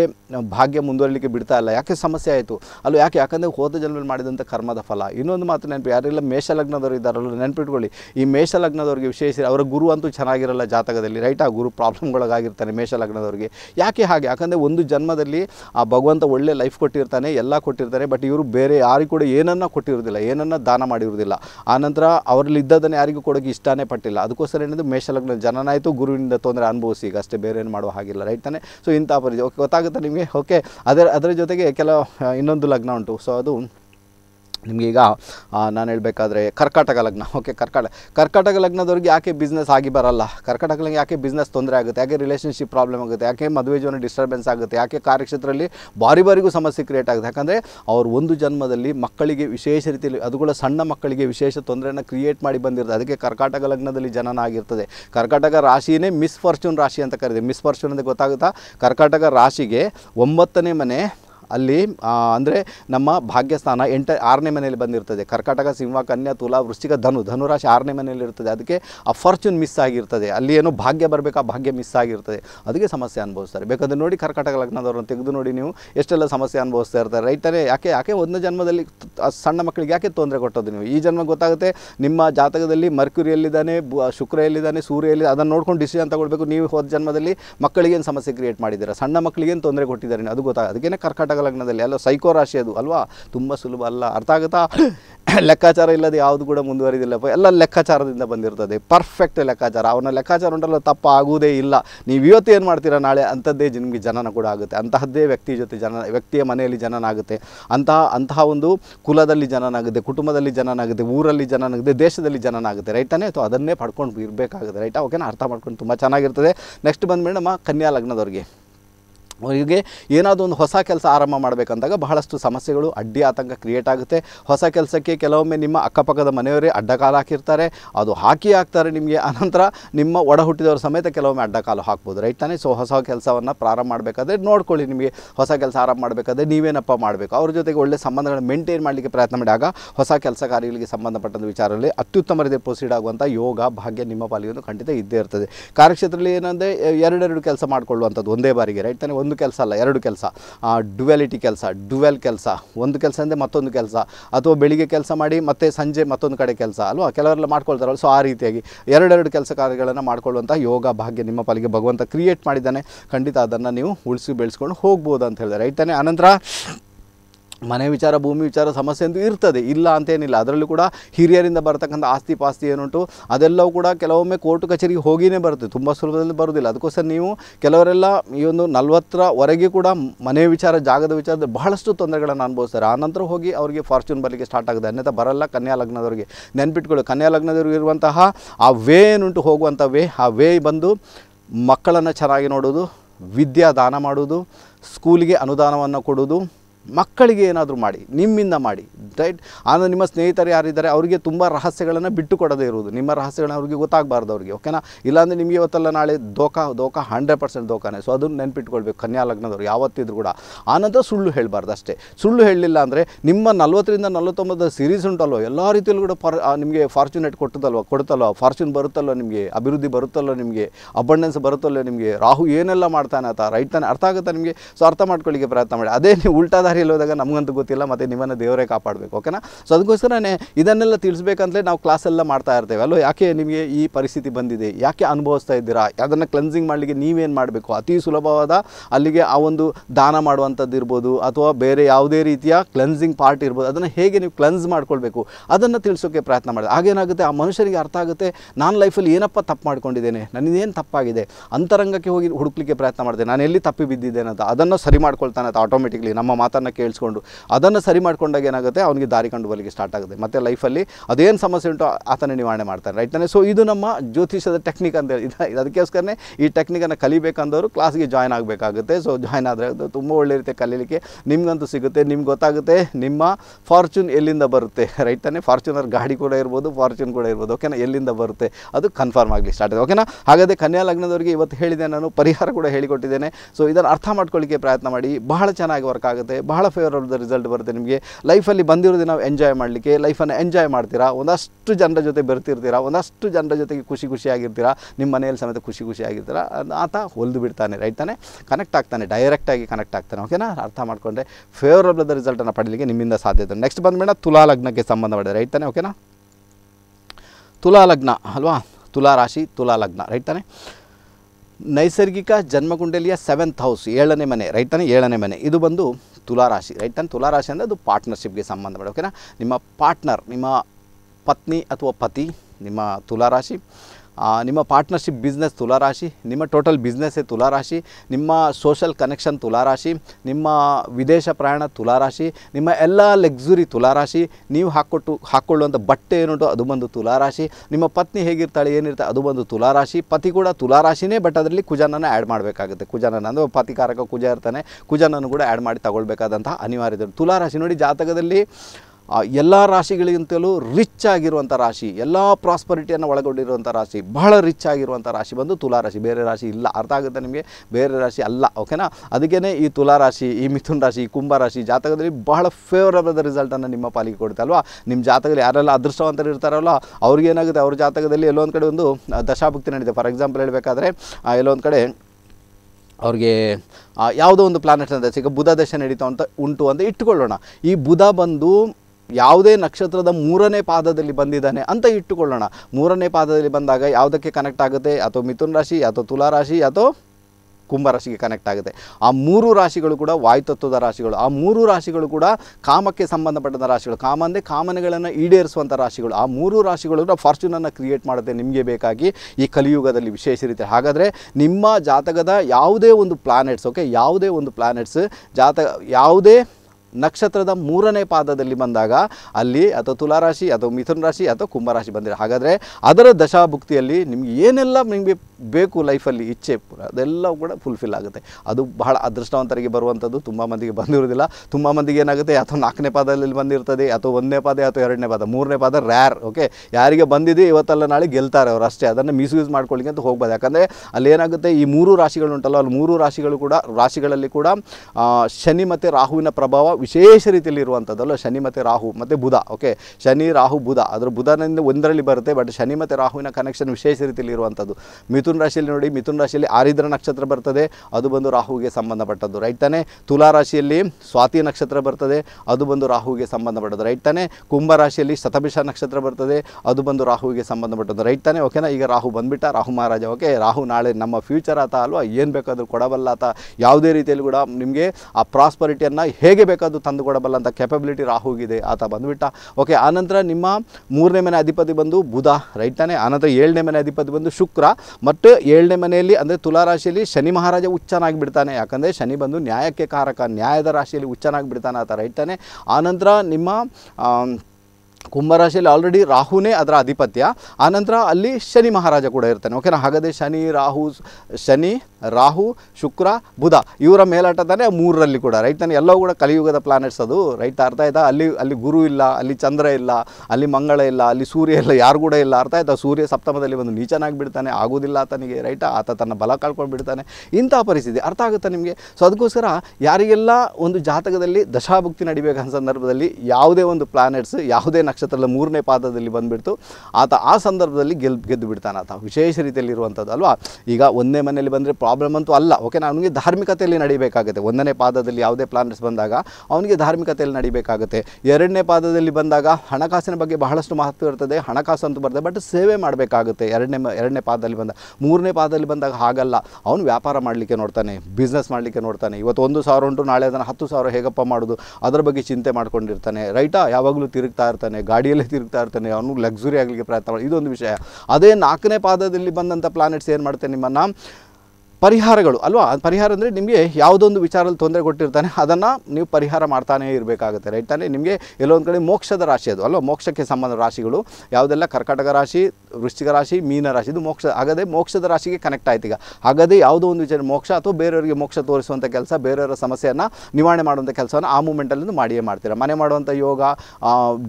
ಭಾಗ್ಯ ಮುಂದುವರಲಿಕ್ಕೆ ಬಿಡ್ತಾ ಇಲ್ಲ ಯಾಕೆ ಸಮಸ್ಯೆ ಆಯಿತು ಅಲ್ಲೂ ಯಾಕೆ ಯಾಕಂದರೆ ಹೋದ ಜನ್ಮದಲ್ಲಿ ಮಾಡಿದಂಥ ಕರ್ಮದ ಫಲ ಇನ್ನೊಂದು ಮಾತು ನೆನಪು ಯಾರೆಲ್ಲ ಮೇಷ ಲಗ್ನದವರು ನೆನಪಿಟ್ಕೊಳ್ಳಿ ಈ ಮೇಷ ಲಗ್ನದವ್ರಿಗೆ ವಿಶೇಷ ಅವರ ಗುರು ಅಂತೂ ಚೆನ್ನಾಗಿರಲ್ಲ ಜಾತಕದಲ್ಲಿ ರೈಟ್ ಆ ಗುರು ಪ್ರಾಬ್ಲಮ್ಗಳಾಗಿರ್ತಾರೆ ಮೇಷಲಗ್ನದವ್ರಿಗೆ ಯಾಕೆ ಹಾಗೆ ಯಾಕಂದರೆ ಒಂದು ಜನ್ಮದಲ್ಲಿ ಆ ಭಗವಂತ ಒಳ್ಳೆ ಲೈಫ್ ಕೊಟ್ಟಿರ್ತಾನೆ ಎಲ್ಲ ಕೊಟ್ಟಿರ್ತಾರೆ ಬಟ್ ಇವರು ಬೇರೆ ಯಾರಿಗೂ ಕೂಡ ಏನನ್ನು ಕೊಟ್ಟಿರೋದಿಲ್ಲ ಏನನ್ನ ದಾನ ಮಾಡಿರೋದಿಲ್ಲ ಆನಂತರ ಅವ್ರಲ್ಲಿ ಇದ್ದದನ್ನು ಯಾರಿಗೂ ಕೊಡೋಕೆ ಇಷ್ಟನೇ ಪಟ್ಟಿಲ್ಲ ಅದಕ್ಕೋಸ್ಕರ ಏನಿದೆ ಮೇಷಲಗ್ನ ಜನನಾಯಿತು ಗುರುವಿನಿಂದ ತೊಂದರೆ ಅನುಭವಿಸಿ ಈಗ ಅಷ್ಟೇ ಬೇರೆ ಏನು ಮಾಡೋ ಹಾಗಿಲ್ಲ ರೈಟ್ ತಾನೆ ಸೊ ಇಂಥ ಪರಿಚಯ ಓಕೆ ಗೊತ್ತಾಗುತ್ತೆ ನಿಮಗೆ ಓಕೆ ಅದರ ಅದರ ಜೊತೆಗೆ ಕೆಲವು ಇನ್ನೊಂದು ಲಗ್ನ ಉಂಟು ಸೊ ಅದು ನಿಮಗೀಗ ನಾನು ಹೇಳಬೇಕಾದ್ರೆ ಕರ್ಕಾಟಕ ಲಗ್ನ ಓಕೆ ಕರ್ಕಾಟಕ ಕರ್ಕಾಟಕ ಲಗ್ನದವ್ರಿಗೆ ಯಾಕೆ ಬಿಸ್ನೆಸ್ ಆಗಿ ಬರಲ್ಲ ಕರ್ಕಾಟಕ ಲಗ್ನ ಯಾಕೆ ಬಿಸ್ನೆಸ್ ತೊಂದರೆ ಆಗುತ್ತೆ ಯಾಕೆ ರಿಲೇಷನ್ಶಿಪ್ ಪ್ರಾಬ್ಲಮ್ ಆಗುತ್ತೆ ಯಾಕೆ ಮದುವೆ ಜೀವನ ಡಿಸ್ಟರ್ಬೆನ್ಸ್ ಆಗುತ್ತೆ ಯಾಕೆ ಕಾರ್ಯಕ್ಷೇತ್ರದಲ್ಲಿ ಬಾರಿ ಬಾರಿಗೂ ಸಮಸ್ಯೆ ಕ್ರಿಯೇಟ್ ಆಗುತ್ತೆ ಯಾಕಂದರೆ ಅವರು ಒಂದು ಜನ್ಮದಲ್ಲಿ ಮಕ್ಕಳಿಗೆ ವಿಶೇಷ ರೀತಿಯಲ್ಲಿ ಅದು ಕೂಡ ಸಣ್ಣ ಮಕ್ಕಳಿಗೆ ವಿಶೇಷ ತೊಂದರೆಯನ್ನು ಕ್ರಿಯೇಟ್ ಮಾಡಿ ಬಂದಿರುತ್ತೆ ಅದಕ್ಕೆ ಕರ್ಕಾಟಕ ಲಗ್ನದಲ್ಲಿ ಜನನ ಆಗಿರ್ತದೆ ಕರ್ಕಾಟಕ ರಾಶಿಯೇ ಮಿಸ್ ಫಾರ್ಚೂನ್ ರಾಶಿ ಅಂತ ಕರಿತೀವಿ ಮಿಸ್ ಫಾರ್ಚೂನ್ ಅಂತ ಗೊತ್ತಾಗುತ್ತಾ ಕರ್ಕಾಟಕ ರಾಶಿಗೆ ಒಂಬತ್ತನೇ ಮನೆ ಅಲ್ಲಿ ಅಂದರೆ ನಮ್ಮ ಭಾಗ್ಯಸ್ಥಾನ ಎಂಟ ಆರನೇ ಮನೆಯಲ್ಲಿ ಬಂದಿರ್ತದೆ ಕರ್ಕಾಟಕ ಸಿಂಹ ಕನ್ಯಾ ತುಲಾ ವೃಶ್ಚಿಕ ಧನು ಧನುರಾಶಿ ಆರನೇ ಮನೆಯಲ್ಲಿ ಇರ್ತದೆ ಅದಕ್ಕೆ ಆ ಫಾರ್ಚ್ಯೂನ್ ಮಿಸ್ ಆಗಿರ್ತದೆ ಅಲ್ಲಿ ಏನೋ ಭಾಗ್ಯ ಬರಬೇಕು ಆ ಭಾಗ್ಯ ಮಿಸ್ ಆಗಿರ್ತದೆ ಅದಕ್ಕೆ ಸಮಸ್ಯೆ ಅನುಭವಿಸ್ತಾರೆ ಬೇಕಾದ್ರೆ ನೋಡಿ ಕರ್ಕಾಟಕ ಲಗ್ನದವರನ್ನು ತೆಗೆದು ನೋಡಿ ನೀವು ಎಷ್ಟೆಲ್ಲ ಸಮಸ್ಯೆ ಅನುಭವಿಸ್ತಾ ಇರ್ತಾರೆ ರೈತರೇ ಯಾಕೆ ಯಾಕೆ ಒಂದು ಜನ್ಮದಲ್ಲಿ ಸಣ್ಣ ಮಕ್ಕಳಿಗೆ ಯಾಕೆ ತೊಂದರೆ ಕೊಟ್ಟೋದು ನೀವು ಈ ಜನ್ಮ ಗೊತ್ತಾಗುತ್ತೆ ನಿಮ್ಮ ಜಾತಕದಲ್ಲಿ ಮರ್ಕ್ಯೂರಿಯಲ್ಲಿದ್ದಾನೆ ಸೂರ್ಯ ಎಲ್ಲಿ ಅದನ್ನು ನೋಡ್ಕೊಂಡು ಡಿಸಿಷನ್ ತಗೊಳ್ಬೇಕು ನೀವು ಹೋದ ಜನ್ಮದಲ್ಲಿ ಮಕ್ಕಳಿಗೇನು ಸಮಸ್ಯೆ ಕ್ರಿಯೇಟ್ ಮಾಡಿದ್ದೀರಾ ಸಣ್ಣ ಮಕ್ಕಳಿಗೇನು ತೊಂದರೆ ಕೊಟ್ಟಿದ್ದಾರೆ ಅದು ಗೊತ್ತಾಗ ಅದಕ್ಕೇನೆ ಕರ್ಕಾಟಕ ಲಗ್ನದಲ್ಲಿ ಅಲ್ಲೋ ಸೈಕೋ ರಾಶಿ ಅದು ಅಲ್ವಾ ತುಂಬ ಸುಲಭ ಅಲ್ಲ ಅರ್ಥ ಆಗುತ್ತಾ ಲೆಕ್ಕಾಚಾರ ಇಲ್ಲದೆ ಯಾವುದು ಕೂಡ ಮುಂದುವರಿದಿಲ್ಲಪ್ಪ ಎಲ್ಲ ಲೆಕ್ಕಾಚಾರದಿಂದ ಬಂದಿರ್ತದೆ ಪರ್ಫೆಕ್ಟ್ ಲೆಕ್ಕಾಚಾರ ಅವನ ಲೆಕ್ಕಾಚಾರ ಉಂಟಲ್ಲ ತಪ್ಪ ಆಗುವುದೇ ಇಲ್ಲ ನೀವು ಇವತ್ತು ಏನು ಮಾಡ್ತೀರಾ ನಾಳೆ ಅಂಥದ್ದೇ ನಿಮಗೆ ಜನನ ಕೂಡ ಆಗುತ್ತೆ ಅಂತಹದ್ದೇ ವ್ಯಕ್ತಿ ಜೊತೆ ಜನ ವ್ಯಕ್ತಿಯ ಮನೆಯಲ್ಲಿ ಜನನ ಆಗುತ್ತೆ ಅಂತಹ ಅಂತಹ ಒಂದು ಕುಲದಲ್ಲಿ ಜನನ ಆಗುತ್ತೆ ಕುಟುಂಬದಲ್ಲಿ ಜನನ ಆಗುತ್ತೆ ಊರಲ್ಲಿ ಜನನ ಆಗುತ್ತೆ ದೇಶದಲ್ಲಿ ಜನನ ಆಗುತ್ತೆ ರೈತಾನೆ ಅಥವಾ ಅದನ್ನೇ ಪಡ್ಕೊಂಡು ಇರಬೇಕಾಗುತ್ತೆ ರೈಟಾ ಓಕೆನಾ ಅರ್ಥ ಮಾಡ್ಕೊಂಡು ತುಂಬ ಚೆನ್ನಾಗಿರ್ತದೆ ನೆಕ್ಸ್ಟ್ ನಮ್ಮ ಕನ್ಯಾ ಲಗ್ನದವ್ರಿಗೆ ಅವರಿಗೆ ಏನಾದರೂ ಒಂದು ಹೊಸ ಕೆಲಸ ಆರಂಭ ಮಾಡಬೇಕಂದಾಗ ಬಹಳಷ್ಟು ಸಮಸ್ಯೆಗಳು ಅಡ್ಡಿ ಆತಂಕ ಕ್ರಿಯೇಟ್ ಆಗುತ್ತೆ ಹೊಸ ಕೆಲಸಕ್ಕೆ ಕೆಲವೊಮ್ಮೆ ನಿಮ್ಮ ಅಕ್ಕಪಕ್ಕದ ಮನೆಯವರೇ ಅಡ್ಡಕಾಲು ಹಾಕಿರ್ತಾರೆ ಅದು ಹಾಕಿ ಹಾಕ್ತಾರೆ ನಿಮಗೆ ಅನಂತರ ನಿಮ್ಮ ಒಡ ಹುಟ್ಟಿದವರ ಸಮೇತ ಕೆಲವೊಮ್ಮೆ ಅಡ್ಡಕಾಲು ಹಾಕ್ಬೋದು ರೈಟ್ ತಾನೇ ಸೊ ಹೊಸ ಕೆಲಸವನ್ನು ಪ್ರಾರಂಭ ಮಾಡಬೇಕಾದ್ರೆ ನೋಡ್ಕೊಳ್ಳಿ ನಿಮಗೆ ಹೊಸ ಕೆಲಸ ಆರಂಭ ಮಾಡಬೇಕಾದ್ರೆ ನೀವೇನಪ್ಪ ಮಾಡಬೇಕು ಅವ್ರ ಜೊತೆಗೆ ಒಳ್ಳೆಯ ಸಂಬಂಧಗಳನ್ನು ಮೇಂಟೈನ್ ಮಾಡಲಿಕ್ಕೆ ಪ್ರಯತ್ನ ಮಾಡಿದಾಗ ಹೊಸ ಕೆಲಸ ಕಾರ್ಯಗಳಿಗೆ ಸಂಬಂಧಪಟ್ಟಂಥ ವಿಚಾರದಲ್ಲಿ ಅತ್ಯುತ್ತಮ ರೀತಿಯ ಪ್ರೊಸೀಡ್ ಆಗುವಂಥ ಯೋಗ ಭಾಗ್ಯ ನಿಮ್ಮ ಪಾಲಿಗೆ ಖಂಡಿತ ಇದ್ದೇ ಇರ್ತದೆ ಕಾರ್ಯಕ್ಷೇತ್ರದಲ್ಲಿ ಏನಂದರೆ ಎರಡೆರಡು ಕೆಲಸ ಮಾಡಿಕೊಳ್ಳುವಂಥದ್ದು ಒಂದೇ ಬಾರಿಗೆ ರೈಟ್ ತಾನೇ ಒಂದು ಕೆಲಸ ಅಲ್ಲ ಎರಡು ಕೆಲಸ ಡ್ಯುವೆಲಿಟಿ ಕೆಲಸ ಡುವೆಲ್ ಕೆಲಸ ಒಂದು ಕೆಲಸ ಅಂದರೆ ಮತ್ತೊಂದು ಕೆಲಸ ಅಥವಾ ಬೆಳಿಗ್ಗೆ ಕೆಲಸ ಮಾಡಿ ಮತ್ತೆ ಸಂಜೆ ಮತ್ತೊಂದು ಕಡೆ ಕೆಲಸ ಅಲ್ವಾ ಕೆಲವರೆಲ್ಲ ಮಾಡ್ಕೊಳ್ತಾರಲ್ಲ ಸೊ ಆ ರೀತಿಯಾಗಿ ಎರಡೆರಡು ಕೆಲಸ ಕಾರ್ಯಗಳನ್ನು ಮಾಡ್ಕೊಳ್ಳುವಂಥ ಯೋಗ ಭಾಗ್ಯ ನಿಮ್ಮ ಪಾಲಿಗೆ ಭಗವಂತ ಕ್ರಿಯೇಟ್ ಮಾಡಿದ್ದಾನೆ ಖಂಡಿತ ಅದನ್ನು ನೀವು ಉಳಿಸಿ ಬೆಳೆಸ್ಕೊಂಡು ಹೋಗ್ಬೋದು ಅಂತ ಹೇಳಿದೆ ರೈಟ್ ತಾನೆ ಆನಂತರ ಮನೆ ವಿಚಾರ ಭೂಮಿ ವಿಚಾರ ಸಮಸ್ಯೆ ಅಂತೂ ಇರ್ತದೆ ಇಲ್ಲ ಅಂತೇನಿಲ್ಲ ಅದರಲ್ಲೂ ಕೂಡ ಹಿರಿಯರಿಂದ ಬರತಕ್ಕಂಥ ಆಸ್ತಿ ಪಾಸ್ತಿ ಏನುಂಟು ಅದೆಲ್ಲವೂ ಕೂಡ ಕೆಲವೊಮ್ಮೆ ಕೋರ್ಟ್ ಕಚೇರಿಗೆ ಹೋಗಿಯೇ ಬರುತ್ತೆ ತುಂಬ ಸುಲಭದಲ್ಲಿ ಬರೋದಿಲ್ಲ ಅದಕ್ಕೋಸ್ಕರ ನೀವು ಕೆಲವರೆಲ್ಲ ಈ ಒಂದು ನಲ್ವತ್ತರವರೆಗೆ ಕೂಡ ಮನೆ ವಿಚಾರ ಜಾಗದ ವಿಚಾರದ ಬಹಳಷ್ಟು ತೊಂದರೆಗಳನ್ನು ಅನುಭವಿಸ್ತಾರೆ ಆ ನಂತರ ಹೋಗಿ ಅವರಿಗೆ ಫಾರ್ಚೂನ್ ಬರಲಿಕ್ಕೆ ಸ್ಟಾರ್ಟ್ ಆಗಿದೆ ಅನ್ಯಥ ಬರಲ್ಲ ಕನ್ಯಾ ಲಗ್ನದವರಿಗೆ ನೆನ್ಪಿಟ್ಕೊಳ್ಳಿ ಕನ್ಯಾ ಲಗ್ನದವ್ರಿಗೆ ಇರುವಂತಹ ಆ ವೇ ಏನುಂಟು ಹೋಗುವಂಥ ವೇ ಆ ವೇ ಬಂದು ಮಕ್ಕಳನ್ನು ಚೆನ್ನಾಗಿ ನೋಡೋದು ವಿದ್ಯಾ ದಾನ ಮಾಡೋದು ಸ್ಕೂಲಿಗೆ ಅನುದಾನವನ್ನು ಕೊಡುವುದು ಮಕ್ಕಳಿಗೆ ಏನಾದರೂ ಮಾಡಿ ನಿಮ್ಮಿಂದ ಮಾಡಿ ರೈಟ್ ಆದರೆ ನಿಮ್ಮ ಸ್ನೇಹಿತರು ಯಾರಿದ್ದಾರೆ ಅವರಿಗೆ ತುಂಬ ರಹಸ್ಯಗಳನ್ನು ಬಿಟ್ಟು ಕೊಡದೇ ಇರುವುದು ನಿಮ್ಮ ರಹಸ್ಯಗಳನ್ನ ಅವ್ರಿಗೆ ಗೊತ್ತಾಗಬಾರ್ದು ಅವರಿಗೆ ಓಕೆನಾ ಇಲ್ಲಾಂದರೆ ನಿಮಗೆ ಇವತ್ತಲ್ಲ ನಾಳೆ ದೋಕ ದೋಖಾ ಹಂಡ್ರೆಡ್ ಪರ್ಸೆಂಟ್ ದೋಖಾನೆ ಸೊ ಅದನ್ನು ನೆನ್ಪಿಟ್ಕೊಳ್ಬೇಕು ಕನ್ಯಾ ಲಗ್ನದವ್ರು ಯಾವತ್ತಿದ್ರು ಕೂಡ ಆನಂತರ ಸುಳ್ಳು ಹೇಳಬಾರ್ದು ಅಷ್ಟೇ ಸುಳ್ಳು ಹೇಳಲಿಲ್ಲ ಅಂದರೆ ನಿಮ್ಮ ನಲ್ವತ್ತರಿಂದ ನಲ್ವತ್ತೊಂಬತ್ತು ಸೀರೀಸ್ ಉಂಟಲ್ವೋ ಎಲ್ಲ ರೀತಿಯಲ್ಲೂ ಕೂಡ ಫಾರ್ ನಿಮಗೆ ಫಾರ್ಚುನೇಟ್ ಕೊಟ್ಟದಲ್ವ ಕೊಡ್ತಲ್ವ ಫಾರ್ಚೂನ್ ಬರುತ್ತಲ್ವ ನಿಮಗೆ ಅಭಿವೃದ್ಧಿ ಬರುತ್ತಲ್ಲೋ ನಿಮಗೆ ಅಬಂಡೆನ್ಸ್ ಬರುತ್ತಲ್ಲೋ ನಿಮಗೆ ರಾಹು ಏನೆಲ್ಲ ಮಾಡ್ತಾನೆ ಆತ ರೈಟ್ ತಾನೆ ಅರ್ಥ ಆಗುತ್ತಾ ನಿಮಗೆ ಸೊ ಅರ್ಥ ಮಾಡ್ಕೊಳ್ಳಿಕ್ಕೆ ಪ್ರಯತ್ನ ಮಾಡಿ ಅದೇ ನೀವು ಉಲ್ಟಾದಾರಿ ದಾರಿಯಲ್ಲಿ ಹೋದಾಗ ನಮಗಂತೂ ಗೊತ್ತಿಲ್ಲ ಮತ್ತು ನಿಮ್ಮನ್ನು ದೇವರೇ ಕಾಪಾಡಬೇಕು ಓಕೆನಾ ಸೊ ಅದಕ್ಕೋಸ್ಕರನೇ ಇದನ್ನೆಲ್ಲ ತಿಳಿಸ್ಬೇಕಂತಲೇ ನಾವು ಕ್ಲಾಸೆಲ್ಲ ಮಾಡ್ತಾ ಇರ್ತೇವೆ ಅಲ್ಲೋ ಯಾಕೆ ನಿಮಗೆ ಈ ಪರಿಸ್ಥಿತಿ ಬಂದಿದೆ ಯಾಕೆ ಅನುಭವಿಸ್ತಾ ಇದ್ದೀರಾ ಅದನ್ನು ಕ್ಲೆನ್ಸಿಂಗ್ ಮಾಡಲಿಕ್ಕೆ ನೀವೇನು ಮಾಡಬೇಕು ಅತಿ ಸುಲಭವಾದ ಅಲ್ಲಿಗೆ ಆ ಒಂದು ದಾನ ಮಾಡುವಂಥದ್ದು ಇರ್ಬೋದು ಅಥವಾ ಬೇರೆ ಯಾವುದೇ ರೀತಿಯ ಕ್ಲೆನ್ಸಿಂಗ್ ಪಾರ್ಟ್ ಇರ್ಬೋದು ಅದನ್ನು ಹೇಗೆ ನೀವು ಕ್ಲೆನ್ಸ್ ಮಾಡ್ಕೊಳ್ಬೇಕು ಅದನ್ನು ತಿಳಿಸೋಕ್ಕೆ ಪ್ರಯತ್ನ ಮಾಡಿದೆ ಹಾಗೇನಾಗುತ್ತೆ ಆ ಮನುಷ್ಯರಿಗೆ ಅರ್ಥ ಆಗುತ್ತೆ ನಾನು ಲೈಫಲ್ಲಿ ಏನಪ್ಪ ತಪ್ಪು ಮಾಡ್ಕೊಂಡಿದ್ದೇನೆ ನನ್ನದೇನು ತಪ್ಪಾಗಿದೆ ಅಂತರಂಗಕ್ಕೆ ಹೋಗಿ ಹುಡುಕ್ಲಿಕ್ಕೆ ಪ್ರಯತ್ನ ಮಾಡಿದೆ ನಾನು ಎಲ್ಲಿ ತಪ್ಪಿ ಬಿದ್ದಿದ್ದೇನೆ ಅಂತ ಅದನ್ನು ಸರಿ ಮಾಡ್ಕೊಳ್ತಾನೆ ಆಟೋಮೆಟಿಕ್ಲಿ ನಮ್ಮ ಮಾತನ್ನು ಅದನ್ನು ಕೇಳಿಸ್ಕೊಂಡು ಅದನ್ನು ಸರಿ ಮಾಡ್ಕೊಂಡಾಗ ಏನಾಗುತ್ತೆ ಅವನಿಗೆ ದಾರಿ ಕಂಡು ಬರಲಿಕ್ಕೆ ಸ್ಟಾರ್ಟ್ ಆಗುತ್ತೆ ಮತ್ತು ಲೈಫಲ್ಲಿ ಅದೇನು ಸಮಸ್ಯೆ ಉಂಟು ಆತನ ನಿವಾರಣೆ ಮಾಡ್ತಾರೆ ರೈಟ್ ತಾನೆ ಸೊ ಇದು ನಮ್ಮ ಜ್ಯೋತಿಷದ ಟೆಕ್ನಿಕ್ ಅಂತ ಹೇಳಿ ಇದು ಅದಕ್ಕೋಸ್ಕರನೇ ಈ ಟೆಕ್ನಿಕನ್ನು ಕಲಿಬೇಕಂದವರು ಕ್ಲಾಸ್ಗೆ ಜಾಯ್ನ್ ಆಗಬೇಕಾಗುತ್ತೆ ಸೊ ಜಾಯ್ನ್ ಆದರೆ ಅದು ತುಂಬ ಒಳ್ಳೆ ರೀತಿ ಕಲೀಲಿಕ್ಕೆ ನಿಮಗಂತೂ ಸಿಗುತ್ತೆ ನಿಮ್ಗೆ ಗೊತ್ತಾಗುತ್ತೆ ನಿಮ್ಮ ಫಾರ್ಚೂನ್ ಎಲ್ಲಿಂದ ಬರುತ್ತೆ ರೈಟ್ ತಾನೆ ಫಾರ್ಚುನರ್ ಗಾಡಿ ಕೂಡ ಇರ್ಬೋದು ಫಾರ್ಚೂನ್ ಕೂಡ ಇರ್ಬೋದು ಓಕೆನಾ ಎಲ್ಲಿಂದ ಬರುತ್ತೆ ಅದು ಕನ್ಫರ್ಮ್ ಆಗಲಿ ಸ್ಟಾರ್ಟ್ ಆಗಿದೆ ಓಕೆನಾ ಹಾಗಾದರೆ ಕನ್ಯಾ ಲಗ್ನದವರಿಗೆ ಇವತ್ತು ಹೇಳಿದೆ ನಾನು ಪರಿಹಾರ ಕೂಡ ಹೇಳಿಕೊಟ್ಟಿದ್ದೇನೆ ಸೊ ಇದನ್ನು ಅರ್ಥ ಮಾಡ್ಕೊಳ್ಳಿಕ್ಕೆ ಪ್ರಯತ್ನ ಮಾಡಿ ಬಹಳ ಚೆನ್ನಾಗಿ ವರ್ಕ್ ಆಗುತ್ತೆ ಬಹಳ ಫೇವರಬಲ್ ರಿಸಲ್ಟ್ ಬರುತ್ತೆ ನಿಮಗೆ ಲೈಫಲ್ಲಿ ಬಂದಿರೋದು ನಾವು ಎಂಜಾಯ್ ಮಾಡಲಿಕ್ಕೆ ಲೈಫನ್ನು ಎಂಜಾಯ್ ಮಾಡ್ತೀರಾ ಒಂದಷ್ಟು ಜನರ ಜೊತೆ ಬರ್ತಿರ್ತೀರಾ ಒಂದಷ್ಟು ಜನರ ಜೊತೆಗೆ ಖುಷಿ ಖುಷಿಯಾಗಿರ್ತೀರಾ ನಿಮ್ಮ ಮನೆಯಲ್ಲಿ ಸಮೇತ ಖುಷಿ ಖುಷಿಯಾಗಿರ್ತೀರಾ ಆತ ಹೊಲಿದು ಬಿಡ್ತಾನೆ ರೈಟ್ ಕನೆಕ್ಟ್ ಆಗ್ತಾನೆ ಡೈರೆಕ್ಟಾಗಿ ಕನೆಕ್ಟ್ ಆಗ್ತಾನೆ ಓಕೆನಾ ಅರ್ಥ ಮಾಡಿಕೊಂಡ್ರೆ ಫೇವರಬಲ್ ರಿಸಲ್ಟನ್ನು ಪಡಲಿಕ್ಕೆ ನಿಮ್ಮಿಂದ ಸಾಧ್ಯತೆ ನೆಕ್ಸ್ಟ್ ಬಂದ್ಬೇಡ ತುಲಾ ಲಗ್ನಕ್ಕೆ ಸಂಬಂಧಪಡಿದೆ ರೈಟ್ ತಾನೆ ಓಕೆನಾ ತುಲಾ ಲಗ್ನ ಅಲ್ವಾ ತುಲಾ ರಾಶಿ ತುಲಾ ಲಗ್ನ ರೈಟ್ ತಾನೆ ನೈಸರ್ಗಿಕ ಜನ್ಮಕುಂಡಲಿಯ ಸೆವೆಂತ್ ಹೌಸ್ ಏಳನೇ ಮನೆ ರೈಟ್ ತಾನೆ ಏಳನೇ ಮನೆ ಇದು ಬಂದು ತುಲಾರಾಶಿ ರೈಟ್ ತಾನೆ ತುಲಾರಾಶಿ ಅಂದರೆ ಅದು ಪಾರ್ಟ್ನರ್ಶಿಪ್ಗೆ ಸಂಬಂಧಪಡ ಓಕೆನಾ ನಿಮ್ಮ ಪಾರ್ಟ್ನರ್ ನಿಮ್ಮ ಪತ್ನಿ ಅಥವಾ ಪತಿ ನಿಮ್ಮ ತುಲಾರಾಶಿ ನಿಮ್ಮ ಪಾರ್ಟ್ನರ್ಶಿಪ್ ಬಿಸ್ನೆಸ್ ತುಲಾರಾಶಿ ನಿಮ್ಮ ಟೋಟಲ್ ಬಿಸ್ನೆಸ್ಸೇ ತುಲಾರಾಶಿ ನಿಮ್ಮ ಸೋಷಲ್ ಕನೆಕ್ಷನ್ ತುಲಾರಾಶಿ ನಿಮ್ಮ ವಿದೇಶ ಪ್ರಯಾಣ ತುಲಾರಾಶಿ ನಿಮ್ಮ ಎಲ್ಲ ಲಕ್ಸುರಿ ತುಲಾರಾಶಿ ನೀವು ಹಾಕ್ಕೊಟ್ಟು ಹಾಕ್ಕೊಳ್ಳುವಂಥ ಬಟ್ಟೆ ಏನುಂಟು ಅದು ಬಂದು ತುಲಾರಾಶಿ ನಿಮ್ಮ ಪತ್ನಿ ಹೇಗಿರ್ತಾಳೆ ಏನಿರ್ತಾ ಅದು ಬಂದು ತುಲಾರಾಶಿ ಪತಿ ಕೂಡ ತುಲಾರಾಶಿನೇ ಬಟ್ ಅದರಲ್ಲಿ ಕುಜಾನನ ಆ್ಯಡ್ ಮಾಡಬೇಕಾಗುತ್ತೆ ಕುಜಾನನ ಅಂದರೆ ಪತಿಕಾರಕ ಕುಜ ಇರ್ತಾನೆ ಕುಜನನ್ನು ಕೂಡ ಆ್ಯಡ್ ಮಾಡಿ ತಗೊಳ್ಬೇಕಾದಂತಹ ಅನಿವಾರ್ಯತೆ ತುಲಾರಾಶಿ ನೋಡಿ ಜಾತಕದಲ್ಲಿ ಎಲ್ಲ ರಾಶಿಗಳಿಗಿಂತಲೂ ರಿಚ್ ಆಗಿರುವಂಥ ರಾಶಿ ಎಲ್ಲ ಪ್ರಾಸ್ಪರಿಟಿಯನ್ನು ಒಳಗೊಂಡಿರುವಂಥ ರಾಶಿ ಬಹಳ ರಿಚ್ ಆಗಿರುವಂಥ ರಾಶಿ ಬಂದು ತುಲಾ ರಾಶಿ ಬೇರೆ ರಾಶಿ ಇಲ್ಲ ಅರ್ಥ ಆಗುತ್ತೆ ನಿಮಗೆ ಬೇರೆ ರಾಶಿ ಅಲ್ಲ ಓಕೆನಾ ಅದಕ್ಕೇ ಈ ತುಲಾ ರಾಶಿ ಈ ಮಿಥುನ್ ರಾಶಿ ಈ ಕುಂಭ ರಾಶಿ ಜಾತಕದಲ್ಲಿ ಬಹಳ ಫೇವರಬಲ್ ರಿಸಲ್ಟನ್ನು ನಿಮ್ಮ ಪಾಲಿಗೆ ಕೊಡುತ್ತೆ ಅಲ್ವಾ ನಿಮ್ಮ ಜಾತಕದಲ್ಲಿ ಯಾರೆಲ್ಲ ಅದೃಷ್ಟವಂತರು ಇರ್ತಾರಲ್ಲ ಅವ್ರಿಗೇನಾಗುತ್ತೆ ಅವ್ರ ಜಾತಕದಲ್ಲಿ ಎಲ್ಲೊಂದು ಕಡೆ ಒಂದು ದಶಾಭುಕ್ತಿ ನಡೆಯುತ್ತೆ ಫಾರ್ ಎಕ್ಸಾಂಪಲ್ ಹೇಳಬೇಕಾದ್ರೆ ಎಲ್ಲೊಂದು ಕಡೆ ಅವ್ರಿಗೆ ಯಾವುದೋ ಒಂದು ಪ್ಲಾನೆಟ್ ಅಂತ ಸಿಗ ಬುಧ ದಶೆ ನಡೀತಾ ಅಂತ ಉಂಟು ಅಂತ ಇಟ್ಕೊಳ್ಳೋಣ ಈ ಬುಧ ಬಂದು ಯಾವುದೇ ನಕ್ಷತ್ರದ ಮೂರನೇ ಪಾದದಲ್ಲಿ ಬಂದಿದ್ದಾನೆ ಅಂತ ಇಟ್ಟುಕೊಳ್ಳೋಣ ಮೂರನೇ ಪಾದದಲ್ಲಿ ಬಂದಾಗ ಯಾವುದಕ್ಕೆ ಕನೆಕ್ಟ್ ಆಗುತ್ತೆ ಅಥವಾ ಮಿಥುನ್ ರಾಶಿ ಅಥವಾ ತುಲಾ ರಾಶಿ ಅಥವಾ ಕುಂಭರಾಶಿಗೆ ಕನೆಕ್ಟ್ ಆಗುತ್ತೆ ಆ ಮೂರು ರಾಶಿಗಳು ಕೂಡ ವಾಯುತತ್ವದ ರಾಶಿಗಳು ಆ ಮೂರು ರಾಶಿಗಳು ಕೂಡ ಕಾಮಕ್ಕೆ ಸಂಬಂಧಪಟ್ಟಂಥ ರಾಶಿಗಳು ಕಾಮ ಅಂದರೆ ಕಾಮನೆಗಳನ್ನು ಈಡೇರಿಸುವಂಥ ರಾಶಿಗಳು ಆ ಮೂರು ರಾಶಿಗಳು ಕೂಡ ಫಾರ್ಚೂನನ್ನು ಕ್ರಿಯೇಟ್ ಮಾಡುತ್ತೆ ನಿಮಗೆ ಬೇಕಾಗಿ ಈ ಕಲಿಯುಗದಲ್ಲಿ ವಿಶೇಷ ರೀತಿ ಹಾಗಾದರೆ ನಿಮ್ಮ ಜಾತಕದ ಯಾವುದೇ ಒಂದು ಪ್ಲಾನೆಟ್ಸ್ ಓಕೆ ಯಾವುದೇ ಒಂದು ಪ್ಲಾನೆಟ್ಸ್ ಜಾತ ಯಾವುದೇ ನಕ್ಷತ್ರದ ಮೂರನೇ ಪಾದದಲ್ಲಿ ಬಂದಾಗ ಅಲ್ಲಿ ಅಥವಾ ತುಲಾರಾಶಿ ಅಥವಾ ಮಿಥುನ ರಾಶಿ ಅಥವಾ ಕುಂಭರಾಶಿ ಬಂದಿದೆ ಹಾಗಾದರೆ ಅದರ ದಶಾಭುಕ್ತಿಯಲ್ಲಿ ನಿಮ್ಗೆ ಏನೆಲ್ಲ ನಿಮಗೆ ಬೇಕು ಲೈಫಲ್ಲಿ ಇಚ್ಛೆ ಅದೆಲ್ಲವೂ ಕೂಡ ಫುಲ್ಫಿಲ್ ಆಗುತ್ತೆ ಅದು ಬಹಳ ಅದೃಷ್ಟವಂತರಿಗೆ ಬರುವಂಥದ್ದು ತುಂಬ ಮಂದಿಗೆ ಬಂದಿರೋದಿಲ್ಲ ತುಂಬ ಮಂದಿಗೆ ಏನಾಗುತ್ತೆ ಅಥವಾ ನಾಲ್ಕನೇ ಪಾದದಲ್ಲಿ ಬಂದಿರ್ತದೆ ಅಥವಾ ಒಂದನೇ ಪಾದ ಅಥವಾ ಎರಡನೇ ಪಾದ ಮೂರನೇ ಪಾದ ರ್ಯಾರ್ ಓಕೆ ಯಾರಿಗೆ ಬಂದಿದೆ ಇವತ್ತಲ್ಲ ನಾಳೆ ಗೆಲ್ತಾರೆ ಅವರು ಅಷ್ಟೇ ಅದನ್ನು ಮಿಸ್ಯೂಸ್ ಮಾಡ್ಕೊಳ್ಳಿಕ್ಕೆ ಅಂತ ಹೋಗ್ಬೋದು ಯಾಕಂದರೆ ಅಲ್ಲಿ ಏನಾಗುತ್ತೆ ಈ ಮೂರು ರಾಶಿಗಳು ಉಂಟಲ್ಲ ಅಲ್ಲಿ ಮೂರು ರಾಶಿಗಳು ಕೂಡ ರಾಶಿಗಳಲ್ಲಿ ಕೂಡ ಶನಿ ಮತ್ತು ರಾಹುವಿನ ಪ್ರಭಾವ ವಿಶೇಷ ರೀತಿಯಲ್ಲಿ ಇರುವಂಥದ್ದಲ್ಲ ಶನಿ ಮತ್ತು ರಾಹು ಮತ್ತು ಬುಧ ಓಕೆ ಶನಿ ರಾಹು ಬುಧ ಅದರ ಬುಧನಿಂದ ಒಂದರಲ್ಲಿ ಬರುತ್ತೆ ಬಟ್ ಶನಿ ಮತ್ತು ರಾಹುವಿನ ಕನೆಕ್ಷನ್ ವಿಶೇಷ ರೀತಿಯಲ್ಲಿ ಇರುವಂಥದ್ದು ಮಿಥುನ್ ರಾಶಿಯಲ್ಲಿ ನೋಡಿ ಮಿಥುನ್ ರಾಶಿಯಲ್ಲಿ ಆರಿದ್ರ ನಕ್ಷತ್ರ ಬರ್ತದೆ ಅದು ಬಂದು ರಾಹುಗೆ ಸಂಬಂಧಪಟ್ಟದ್ದು ರೈಟ್ ತಾನೇ ತುಲಾ ರಾಶಿಯಲ್ಲಿ ಸ್ವಾತಿ ನಕ್ಷತ್ರ ಬರ್ತದೆ ಅದು ಬಂದು ರಾಹುಗೆ ಸಂಬಂಧಪಟ್ಟದ್ದು ರೈಟ್ ತಾನೇ ಕುಂಭ ರಾಶಿಯಲ್ಲಿ ಶತಭಿಷ ನಕ್ಷತ್ರ ಬರ್ತದೆ ಅದು ಬಂದು ರಾಹುವಿಗೆ ಸಂಬಂಧಪಟ್ಟದ್ದು ರೈಟ್ ತಾನೇ ಓಕೆನಾ ಈಗ ರಾಹು ಬಂದುಬಿಟ್ಟ ರಾಹು ಮಹಾರಾಜ ಓಕೆ ರಾಹು ನಾಳೆ ನಮ್ಮ ಫ್ಯೂಚರ್ ಆತ ಅಲ್ವಾ ಏನು ಬೇಕಾದರೂ ಕೊಡಬಲ್ಲ ಆತ ಯಾವುದೇ ರೀತಿಯಲ್ಲಿ ಕೂಡ ನಿಮಗೆ ಆ ಪ್ರಾಸ್ಪರಿಟಿಯನ್ನು ಹೇಗೆ ಬೇಕಾದರೂ ಬೇಕಾದ್ದು ತಂದುಕೊಡಬಲ್ಲಂಥ ಕೆಪಬಿಲಿಟಿ ರಾಹುಗಿದೆ ಆತ ಬಂದುಬಿಟ್ಟ ಓಕೆ ಆನಂತರ ನಿಮ್ಮ ಮೂರನೇ ಮನೆ ಅಧಿಪತಿ ಬಂದು ಬುಧ ರೈಟ್ ತಾನೆ ಆನಂತರ ಏಳನೇ ಮನೆ ಅಧಿಪತಿ ಬಂದು ಶುಕ್ರ ಮತ್ತು ಏಳನೇ ಮನೆಯಲ್ಲಿ ಅಂದರೆ ತುಲಾರಾಶಿಯಲ್ಲಿ ಶನಿ ಮಹಾರಾಜ ಹುಚ್ಚನಾಗಿ ಬಿಡ್ತಾನೆ ಯಾಕಂದರೆ ಶನಿ ಬಂದು ನ್ಯಾಯಕ್ಕೆ ಕಾರಕ ನ್ಯಾಯದ ರಾಶಿಯಲ್ಲಿ ಹುಚ್ಚನಾಗಿ ಬಿಡ್ತಾನೆ ಆತ ರೈಟ್ ತಾನೆ ಆನಂತರ ನಿಮ್ಮ ಕುಂಭರಾಶಿಯಲ್ಲಿ ಆಲ್ರೆಡಿ ರಾಹುನೇ ಅದರ ಆಧಿಪತ್ಯ ಆನಂತರ ಅಲ್ಲಿ ಶನಿ ಮಹಾರಾಜ ಕೂಡ ಇರ್ತಾನೆ ಓಕೆನಾ ಹಾಗಾದರೆ ಶನಿ ರಾಹು ಶನಿ ರಾಹು ಶುಕ್ರ ಬುಧ ಇವರ ಮೇಲಾಟ ತಾನೆ ಮೂರರಲ್ಲಿ ಕೂಡ ರೈಟ್ ತಾನೆ ಎಲ್ಲವೂ ಕೂಡ ಕಲಿಯುಗದ ಪ್ಲಾನೆಟ್ಸ್ ಅದು ರೈಟ್ ಅರ್ಥ ಆಯ್ತಾ ಅಲ್ಲಿ ಅಲ್ಲಿ ಗುರು ಇಲ್ಲ ಅಲ್ಲಿ ಚಂದ್ರ ಇಲ್ಲ ಅಲ್ಲಿ ಮಂಗಳ ಇಲ್ಲ ಅಲ್ಲಿ ಸೂರ್ಯ ಇಲ್ಲ ಯಾರು ಕೂಡ ಇಲ್ಲ ಅರ್ಥ ಆಯ್ತಾ ಸೂರ್ಯ ಸಪ್ತಮದಲ್ಲಿ ಒಂದು ನೀಚನಾಗಿ ಬಿಡ್ತಾನೆ ಆಗೋದಿಲ್ಲ ತನಗೆ ರೈಟ್ ಆತ ತನ್ನ ಬಲ ಕಳ್ಕೊಂಡು ಬಿಡ್ತಾನೆ ಇಂಥ ಪರಿಸ್ಥಿತಿ ಅರ್ಥ ಆಗುತ್ತಾ ನಿಮಗೆ ಸೊ ಅದಕ್ಕೋಸ್ಕರ ಯಾರಿಗೆಲ್ಲ ಒಂದು ಜಾತಕದಲ್ಲಿ ದಶಾಭುಕ್ತಿ ನಡಿಬೇಕಂತ ಸಂದರ್ಭದಲ್ಲಿ ಯಾವುದೇ ಒಂದು ಪ್ಲಾನೆಟ್ಸ್ ಯಾವುದೇ ನಕ್ಷತ್ರದಲ್ಲಿ ಮೂರನೇ ಪಾದದಲ್ಲಿ ಬಂದುಬಿಡ್ತು ಆತ ಆ ಸಂದರ್ಭದಲ್ಲಿ ಗೆಲ್ ಗೆದ್ದು ಬಿಡ್ತಾನೆ ಆತ ವಿಶೇಷ ರೀತಿಯಲ್ಲಿ ಇರುವಂಥದ್ದು ಅಲ್ವಾ ಈಗ ಒಂದೇ ಮನೆಯಲ್ಲಿ ಬಂದರೆ ಪ್ರಾಬ್ಲಮ್ ಅಂತೂ ಅಲ್ಲ ಓಕೆ ಅವನಿಗೆ ಧಾರ್ಮಿಕತೆಯಲ್ಲಿ ನಡೆಯಬೇಕಾಗುತ್ತೆ ಒಂದನೇ ಪಾದದಲ್ಲಿ ಯಾವುದೇ ಪ್ಲಾನೆಟ್ಸ್ ಬಂದಾಗ ಅವನಿಗೆ ಧಾರ್ಮಿಕತೆಯಲ್ಲಿ ನಡಿಬೇಕಾಗುತ್ತೆ ಎರಡನೇ ಪಾದದಲ್ಲಿ ಬಂದಾಗ ಹಣಕಾಸಿನ ಬಗ್ಗೆ ಬಹಳಷ್ಟು ಮಹತ್ವ ಇರ್ತದೆ ಹಣಕಾಸು ಅಂತೂ ಬರ್ತದೆ ಬಟ್ ಸೇವೆ ಮಾಡಬೇಕಾಗುತ್ತೆ ಎರಡನೇ ಎರಡನೇ ಪಾದದಲ್ಲಿ ಬಂದ ಮೂರನೇ ಪಾದದಲ್ಲಿ ಬಂದಾಗ ಹಾಗಲ್ಲ ಅವನು ವ್ಯಾಪಾರ ಮಾಡಲಿಕ್ಕೆ ನೋಡ್ತಾನೆ ಬಿಸ್ನೆಸ್ ಮಾಡಲಿಕ್ಕೆ ನೋಡ್ತಾನೆ ಇವತ್ತು ಒಂದು ಸಾವಿರ ಉಂಟು ನಾಳೆ ಅದನ್ನು ಹತ್ತು ಸಾವಿರ ಹೇಗಪ್ಪ ಮಾಡೋದು ಅದರ ಬಗ್ಗೆ ಚಿಂತೆ ಮಾಡ್ಕೊಂಡಿರ್ತಾನೆ ರೈಟಾ ಯಾವಾಗಲೂ ತಿರುಗ್ತಾ ಇರ್ತಾನೆ ಇರ್ತಾನೆ ಗಾಡಿಯಲ್ಲೇ ತಿರುಗ್ತಾ ಇರ್ತಾನೆ ಅವನು ಲಕ್ಸುರಿ ಆಗಲಿಕ್ಕೆ ಪ್ರಯತ್ನ ಮಾಡಿ ಇದೊಂದು ವಿಷಯ ಅದೇ ನಾಲ್ಕನೇ ಪಾದದಲ್ಲಿ ಬಂದಂಥ ಪ್ಲಾನೆಟ್ಸ್ ಏನು ಮಾಡ್ತೇನೆ ನಿಮ್ಮನ್ನು ಪರಿಹಾರಗಳು ಅಲ್ವಾ ಪರಿಹಾರ ಅಂದರೆ ನಿಮಗೆ ಯಾವುದೊಂದು ವಿಚಾರದಲ್ಲಿ ತೊಂದರೆ ಕೊಟ್ಟಿರ್ತಾನೆ ಅದನ್ನು ನೀವು ಪರಿಹಾರ ಮಾಡ್ತಾನೇ ಇರಬೇಕಾಗುತ್ತೆ ರೈಟ್ ತಾನೇ ನಿಮಗೆ ಎಲ್ಲೊಂದು ಕಡೆ ಮೋಕ್ಷದ ರಾಶಿ ಅದು ಅಲ್ವಾ ಮೋಕ್ಷಕ್ಕೆ ಸಂಬಂಧ ರಾಶಿಗಳು ಯಾವುದೆಲ್ಲ ಕರ್ಕಟಕ ರಾಶಿ ವೃಶ್ಚಿಕ ರಾಶಿ ಮೀನ ರಾಶಿ ಇದು ಮೋಕ್ಷ ಆಗದೆ ಮೋಕ್ಷದ ರಾಶಿಗೆ ಕನೆಕ್ಟ್ ಆಯ್ತು ಈಗ ಆಗದೆ ಯಾವುದೋ ಒಂದು ವಿಚಾರ ಮೋಕ್ಷ ಅಥವಾ ಬೇರೆಯವರಿಗೆ ಮೋಕ್ಷ ತೋರಿಸುವಂಥ ಕೆಲಸ ಬೇರೆಯವರ ಸಮಸ್ಯೆಯನ್ನು ನಿವಾರಣೆ ಮಾಡುವಂಥ ಕೆಲಸವನ್ನು ಆ ಮೂಮೆಂಟಲ್ಲಿಂದು ಮಾಡಿಯೇ ಮಾಡ್ತೀರಾ ಮನೆ ಮಾಡುವಂಥ ಯೋಗ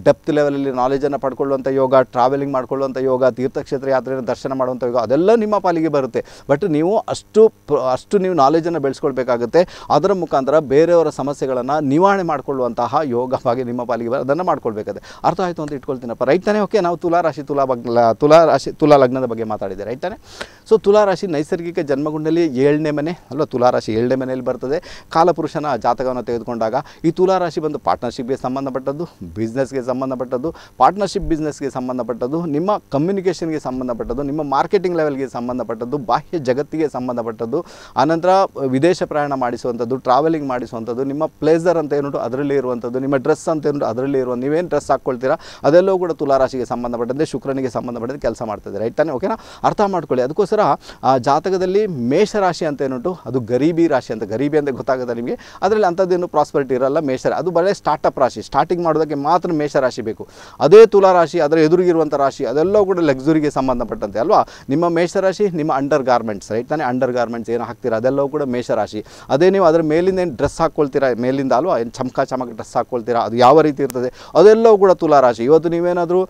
ಡೆಪ್ತ್ ಲೆವೆಲಲ್ಲಿ ನಾಲೆಜನ್ನು ಪಡ್ಕೊಳ್ಳುವಂಥ ಯೋಗ ಟ್ರಾವೆಲಿಂಗ್ ಮಾಡ್ಕೊಳ್ಳುವಂಥ ಯೋಗ ತೀರ್ಥಕ್ಷೇತ್ರ ಯಾತ್ರೆಯನ್ನು ದರ್ಶನ ಮಾಡುವಂಥ ಯೋಗ ಅದೆಲ್ಲ ನಿಮ್ಮ ಪಾಲಿಗೆ ಬರುತ್ತೆ ಬಟ್ ನೀವು ಅಷ್ಟು ಅಷ್ಟು ಅಷ್ಟು ನೀವು ನಾಲೆಜನ್ನು ಬೆಳೆಸ್ಕೊಳ್ಬೇಕಾಗುತ್ತೆ ಅದರ ಮುಖಾಂತರ ಬೇರೆಯವರ ಸಮಸ್ಯೆಗಳನ್ನು ನಿವಾರಣೆ ಮಾಡಿಕೊಳ್ಳುವಂತಹ ಯೋಗವಾಗಿ ನಿಮ್ಮ ಪಾಲಿಗೆ ಅದನ್ನು ಮಾಡ್ಕೊಳ್ಬೇಕಾದ್ರೆ ಅರ್ಥ ಆಯಿತು ಅಂತ ಇಟ್ಕೊಳ್ತೀನಪ್ಪ ತಾನೇ ಓಕೆ ನಾವು ತುಲಾ ರಾಶಿ ತುಲಾ ಬಗ್ಗೆ ತುಲಾ ರಾಶಿ ತುಲಾ ಲಗ್ನದ ಬಗ್ಗೆ ಮಾತಾಡಿದೆ ರೈತಾನೆ ಸೊ ತುಲಾ ರಾಶಿ ನೈಸರ್ಗಿಕ ಜನ್ಮಗುಂಡಲಿ ಏಳನೇ ಮನೆ ಅಲ್ವಾ ತುಲಾ ರಾಶಿ ಏಳನೇ ಮನೆಯಲ್ಲಿ ಬರ್ತದೆ ಕಾಲಪುರುಷನ ಜಾತಕವನ್ನು ತೆಗೆದುಕೊಂಡಾಗ ಈ ತುಲಾ ರಾಶಿ ಬಂದು ಪಾರ್ಟ್ನರ್ಶಿಪ್ಗೆ ಸಂಬಂಧಪಟ್ಟದ್ದು ಬಿಸ್ನೆಸ್ಗೆ ಸಂಬಂಧಪಟ್ಟದ್ದು ಪಾರ್ಟ್ನರ್ಶಿಪ್ ಬಿಸ್ನೆಸ್ಗೆ ಸಂಬಂಧಪಟ್ಟದ್ದು ನಿಮ್ಮ ಕಮ್ಯುನಿಕೇಷನ್ಗೆ ಸಂಬಂಧಪಟ್ಟದ್ದು ನಿಮ್ಮ ಮಾರ್ಕೆಟಿಂಗ್ ಲೆವೆಲ್ಗೆ ಸಂಬಂಧಪಟ್ಟದ್ದು ಬಾಹ್ಯ ಜಗತ್ತಿಗೆ ಸಂಬಂಧಪಟ್ಟ ಸಂಬಂಧಪಟ್ಟದ್ದು ಆನಂತರ ವಿದೇಶ ಪ್ರಯಾಣ ಮಾಡಿಸುವಂಥದ್ದು ಟ್ರಾವೆಲಿಂಗ್ ಮಾಡಿಸುವಂಥದ್ದು ನಿಮ್ಮ ಪ್ಲೇಸರ್ ಅಂತ ಏನುಂಟು ಅದರಲ್ಲಿ ಇರುವಂಥದ್ದು ನಿಮ್ಮ ಡ್ರೆಸ್ ಅಂತ ಏನು ಅದರಲ್ಲಿ ಇರುವ ನೀವೇನು ಡ್ರೆಸ್ ಹಾಕೊಳ್ತೀರಾ ಅದೆಲ್ಲವೂ ಕೂಡ ತುಲಾರಾಶಿಗೆ ಸಂಬಂಧಪಟ್ಟಂತೆ ಶುಕ್ರನಿಗೆ ಸಂಬಂಧಪಟ್ಟಂತೆ ಕೆಲಸ ಮಾಡ್ತದೆ ರೈಟ್ ತಾನೆ ಓಕೆನಾ ಅರ್ಥ ಮಾಡ್ಕೊಳ್ಳಿ ಅದಕ್ಕೋಸ್ಕರ ಜಾತಕದಲ್ಲಿ ಮೇಷರಾಶಿ ಅಂತ ಏನುಂಟು ಅದು ಗರೀಬಿ ರಾಶಿ ಅಂತ ಗರೀಬಿ ಅಂತ ಗೊತ್ತಾಗುತ್ತೆ ನಿಮಗೆ ಅದರಲ್ಲಿ ಅಂಥದ್ದೇನು ಪ್ರಾಸ್ಪರಿಟಿ ಇರಲ್ಲ ಮೇಷ ಅದು ಬರೀ ಸ್ಟಾರ್ಟಪ್ ರಾಶಿ ಸ್ಟಾರ್ಟಿಂಗ್ ಮಾಡೋದಕ್ಕೆ ಮಾತ್ರ ಮೇಷರಾಶಿ ಬೇಕು ಅದೇ ತುಲಾರಾಶಿ ಅದರ ಎದುರಿಗಿರುವಂಥ ರಾಶಿ ಅದೆಲ್ಲವೂ ಕೂಡ ಲಕ್ಸುರಿಗೆ ಸಂಬಂಧಪಟ್ಟಂತೆ ಅಲ್ವಾ ನಿಮ್ಮ ಮೇಷರಾಶಿ ನಿಮ್ಮ ಅಂಡರ್ ಗಾರ್ಮೆಂಟ್ಸ್ ರೈಟ್ ತಾನೆ ಅಂಡರ್ ಗಾರ್ಮೆಂಟ್ಸ್ ಏನು ಹಾಕ್ತೀರಾ ಅದೆಲ್ಲವೂ ಕೂಡ ಮೇಷರಾಶಿ ಅದೇ ನೀವು ಅದರ ಮೇಲಿಂದ ಏನು ಡ್ರೆಸ್ ಹಾಕ್ಕೊಳ್ತೀರಾ ಮೇಲಿಂದ ಅಲ್ವಾ ಏನು ಚಮಕ ಚಮಕ ಡ್ರೆಸ್ ಹಾಕ್ಕೊಳ್ತೀರಾ ಅದು ಯಾವ ರೀತಿ ಇರ್ತದೆ ಅದೆಲ್ಲವೂ ಕೂಡ ತುಲಾರಾಶಿ ಇವತ್ತು ನೀವೇನಾದರೂ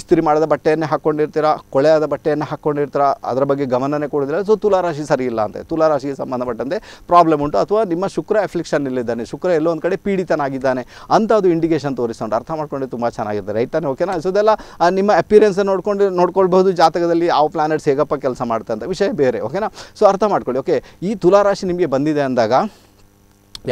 ಇಸ್ತ್ರಿ ಮಾಡಿದ ಬಟ್ಟೆಯನ್ನೇ ಹಾಕ್ಕೊಂಡಿರ್ತೀರಾ ಕೊಳೆಯಾದ ಬಟ್ಟೆಯನ್ನು ಹಾಕ್ಕೊಂಡಿರ್ತೀರಾ ಅದರ ಬಗ್ಗೆ ಗಮನನೇ ಕೊಡೋದಿಲ್ಲ ಸೊ ತುಲಾರಾಶಿ ಸರಿ ಇಲ್ಲ ಅಂತೆ ತುಲಾರಾಶಿಗೆ ಸಂಬಂಧಪಟ್ಟಂತೆ ಪ್ರಾಬ್ಲಮ್ ಉಂಟು ಅಥವಾ ನಿಮ್ಮ ಶುಕ್ರ ಇಲ್ಲಿದ್ದಾನೆ ಶುಕ್ರ ಎಲ್ಲೋ ಒಂದು ಕಡೆ ಪೀಡಿತನಾಗಿದ್ದಾನೆ ಅಂತ ಅದು ಇಂಡಿಕೇಶನ್ ತೋರಿಸೋಣ ಅರ್ಥ ಮಾಡ್ಕೊಂಡು ತುಂಬ ಚೆನ್ನಾಗಿರುತ್ತೆ ರೈಟ್ ಓಕೆನಾ ಸೊ ಅದೆಲ್ಲ ನಿಮ್ಮ ಅಪಿಯರೆನ್ಸ್ ನೋಡ್ಕೊಂಡು ನೋಡ್ಕೊಳ್ಬಹುದು ಜಾತಕದಲ್ಲಿ ಯಾವ ಪ್ಲಾನೆಟ್ಸ್ ಹೇಗಪ್ಪ ಕೆಲಸ ಮಾಡ್ತಂತ ವಿಷಯ ಬೇರೆ ಓಕೆನಾ ಸೊ ಅರ್ಥ ಮಾಡಿ ಮಾಡ್ಕೊಳ್ಳಿ ಓಕೆ ಈ ತುಲಾರಾಶಿ ನಿಮಗೆ ಬಂದಿದೆ ಅಂದಾಗ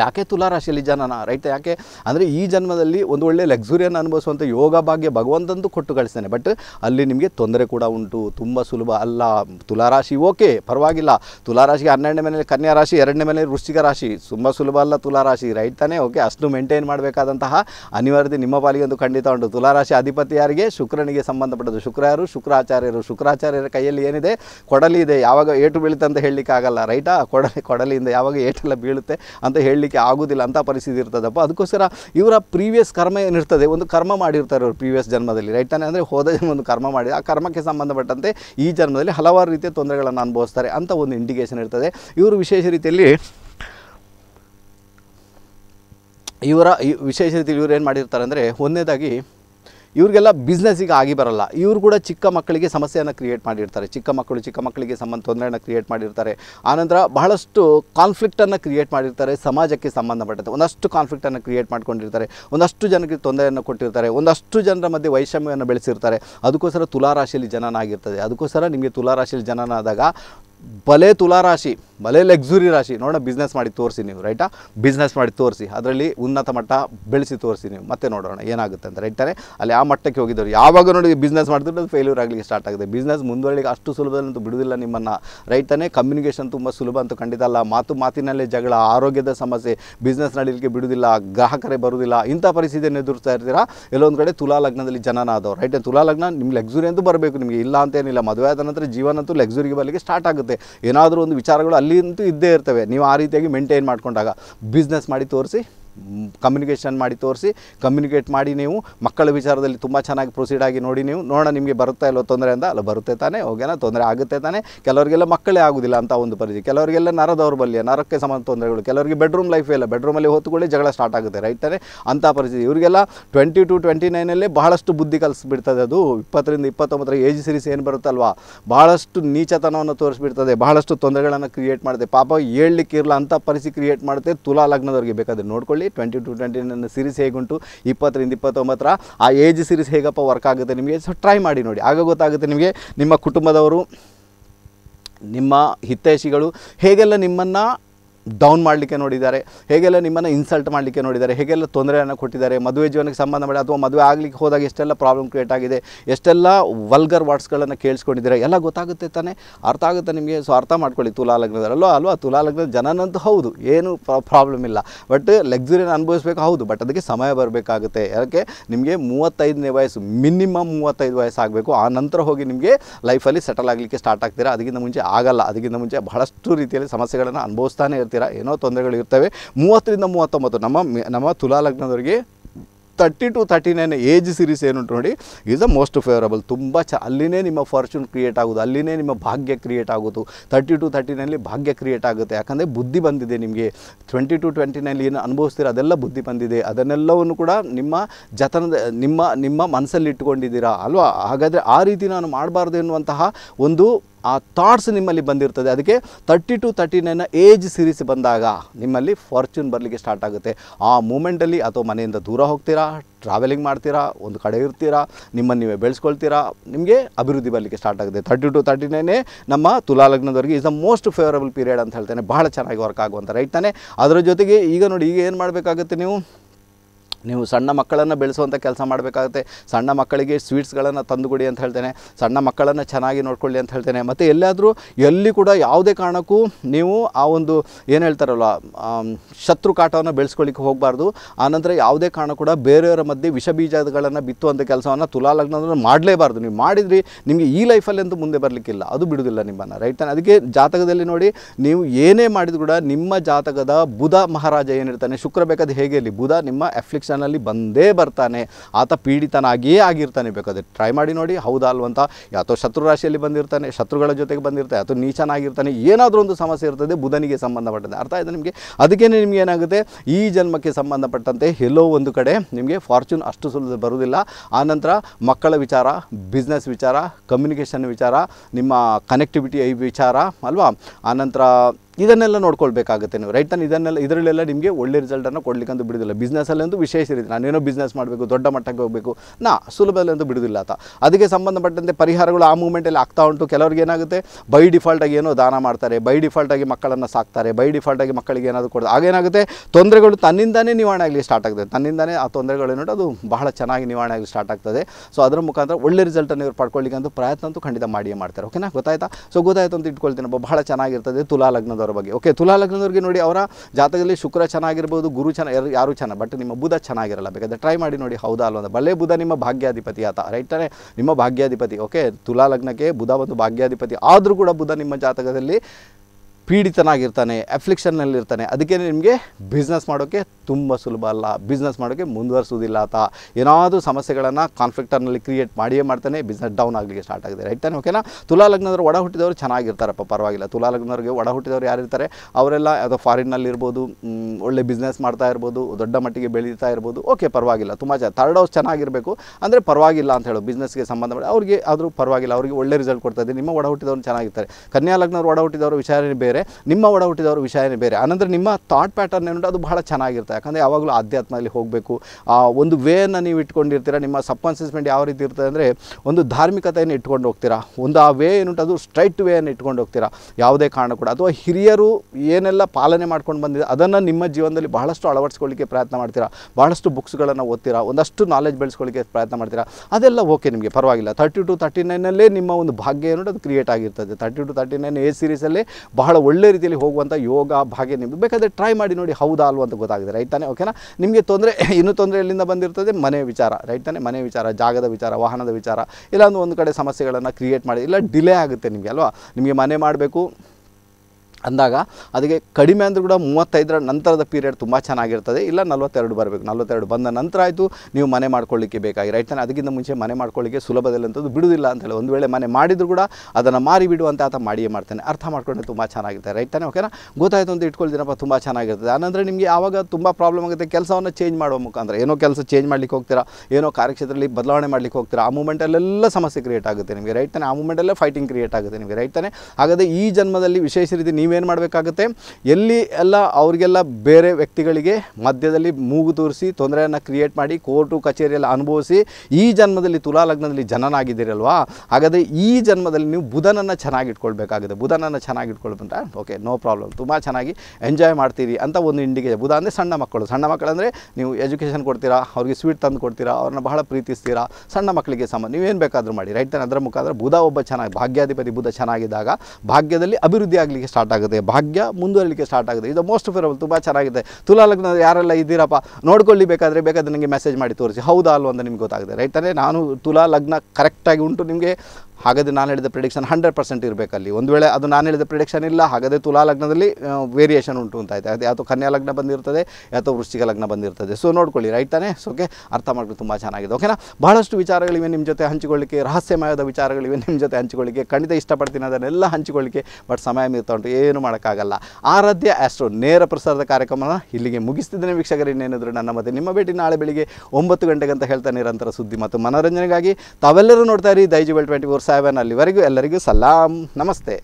ಯಾಕೆ ತುಲಾರಾಶಿಯಲ್ಲಿ ಜನ ರೈತ ಯಾಕೆ ಅಂದರೆ ಈ ಜನ್ಮದಲ್ಲಿ ಒಂದು ಒಳ್ಳೆ ಲಕ್ಸುರಿಯನ್ನು ಅನುಭವಿಸುವಂಥ ಯೋಗ ಭಾಗ್ಯ ಭಗವಂತಂದು ಕೊಟ್ಟು ಕಳಿಸ್ತಾನೆ ಬಟ್ ಅಲ್ಲಿ ನಿಮಗೆ ತೊಂದರೆ ಕೂಡ ಉಂಟು ತುಂಬ ಸುಲಭ ಅಲ್ಲ ತುಲಾರಾಶಿ ಓಕೆ ಪರವಾಗಿಲ್ಲ ತುಲಾರಾಶಿಗೆ ಹನ್ನೆರಡನೇ ಮನೆಯಲ್ಲಿ ಕನ್ಯಾ ರಾಶಿ ಎರಡನೇ ಮನೆಯಲ್ಲಿ ವೃಶ್ಚಿಕ ರಾಶಿ ತುಂಬ ಸುಲಭ ಅಲ್ಲ ತುಲಾರಾಶಿ ತಾನೇ ಓಕೆ ಅಷ್ಟು ಮೇಂಟೈನ್ ಮಾಡಬೇಕಾದಂತಹ ಅನಿವಾರ್ಯತೆ ನಿಮ್ಮ ಪಾಲಿಗೆ ಒಂದು ಖಂಡಿತ ಉಂಟು ತುಲಾರಾಶಿ ಅಧಿಪತಿ ಯಾರಿಗೆ ಶುಕ್ರನಿಗೆ ಸಂಬಂಧಪಟ್ಟದ್ದು ಶುಕ್ರ ಯಾರು ಶುಕ್ರಾಚಾರ್ಯರು ಶುಕ್ರಾಚಾರ್ಯರ ಕೈಯಲ್ಲಿ ಏನಿದೆ ಕೊಡಲಿ ಇದೆ ಯಾವಾಗ ಏಟು ಬೀಳುತ್ತೆ ಅಂತ ಹೇಳಲಿಕ್ಕಾಗಲ್ಲ ರೈಟಾ ಕೊಡಲಿ ಕೊಡಲಿಯಿಂದ ಯಾವಾಗ ಏಟೆಲ್ಲ ಬೀಳುತ್ತೆ ಅಂತ ಹೇಳಿ ಮಾಡಲಿಕ್ಕೆ ಆಗೋದಿಲ್ಲ ಅಂತ ಪರಿಸ್ಥಿತಿ ಇರ್ತದಪ್ಪ ಅದಕ್ಕೋಸ್ಕರ ಇವರ ಪ್ರೀವಿಯಸ್ ಕರ್ಮ ಏನಿರ್ತದೆ ಒಂದು ಕರ್ಮ ಮಾಡಿರ್ತಾರೆ ಅವರು ಪ್ರೀವಿಯಸ್ ಜನ್ಮದಲ್ಲಿ ರೈಟ್ ತಾನೆ ಅಂದರೆ ಹೋದ ಒಂದು ಕರ್ಮ ಮಾಡಿ ಆ ಕರ್ಮಕ್ಕೆ ಸಂಬಂಧಪಟ್ಟಂತೆ ಈ ಜನ್ಮದಲ್ಲಿ ಹಲವಾರು ರೀತಿಯ ತೊಂದರೆಗಳನ್ನು ಅನುಭವಿಸ್ತಾರೆ ಅಂತ ಒಂದು ಇಂಡಿಕೇಶನ್ ಇರ್ತದೆ ಇವರು ವಿಶೇಷ ರೀತಿಯಲ್ಲಿ ಇವರ ವಿಶೇಷ ರೀತಿಯಲ್ಲಿ ಇವರು ಏನು ಮಾಡಿರ್ತಾರೆ ಅಂದರೆ ಒಂದನೇದಾಗಿ ಇವ್ರಿಗೆಲ್ಲ ಬಿಸ್ನೆಸ್ಸಿಗೆ ಆಗಿ ಬರಲ್ಲ ಇವರು ಕೂಡ ಚಿಕ್ಕ ಮಕ್ಕಳಿಗೆ ಸಮಸ್ಯೆಯನ್ನು ಕ್ರಿಯೇಟ್ ಮಾಡಿರ್ತಾರೆ ಚಿಕ್ಕ ಮಕ್ಕಳು ಚಿಕ್ಕ ಮಕ್ಕಳಿಗೆ ಸಂಬಂಧ ತೊಂದರೆಯನ್ನು ಕ್ರಿಯೇಟ್ ಮಾಡಿರ್ತಾರೆ ಆನಂತರ ಬಹಳಷ್ಟು ಕಾನ್ಫ್ಲಿಕ್ಟನ್ನು ಕ್ರಿಯೇಟ್ ಮಾಡಿರ್ತಾರೆ ಸಮಾಜಕ್ಕೆ ಸಂಬಂಧಪಟ್ಟಂತೆ ಒಂದಷ್ಟು ಕಾನ್ಫ್ಲಿಕ್ಟನ್ನು ಕ್ರಿಯೇಟ್ ಮಾಡ್ಕೊಂಡಿರ್ತಾರೆ ಒಂದಷ್ಟು ಜನಕ್ಕೆ ತೊಂದರೆಯನ್ನು ಕೊಟ್ಟಿರ್ತಾರೆ ಒಂದಷ್ಟು ಜನರ ಮಧ್ಯೆ ವೈಷಮ್ಯವನ್ನು ಬೆಳೆಸಿರ್ತಾರೆ ಅದಕ್ಕೋಸ್ಕರ ತುಲಾರಾಶಿಯಲ್ಲಿ ಜನನ ಆಗಿರ್ತದೆ ಅದಕ್ಕೋಸ್ಕರ ನಿಮಗೆ ತುಲಾರಾಶಿಯಲ್ಲಿ ಜನನಾದಾಗ ಬಲೆ ರಾಶಿ ಬಲೆ ಲಕ್ಸುರಿ ರಾಶಿ ನೋಡೋಣ ಬಿಸ್ನೆಸ್ ಮಾಡಿ ತೋರಿಸಿ ನೀವು ರೈಟಾ ಬಿಸ್ನೆಸ್ ಮಾಡಿ ತೋರಿಸಿ ಅದರಲ್ಲಿ ಉನ್ನತ ಮಟ್ಟ ಬೆಳೆಸಿ ತೋರಿಸಿ ನೀವು ಮತ್ತೆ ನೋಡೋಣ ಏನಾಗುತ್ತೆ ಅಂತ ರೈಟಾರೆ ಅಲ್ಲಿ ಆ ಮಟ್ಟಕ್ಕೆ ಹೋಗಿದ್ದವ್ರು ಯಾವಾಗ ನೋಡಿ ಬಿಸ್ನೆಸ್ ಮಾಡ್ತಿದ್ರೆ ಅದು ಫೇಲ್ಯೂರ್ ಆಗಲಿಕ್ಕೆ ಸ್ಟಾರ್ಟ್ ಆಗಿದೆ ಬಿಸ್ನೆಸ್ ಮುಂದುವರಲಿಕ್ಕೆ ಅಷ್ಟು ಸುಲಭದಂತೂ ಬಿಡುವುದಿಲ್ಲ ನಿಮ್ಮನ್ನು ರೈತನೇ ಕಮ್ಯುನಿಕೇಷನ್ ತುಂಬ ಸುಲಭ ಅಂತೂ ಖಂಡಿತ ಅಲ್ಲ ಮಾತು ಮಾತಿನಲ್ಲೇ ಜಗಳ ಆರೋಗ್ಯದ ಸಮಸ್ಯೆ ಬಿಸ್ನೆಸ್ ನಡೀಲಿಕ್ಕೆ ಬಿಡುವುದಿಲ್ಲ ಗ್ರಾಹಕರೇ ಬರುವುದಿಲ್ಲ ಇಂಥ ಪರಿಸ್ಥಿತಿಯನ್ನು ಎದುರಿಸ್ತಾ ಇರ್ತೀರಾ ಎಲ್ಲೊಂದು ಕಡೆ ತುಲಾ ಲಗ್ನದಲ್ಲಿ ಜನನ ಆದವು ರೈಟ್ ತುಲಾ ಲಗ್ನ ನಿಮ್ಗೆ ಲಕ್ಸುರಿ ಅಂತೂ ಬರಬೇಕು ನಿಮಗೆ ಇಲ್ಲ ಅಂತೇನಿಲ್ಲ ಮದುವೆ ಆದ ನಂತರ ಜೀವನಂತೂ ಅಂತೂ ಲಕ್ಸುರಿಗೆ ಬರಲಿಕ್ಕೆ ಸ್ಟಾರ್ಟ್ ಆಗುತ್ತೆ ಇರುತ್ತೆ ಏನಾದರೂ ಒಂದು ವಿಚಾರಗಳು ಅಲ್ಲಿಂತೂ ಇದ್ದೇ ಇರ್ತವೆ ನೀವು ಆ ರೀತಿಯಾಗಿ ಮೇಂಟೈನ್ ಮಾಡ್ಕೊಂಡಾಗ ಬಿಸ್ನೆಸ್ ಮಾಡಿ ತೋರಿಸಿ ಕಮ್ಯುನಿಕೇಷನ್ ಮಾಡಿ ತೋರಿಸಿ ಕಮ್ಯುನಿಕೇಟ್ ಮಾಡಿ ನೀವು ಮಕ್ಕಳ ವಿಚಾರದಲ್ಲಿ ತುಂಬ ಚೆನ್ನಾಗಿ ಪ್ರೊಸೀಡ್ ಆಗಿ ನೋಡಿ ನೀವು ನೋಡೋಣ ನಿಮಗೆ ಬರುತ್ತಾ ಇಲ್ಲೋ ತೊಂದರೆ ಅಂತ ಅಲ್ಲ ಬರುತ್ತೆ ತಾನೆ ಹೋಗೇನ ತೊಂದರೆ ಆಗುತ್ತೆ ತಾನೆ ಕೆಲವರಿಗೆಲ್ಲ ಮಕ್ಕಳೇ ಆಗೋದಿಲ್ಲ ಅಂತ ಒಂದು ಪರಿಧಿ ಕೆಲವರಿಗೆಲ್ಲ ನರದವ್ರ ಬಲ್ಯ ನರಕ್ಕೆ ಸಂಬಂಧ ತೊಂದರೆಗಳು ಕೆಲವರಿಗೆ ಬೆಡ್ರೂಮ್ ಲೈಫೇ ಇಲ್ಲ ಬೆಡ್ರೂಮಲ್ಲಿ ಹೊತ್ತುಕೊಳ್ಳಿ ಜಗಳ ಸ್ಟಾರ್ಟ್ ಆಗುತ್ತೆ ರೈಟ್ ತಾನೆ ಅಂಥ ಪರಿಸ್ಥಿತಿ ಇವರಿಗೆಲ್ಲ ಟ್ವೆಂಟಿ ಟು ಟ್ವೆಂಟಿ ನೈನಲ್ಲಿ ಬಹಳಷ್ಟು ಬುದ್ಧಿ ಕಲಿಸ್ಬಿಡ್ತದೆ ಅದು ಇಪ್ಪತ್ತರಿಂದ ಇಪ್ಪತ್ತೊಂಬತ್ತರ ಏಜ್ ಸಿರೀಸ್ ಏನು ಬರುತ್ತಲ್ವಾ ಬಹಳಷ್ಟು ನೀಚತನವನ್ನು ತೋರಿಸ್ಬಿಡ್ತದೆ ಬಹಳಷ್ಟು ತೊಂದರೆಗಳನ್ನು ಕ್ರಿಯೇಟ್ ಮಾಡುತ್ತೆ ಪಾಪ ಹೇಳಲಿಕ್ಕಿರಲ್ಲ ಅಂಥ ಪರಿಸ್ಥಿತಿ ಕ್ರಿಯೇಟ್ ಮಾಡುತ್ತೆ ತುಲಾ ಲಗ್ನದವರಿಗೆ ಬೇಕಾದರೆ ನೋಡ್ಕೊಳ್ಳಿ ಟ್ವೆಂಟಿ ಟು ಟ್ವೆಂಟಿ ನನ್ನ ಸೀರೀಸ್ ಉಂಟು ಇಪ್ಪತ್ತರಿಂದ ಇಪ್ಪತ್ತೊಂಬತ್ತರ ಆ ಏಜ್ ಸೀರೀಸ್ ಹೇಗಪ್ಪ ವರ್ಕ್ ಆಗುತ್ತೆ ನಿಮಗೆ ಸೊ ಟ್ರೈ ಮಾಡಿ ನೋಡಿ ಆಗ ಗೊತ್ತಾಗುತ್ತೆ ನಿಮಗೆ ನಿಮ್ಮ ಕುಟುಂಬದವರು ನಿಮ್ಮ ಹಿತೈಷಿಗಳು ಹೇಗೆಲ್ಲ ನಿಮ್ಮನ್ನು ಡೌನ್ ಮಾಡಲಿಕ್ಕೆ ನೋಡಿದ್ದಾರೆ ಹೇಗೆಲ್ಲ ನಿಮ್ಮನ್ನು ಇನ್ಸಲ್ಟ್ ಮಾಡಲಿಕ್ಕೆ ನೋಡಿದ್ದಾರೆ ಹೇಗೆಲ್ಲ ತೊಂದರೆಯನ್ನು ಕೊಟ್ಟಿದ್ದಾರೆ ಮದುವೆ ಜೀವನಕ್ಕೆ ಸಂಬಂಧ ಮಾಡಿ ಅಥವಾ ಮದುವೆ ಆಗಲಿಕ್ಕೆ ಹೋದಾಗ ಎಷ್ಟೆಲ್ಲ ಪ್ರಾಬ್ಲಮ್ ಕ್ರಿಯೇಟ್ ಆಗಿದೆ ಎಷ್ಟೆಲ್ಲ ವಲ್ಗರ್ ವರ್ಡ್ಸ್ಗಳನ್ನು ಕೇಳಿಸ್ಕೊಂಡಿದ್ದಾರೆ ಎಲ್ಲ ಗೊತ್ತಾಗುತ್ತೆ ತಾನೇ ಅರ್ಥ ಆಗುತ್ತೆ ನಿಮಗೆ ಸೊ ಅರ್ಥ ಮಾಡ್ಕೊಳ್ಳಿ ತುಲಾ ಲಗ್ನದಲ್ಲೋ ಅಲ್ವಾ ತುಲಾ ಲಗ್ನದ ಜನನಂತೂ ಹೌದು ಏನು ಪ್ರಾಬ್ಲಮ್ ಇಲ್ಲ ಬಟ್ ಲಗ್ಸುರಿಯನ್ನು ಅನುಭವಿಸ್ಬೇಕು ಹೌದು ಬಟ್ ಅದಕ್ಕೆ ಸಮಯ ಬರಬೇಕಾಗುತ್ತೆ ಯಾಕೆ ನಿಮಗೆ ಮೂವತ್ತೈದನೇ ವಯಸ್ಸು ಮಿನಿಮಮ್ ಮೂವತ್ತೈದು ವಯಸ್ಸು ಆಗಬೇಕು ಆ ನಂತರ ಹೋಗಿ ನಿಮಗೆ ಲೈಫಲ್ಲಿ ಸೆಟಲ್ ಆಗಲಿಕ್ಕೆ ಸ್ಟಾರ್ಟ್ ಆಗ್ತೀರಾ ಅದಕ್ಕಿಂತ ಮುಂಚೆ ಆಗಲ್ಲ ಅದಕ್ಕಿಂತ ಮುಂಚೆ ಬಹಳಷ್ಟು ರೀತಿಯಲ್ಲಿ ಸಮಸ್ಯೆಗಳನ್ನು ಅನುಭವಿಸ್ತಾನೆ ಇರ್ತೀರ ಏನೋ ತೊಂದರೆಗಳು ಇರ್ತವೆ ಮೂವತ್ತರಿಂದ ಮೂವತ್ತೊಂಬತ್ತು ನಮ್ಮ ನಮ್ಮ ತುಲಾ ಲಗ್ನದವರಿಗೆ thirty to thirty nine age series ಏನುಂಟು ನೋಡಿ ಈಸ್ ಅ ಮೋಸ್ಟ್ ಫೇವರಬಲ್ ತುಂಬ ಚ ಅಲ್ಲಿನೇ ನಿಮ್ಮ ಫಾರ್ಚೂನ್ ಕ್ರಿಯೇಟ್ ಆಗೋದು ಅಲ್ಲಿನೇ ನಿಮ್ಮ ಭಾಗ್ಯ ಕ್ರಿಯೇಟ್ ಆಗೋದು ತರ್ಟಿ ಟು ತರ್ಟಿ ಭಾಗ್ಯ ಕ್ರಿಯೇಟ್ ಆಗುತ್ತೆ ಯಾಕಂದರೆ ಬುದ್ಧಿ ಬಂದಿದೆ ನಿಮಗೆ ಟ್ವೆಂಟಿ ಟು ಟ್ವೆಂಟಿ ಏನು ಅನುಭವಿಸ್ತೀರ ಅದೆಲ್ಲ ಬುದ್ಧಿ ಬಂದಿದೆ ಅದನ್ನೆಲ್ಲವನ್ನು ಕೂಡ ನಿಮ್ಮ ಜತನದ ನಿಮ್ಮ ನಿಮ್ಮ ಮನಸ್ಸಲ್ಲಿ ಇಟ್ಟುಕೊಂಡಿದ್ದೀರಾ ಅಲ್ವಾ ಹಾಗಾದರೆ ಆ ರೀತಿ ನಾನು ಮಾಡಬಾರ್ದು ಎನ್ನುವಂತಹ ಒಂದು ಆ ಥಾಟ್ಸ್ ನಿಮ್ಮಲ್ಲಿ ಬಂದಿರ್ತದೆ ಅದಕ್ಕೆ thirty to thirty nine age series ಬಂದಾಗ ನಿಮ್ಮಲ್ಲಿ ಫಾರ್ಚ್ಯೂನ್ ಬರಲಿಕ್ಕೆ ಸ್ಟಾರ್ಟ್ ಆಗುತ್ತೆ ಆ ಮೂಮೆಂಟಲ್ಲಿ ಅಥವಾ ಮನೆಯಿಂದ ದೂರ ಹೋಗ್ತೀರಾ ಟ್ರಾವೆಲಿಂಗ್ ಮಾಡ್ತೀರಾ ಒಂದು ಕಡೆ ಇರ್ತೀರಾ ನಿಮ್ಮನ್ನು ನೀವೇ ಬೆಳೆಸ್ಕೊಳ್ತೀರಾ ನಿಮಗೆ ಅಭಿವೃದ್ಧಿ ಬರಲಿಕ್ಕೆ ಸ್ಟಾರ್ಟ್ ಆಗುತ್ತೆ ತರ್ಟಿ ಟು ತರ್ಟಿ ನೈನೇ ನಮ್ಮ ತುಲಾಲಗ್ನದವರೆಗೆ is a most favourable period ಅಂತ ಹೇಳ್ತೇನೆ ಭಾಳ ಚೆನ್ನಾಗಿ ವರ್ಕ್ ಆಗುವಂಥ ರೈಟ್ ತಾನೆ ಅದರ ಜೊತೆಗೆ ಈಗ ನೋಡಿ ಈಗ ಏನು ಮಾಡಬೇಕಾಗುತ್ತೆ ನೀವು ನೀವು ಸಣ್ಣ ಮಕ್ಕಳನ್ನು ಬೆಳೆಸುವಂಥ ಕೆಲಸ ಮಾಡಬೇಕಾಗುತ್ತೆ ಸಣ್ಣ ಮಕ್ಕಳಿಗೆ ಸ್ವೀಟ್ಸ್ಗಳನ್ನು ತಂದುಕೊಡಿ ಅಂತ ಹೇಳ್ತೇನೆ ಸಣ್ಣ ಮಕ್ಕಳನ್ನು ಚೆನ್ನಾಗಿ ನೋಡ್ಕೊಳ್ಳಿ ಅಂತ ಹೇಳ್ತೇನೆ ಮತ್ತು ಎಲ್ಲಾದರೂ ಎಲ್ಲಿ ಕೂಡ ಯಾವುದೇ ಕಾರಣಕ್ಕೂ ನೀವು ಆ ಒಂದು ಏನು ಹೇಳ್ತಾರಲ್ಲ ಶತ್ರು ಕಾಟವನ್ನು ಬೆಳೆಸ್ಕೊಳ್ಳಿಕ್ಕೆ ಹೋಗಬಾರ್ದು ಆನಂತರ ಯಾವುದೇ ಕಾರಣ ಕೂಡ ಬೇರೆಯವರ ಮಧ್ಯೆ ವಿಷ ಬೀಜಗಳನ್ನು ಬಿತ್ತುವಂಥ ಕೆಲಸವನ್ನು ತುಲಾ ಮಾಡಲೇಬಾರ್ದು ನೀವು ಮಾಡಿದ್ರಿ ನಿಮಗೆ ಈ ಲೈಫಲ್ಲಂತೂ ಮುಂದೆ ಬರಲಿಕ್ಕಿಲ್ಲ ಅದು ಬಿಡುವುದಿಲ್ಲ ನಿಮ್ಮನ್ನು ರೈಟ್ ಅದಕ್ಕೆ ಜಾತಕದಲ್ಲಿ ನೋಡಿ ನೀವು ಏನೇ ಮಾಡಿದ್ರು ಕೂಡ ನಿಮ್ಮ ಜಾತಕದ ಬುಧ ಮಹಾರಾಜ ಏನಿರ್ತಾನೆ ಶುಕ್ರ ಬೇಕಾದ ಹೇಗೆ ಇಲ್ಲಿ ಬುಧ ನಿಮ್ಮ ಎಫ್ಲಿಕ್ಷನ್ ಡಿಪ್ರೆಷನಲ್ಲಿ ಬಂದೇ ಬರ್ತಾನೆ ಆತ ಪೀಡಿತನಾಗಿಯೇ ಆಗಿರ್ತಾನೆ ಬೇಕಾದ್ರೆ ಟ್ರೈ ಮಾಡಿ ನೋಡಿ ಹೌದಾ ಅಲ್ವಂತ ಯಾತೋ ಶತ್ರು ರಾಶಿಯಲ್ಲಿ ಬಂದಿರ್ತಾನೆ ಶತ್ರುಗಳ ಜೊತೆಗೆ ಬಂದಿರ್ತಾನೆ ಅಥವಾ ನೀಚನಾಗಿರ್ತಾನೆ ಏನಾದರೂ ಒಂದು ಸಮಸ್ಯೆ ಇರ್ತದೆ ಬುಧನಿಗೆ ಸಂಬಂಧಪಟ್ಟಂತೆ ಅರ್ಥ ಆಯಿತು ನಿಮಗೆ ಅದಕ್ಕೇ ನಿಮ್ಗೆ ಏನಾಗುತ್ತೆ ಈ ಜನ್ಮಕ್ಕೆ ಸಂಬಂಧಪಟ್ಟಂತೆ ಎಲ್ಲೋ ಒಂದು ಕಡೆ ನಿಮಗೆ ಫಾರ್ಚೂನ್ ಅಷ್ಟು ಸುಲಭ ಬರುವುದಿಲ್ಲ ಆನಂತರ ಮಕ್ಕಳ ವಿಚಾರ ಬಿಸ್ನೆಸ್ ವಿಚಾರ ಕಮ್ಯುನಿಕೇಷನ್ ವಿಚಾರ ನಿಮ್ಮ ಕನೆಕ್ಟಿವಿಟಿ ವಿಚಾರ ಅಲ್ವಾ ಆನಂತರ ಇದನ್ನೆಲ್ಲ ನೋಡ್ಕೊಳ್ಬೇಕಾಗುತ್ತೆ ನೀವು ರೈಟ್ ತಾನು ಇದನ್ನೆಲ್ಲ ಇದರಲ್ಲೆಲ್ಲ ನಿಮಗೆ ಒಳ್ಳೆ ರಿಸಲ್ಟನ್ನು ಕೊಡಲಿಕ್ಕಂತೂ ಬಿಡೋದಿಲ್ಲ ಬಿಸ್ನೆಸ್ಸಲ್ಲಿ ವಿಶೇಷ ಇರುತ್ತೆ ನಾನೇನೋ ಬಿಸ್ನೆಸ್ ಮಾಡಬೇಕು ದೊಡ್ಡ ಮಟ್ಟಕ್ಕೆ ಹೋಗಬೇಕು ನಾ ಸುಲಭದಲ್ಲಂತೂ ಬಿಡೋದಿಲ್ಲ ಆತ ಅದಕ್ಕೆ ಸಂಬಂಧಪಟ್ಟಂತೆ ಪರಿಹಾರಗಳು ಆ ಮೂಮೆಂಟಲ್ಲಿ ಆಗ್ತಾ ಉಂಟು ಕೆಲವ್ರಿಗೆ ಏನಾಗುತ್ತೆ ಬೈ ಡಿಫಾಲ್ಟಾಗಿ ಏನೋ ದಾನ ಮಾಡ್ತಾರೆ ಬೈ ಡಿಫಾಲ್ಟಾಗಿ ಮಕ್ಕಳನ್ನು ಸಾಕ್ತಾರೆ ಬೈ ಡಿಫಾಲ್ಟಾಗಿ ಮಕ್ಕಳಿಗೆ ಏನಾದರೂ ಕೊಡೋದು ಆಗೇನಾಗುತ್ತೆ ತೊಂದರೆಗಳು ತನ್ನಿಂದಾನೇ ನಿವಾರಣೆ ಆಗಲಿ ಸ್ಟಾರ್ಟ್ ಆಗ್ತದೆ ತನ್ನಿಂದಾನೇ ಆ ತೊಂದರೆಗಳು ನೋಡಿ ಅದು ಬಹಳ ಚೆನ್ನಾಗಿ ನಿವಾರಣೆ ಆಗಲಿ ಸ್ಟಾರ್ಟ್ ಆಗ್ತದೆ ಸೊ ಅದರ ಮುಖಾಂತರ ಒಳ್ಳೆ ರಿಸಲ್ಟನ್ನು ಪಡ್ಕೊಳ್ಳಿಕ್ಕೆ ಅಂತೂ ಪ್ರಯತ್ನ ಅಂತೂ ಖಂಡಿತ ಮಾಡಿಯೇ ಮಾಡ್ತಾರೆ ಓಕೆನಾ ಗೊತ್ತಾಯ್ತಾ ಸೊ ಗೊತ್ತಾಯ್ತು ಅಂತ ಇಟ್ಕೊಳ್ತೀನಿ ಬಹಳ ಚೆನ್ನಾಗಿರ್ತದೆ ತುಲಾ ಲಗ್ನದ ಅವರ ಬಗ್ಗೆ ಓಕೆ ತುಲಾ ಲಗ್ನದವರಿಗೆ ನೋಡಿ ಅವರ ಜಾತಕದಲ್ಲಿ ಶುಕ್ರ ಚೆನ್ನಾಗಿರ್ಬೋದು ಗುರು ಚೆನ್ನಾಗಿ ಯಾರು ಚೆನ್ನಾಗಿ ಬಟ್ ನಿಮ್ಮ ಬುಧ ಚೆನ್ನಾಗಿರಲ್ಲ ಬೇಕಾದ್ರೆ ಟ್ರೈ ಮಾಡಿ ನೋಡಿ ಹೌದಾ ಅಲ್ವಾ ಬಲ್ಲೆ ಬುಧ ನಿಮ್ಮ ಭಾಗ್ಯಾಧಿಪತಿ ಆತ ರೈಟನೇ ನಿಮ್ಮ ಭಾಗ್ಯಾಧಿಪತಿ ಓಕೆ ತುಲಾ ಲಗ್ನಕ್ಕೆ ಬುಧ ಒಂದು ಭಾಗ್ಯಾಧಿಪತಿ ಆದರೂ ಕೂಡ ಬುಧ ನಿಮ್ಮ ಜಾತಕದಲ್ಲಿ ಪೀಡಿತನಾಗಿರ್ತಾನೆ ಅಫ್ಲಿಕ್ಷನ್ನಲ್ಲಿರ್ತಾನೆ ಅದಕ್ಕೆ ನಿಮಗೆ ಬಿಸ್ನೆಸ್ ಮಾಡೋಕ್ಕೆ ತುಂಬ ಸುಲಭ ಅಲ್ಲ ಬಿಸ್ನೆಸ್ ಮಾಡೋಕ್ಕೆ ಮುಂದುವರಿಸುವುದಿಲ್ಲ ಆತ ಏನಾದರೂ ಸಮಸ್ಯೆಗಳನ್ನು ಕಾನ್ಫ್ಲಿಕ್ಟರ್ನಲ್ಲಿ ಕ್ರಿಯೇಟ್ ಮಾಡಿಯೇ ಮಾಡ್ತಾನೆ ಬಿಸ್ನೆಸ್ ಡೌನ್ ಆಗಲಿಕ್ಕೆ ಸ್ಟಾರ್ಟ್ ಆಗಿದೆ ರೈಟ್ ತಾನೆ ಓಕೆನಾ ತುಲಾ ಲಗ್ನದವರು ಒಡ ಹುಟ್ಟಿದವರು ಚೆನ್ನಾಗಿರ್ತಾರಪ್ಪ ಪರವಾಗಿಲ್ಲ ತುಲಾ ಲಗ್ನವರಿಗೆ ಒಡ ಹುಟ್ಟಿದವರು ಯಾರಿರ್ತಾರೆ ಅವರೆಲ್ಲ ಯಾವುದೋ ಇರ್ಬೋದು ಒಳ್ಳೆ ಬಿಸ್ನೆಸ್ ಮಾಡ್ತಾ ಇರ್ಬೋದು ದೊಡ್ಡ ಮಟ್ಟಿಗೆ ಬೆಳೀತಾ ಇರ್ಬೋದು ಓಕೆ ಪರವಾಗಿಲ್ಲ ತುಂಬ ಚೆನ್ನಾಗಿ ಥರ್ಡ್ ಹೌಸ್ ಚೆನ್ನಾಗಿರಬೇಕು ಅಂದರೆ ಪರವಾಗಿಲ್ಲ ಅಂತ ಹೇಳೋ ಬಿಸ್ನೆಸ್ಗೆ ಸಂಬಂಧ ಮಾಡಿ ಅವ್ರಿಗೆ ಆದರೂ ಪರವಾಗಿಲ್ಲ ಅವರಿಗೆ ಒಳ್ಳೆ ರಿಸಲ್ಟ್ ಕೊಡ್ತಾ ಇದೆ ನಿಮ್ಮ ಒಡ ಹುಟ್ಟಿದವರು ಚೆನ್ನಾಗಿರ್ತಾರೆ ಕನ್ಯಾ ಲಗ್ನವ್ರು ಒಡ ಹುಟ್ಟಿದವರು ವಿಚಾರಣೆ ಬೇರೆ ಬೇರೆ ನಿಮ್ಮ ಒಡ ಹುಟ್ಟಿದವ್ರ ವಿಷಯನೇ ಬೇರೆ ಆನಂದ್ರೆ ನಿಮ್ಮ ಥಾಟ್ ಪ್ಯಾಟರ್ನ್ ಏನುಂಟು ಅದು ಬಹಳ ಚೆನ್ನಾಗಿರುತ್ತೆ ಯಾಕಂದರೆ ಯಾವಾಗಲೂ ಆಧ್ಯಾತ್ಮದಲ್ಲಿ ಹೋಗಬೇಕು ಆ ಒಂದು ವೇನ ನೀವು ಇಟ್ಕೊಂಡಿರ್ತೀರ ನಿಮ್ಮ ಸಬ್ಕಾನ್ಸಿಯಸ್ಮೆಂಟ್ ಯಾವ ರೀತಿ ಇರ್ತದೆ ಅಂದರೆ ಒಂದು ಧಾರ್ಮಿಕತೆಯನ್ನು ಇಟ್ಕೊಂಡು ಹೋಗ್ತೀರಾ ಒಂದು ಆ ವೇ ಏನು ಅದು ಸ್ಟ್ರೈಟ್ ವೇಯನ್ನು ಇಟ್ಕೊಂಡು ಹೋಗ್ತೀರಾ ಯಾವುದೇ ಕಾರಣ ಕೂಡ ಅಥವಾ ಹಿರಿಯರು ಏನೆಲ್ಲ ಪಾಲನೆ ಮಾಡ್ಕೊಂಡು ಬಂದಿದೆ ಅದನ್ನು ನಿಮ್ಮ ಜೀವನದಲ್ಲಿ ಬಹಳಷ್ಟು ಅಳವಡಿಸ್ಕೊಳ್ಳಿಕ್ಕೆ ಪ್ರಯತ್ನ ಮಾಡ್ತೀರಾ ಬಹಳಷ್ಟು ಬುಕ್ಸ್ಗಳನ್ನು ಓದ್ತೀರಾ ಒಂದಷ್ಟು ನಾಲೆಜ್ ಬೆಳೆಸ್ಕೊಳ್ಳಿಕ್ಕೆ ಪ್ರಯತ್ನ ಮಾಡ್ತೀರಾ ಅದೆಲ್ಲ ಓಕೆ ನಿಮಗೆ ಪರವಾಗಿಲ್ಲ ತರ್ಟಿ ಟು ತರ್ಟಿ ನೈನಲ್ಲೇ ನಿಮ್ಮ ಒಂದು ಭಾಗ್ಯ ಏನು ಅದು ಕ್ರಿಯೇಟ್ ಆಗಿರ್ತದೆ thirty to thirty nine a ಸೀರೀಸಲ್ಲೇ ಬಹಳ ಒಳ್ಳೆ ರೀತಿಯಲ್ಲಿ ಹೋಗುವಂಥ ಯೋಗ ಭಾಗ್ಯ ನಿಮಗೆ ಬೇಕಾದರೆ ಟ್ರೈ ಮಾಡಿ ನೋಡಿ ಹೌದಾ ಅಲ್ವ ಅಂತ ಗೊತ್ತಾಗಿದೆ ರೈಟ್ ತಾನೆ ಓಕೆನಾ ನಿಮಗೆ ತೊಂದರೆ ಇನ್ನೂ ತೊಂದರೆ ಎಲ್ಲಿಂದ ಬಂದಿರ್ತದೆ ಮನೆ ವಿಚಾರ ರೈಟ್ ತಾನೆ ಮನೆ ವಿಚಾರ ಜಾಗದ ವಿಚಾರ ವಾಹನದ ವಿಚಾರ ಇಲ್ಲಾಂದ್ರೆ ಒಂದು ಕಡೆ ಸಮಸ್ಯೆಗಳನ್ನು ಕ್ರಿಯೇಟ್ ಮಾಡಿ ಇಲ್ಲ ಡಿಲೇ ಆಗುತ್ತೆ ನಿಮಗೆ ಅಲ್ವಾ ನಿಮಗೆ ಮನೆ ಮಾಡಬೇಕು ಅಂದಾಗ ಅದಕ್ಕೆ ಕಡಿಮೆ ಅಂದರೂ ಕೂಡ ಮೂವತ್ತೈದರ ನಂತರದ ಪೀರಿಯಡ್ ತುಂಬ ಚೆನ್ನಾಗಿರ್ತದೆ ಇಲ್ಲ ನಲವತ್ತೆರಡು ಬರಬೇಕು ನಲವತ್ತೆರಡು ಬಂದ ನಂತರ ಆಯಿತು ನೀವು ಮನೆ ಮಾಡ್ಕೊಳ್ಳಿಕ್ಕೆ ಬೇಕಾಗಿ ರೈಟ್ ಅದಕ್ಕಿಂತ ಮುಂಚೆ ಮನೆ ಮಾಡ್ಕೊಳ್ಳಿಕ್ಕೆ ಅಂಥದ್ದು ಬಿಡುವುದಿಲ್ಲ ಅಂತೇಳಿ ಒಂದು ವೇಳೆ ಮನೆ ಮಾಡಿದ್ರು ಕೂಡ ಅದನ್ನು ಮಾರಿ ಬಿಡು ಅಂತ ಆತ ಮಾಡಿಯೇ ಮಾಡ್ತಾನೆ ಅರ್ಥ ಮಾಡ್ಕೊಂಡ್ರೆ ತುಂಬ ಚೆನ್ನಾಗಿರ್ತದೆ ರೈಟ್ ತಾನೇ ಓಕೆನಾ ಗೊತ್ತಾಯಿತು ಅಂತ ಇಟ್ಕೊಳ್ತೀನಪ್ಪ ತುಂಬ ಚೆನ್ನಾಗಿರ್ತದೆ ಆನಂದರೆ ನಿಮಗೆ ಆವಾಗ ತುಂಬ ಪ್ರಾಬ್ಲಮ್ ಆಗುತ್ತೆ ಕೆಲಸವನ್ನು ಚೇಂಜ್ ಮಾಡುವ ಮುಖಾಂತರ ಏನೋ ಕೆಲಸ ಚೇಂಜ್ ಮಾಡ್ಲಿಕ್ಕೆ ಹೋಗ್ತೀರಾ ಏನೋ ಕಾರ್ಯಕ್ಷೇತ್ರದಲ್ಲಿ ಬದಲಾವಣೆ ಮಾಡ್ಲಿಕ್ಕೆ ಹೋಗ್ತೀರಾ ಆ ಮೂಮೆಂಟಲ್ಲೆಲ್ಲ ಸಮಸ್ಯೆ ಕ್ರಿಯೇಟ್ ಆಗುತ್ತೆ ನಿಮಗೆ ರೈಟ್ ತಾನೆ ಆ ಮೂಮೆಂಟಲ್ಲೇ ಫೈಟಿಂಗ್ ಕ್ರಿಯೇಟ್ ಆಗುತ್ತೆ ನಿಮಗೆ ರೈಟ್ ತಾನೆ ಹಾಗಾದರೆ ಈ ಜನ್ಮದಲ್ಲಿ ವಿಶೇಷ ರೀತಿ ನೀವೇ ನೀವೇನು ಮಾಡಬೇಕಾಗುತ್ತೆ ಎಲ್ಲಿ ಎಲ್ಲ ಅವ್ರಿಗೆಲ್ಲ ಬೇರೆ ವ್ಯಕ್ತಿಗಳಿಗೆ ಮಧ್ಯದಲ್ಲಿ ಮೂಗು ತೋರಿಸಿ ತೊಂದರೆಯನ್ನು ಕ್ರಿಯೇಟ್ ಮಾಡಿ ಕೋರ್ಟು ಕಚೇರಿಯಲ್ಲಿ ಅನುಭವಿಸಿ ಈ ಜನ್ಮದಲ್ಲಿ ತುಲಾ ಲಗ್ನದಲ್ಲಿ ಜನನಾಗಿದ್ದೀರಲ್ವಾ ಹಾಗಾದರೆ ಈ ಜನ್ಮದಲ್ಲಿ ನೀವು ಬುಧನನ್ನು ಚೆನ್ನಾಗಿಟ್ಕೊಳ್ಬೇಕಾಗುತ್ತೆ ಬುಧನನ್ನು ಚೆನ್ನಾಗಿಟ್ಕೊಳ್ಬೇಕ ಓಕೆ ನೋ ಪ್ರಾಬ್ಲಮ್ ತುಂಬ ಚೆನ್ನಾಗಿ ಎಂಜಾಯ್ ಮಾಡ್ತೀರಿ ಅಂತ ಒಂದು ಇಂಡಿಗೆ ಬುಧ ಅಂದರೆ ಸಣ್ಣ ಮಕ್ಕಳು ಸಣ್ಣ ಮಕ್ಕಳು ನೀವು ಎಜುಕೇಷನ್ ಕೊಡ್ತೀರಾ ಅವ್ರಿಗೆ ಸ್ವೀಟ್ ತಂದು ಕೊಡ್ತೀರಾ ಅವ್ರನ್ನ ಬಹಳ ಪ್ರೀತಿಸ್ತೀರಾ ಸಣ್ಣ ಮಕ್ಕಳಿಗೆ ಸಮ ನೀವೇನು ಬೇಕಾದರೂ ಮಾಡಿ ರೈಟ್ ಅದರ ಮುಖಾಂತರ ಬುಧ ಒಬ್ಬ ಚೆನ್ನಾಗಿ ಭಾಗ್ಯಾಧಿಪತಿ ಬುಧ ಚೆನ್ನಾಗಿದ್ದಾಗ ಭಾಗ್ಯದಲ್ಲಿ ಅಭಿವೃದ್ಧಿ ಆಗಲಿಕ್ಕೆ ಸ್ಟಾರ್ಟ್ ಆಗುತ್ತೆ ಆಗುತ್ತೆ ಭಾಗ್ಯ ಮುಂದುವರಲಿಕ್ಕೆ ಸ್ಟಾರ್ಟ್ ಆಗುತ್ತೆ ಇದು ಮೋಸ್ಟ್ ಫೇವರಬಲ್ ತುಂಬ ಚೆನ್ನಾಗಿದೆ ತುಲಾ ಲಗ್ನ ಯಾರೆಲ್ಲ ಇದ್ದೀರಪ್ಪ ನೋಡ್ಕೊಳ್ಳಿ ಬೇಕಾದರೆ ಬೇಕಾದರೆ ನನಗೆ ಮೆಸೇಜ್ ಮಾಡಿ ತೋರಿಸಿ ಹೌದಾ ಅಲ್ವ ಅಂತ ನಿಮ್ಗೆ ಗೊತ್ತಾಗುತ್ತೆ ರೈಟ್ ತಾನೇ ನಾನು ತುಲಾ ಲಗ್ನ ಕರೆಕ್ಟಾಗಿ ಉಂಟು ನಿಮಗೆ ಹಾಗಾದರೆ ನಾನು ಹೇಳಿದ ಪ್ರಿಡಿಕ್ಷನ್ ಹಂಡ್ರೆಡ್ ಪರ್ಸೆಂಟ್ ಇರಬೇಕಲ್ಲಿ ಒಂದು ವೇಳೆ ಅದು ನಾನು ಹೇಳಿದ ಪ್ರಿಡಿಕ್ಷನ್ ಇಲ್ಲ ಹಾಗಾದರೆ ತುಲಾ ಲಗ್ನದಲ್ಲಿ ವೇರಿಯೇಷನ್ ಉಂಟು ಅಂತ ಆಯಿತು ಅದು ಯಾತೋ ಕನ್ಯಾ ಲಗ್ನ ಬಂದಿರ್ತದೆ ಯಾತೋ ವೃಷ್ಟಿಕ ಲಗ್ನ ಬಂದಿರ್ತದೆ ಸೊ ನೋಡ್ಕೊಳ್ಳಿ ರೈಟ್ ತಾನೇ ಸೊ ಓಕೆ ಅರ್ಥ ಮಾಡಿದ್ರೆ ತುಂಬ ಚೆನ್ನಾಗಿದೆ ಓಕೆನಾ ಬಹಳಷ್ಟು ವಿಚಾರಗಳಿವೆ ನಿಮ್ಮ ಜೊತೆ ಹಂಚಿಕೊಳ್ಳಿಕ್ಕೆ ರಹಸ್ಯಮಯದ ವಿಚಾರಗಳಿವೆ ನಿಮ್ಮ ಜೊತೆ ಹಂಚಿಕೊಳ್ಳಿಕ್ಕೆ ಖಂಡಿತ ಇಷ್ಟಪಡ್ತೀನಿ ಅದನ್ನೆಲ್ಲ ಹಂಚಿಕೊಳ್ಳಿಕ್ಕೆ ಬಟ್ ಸಮಯ ಮೀರ್ತಾ ಉಂಟು ಏನು ಮಾಡೋಕ್ಕಾಗಲ್ಲ ಆರಾಧ್ಯ ಆಸ್ಟ್ರೋ ನೇರ ಪ್ರಸಾರದ ಕಾರ್ಯಕ್ರಮನ ಇಲ್ಲಿಗೆ ಮುಗಿಸ್ತಿದ್ದೇನೆ ವೀಕ್ಷಕರು ಇನ್ನೇನಿದ್ರು ನನ್ನ ಮತ್ತೆ ನಿಮ್ಮ ಭೇಟಿ ನಾಳೆ ಬೆಳಿಗ್ಗೆ ಒಂಬತ್ತು ಗಂಟೆಗೆ ಅಂತ ಹೇಳ್ತಾ ನಿರಂತರ ಸುದ್ದಿ ಮತ್ತು ಮನೋರಂಜನೆಗಾಗಿ ತಾವೆಲ್ಲರೂ ನೋಡ್ತಾ ಇರಿ ದೈಜಿ ವೆಲ್ ಟ್ವೆಂಟಿ ಫೋರ್ ಸಾಹೇಬನಲ್ಲಿ ಎಲ್ಲರಿಗೂ ಸಲಾಂ ನಮಸ್ತೆ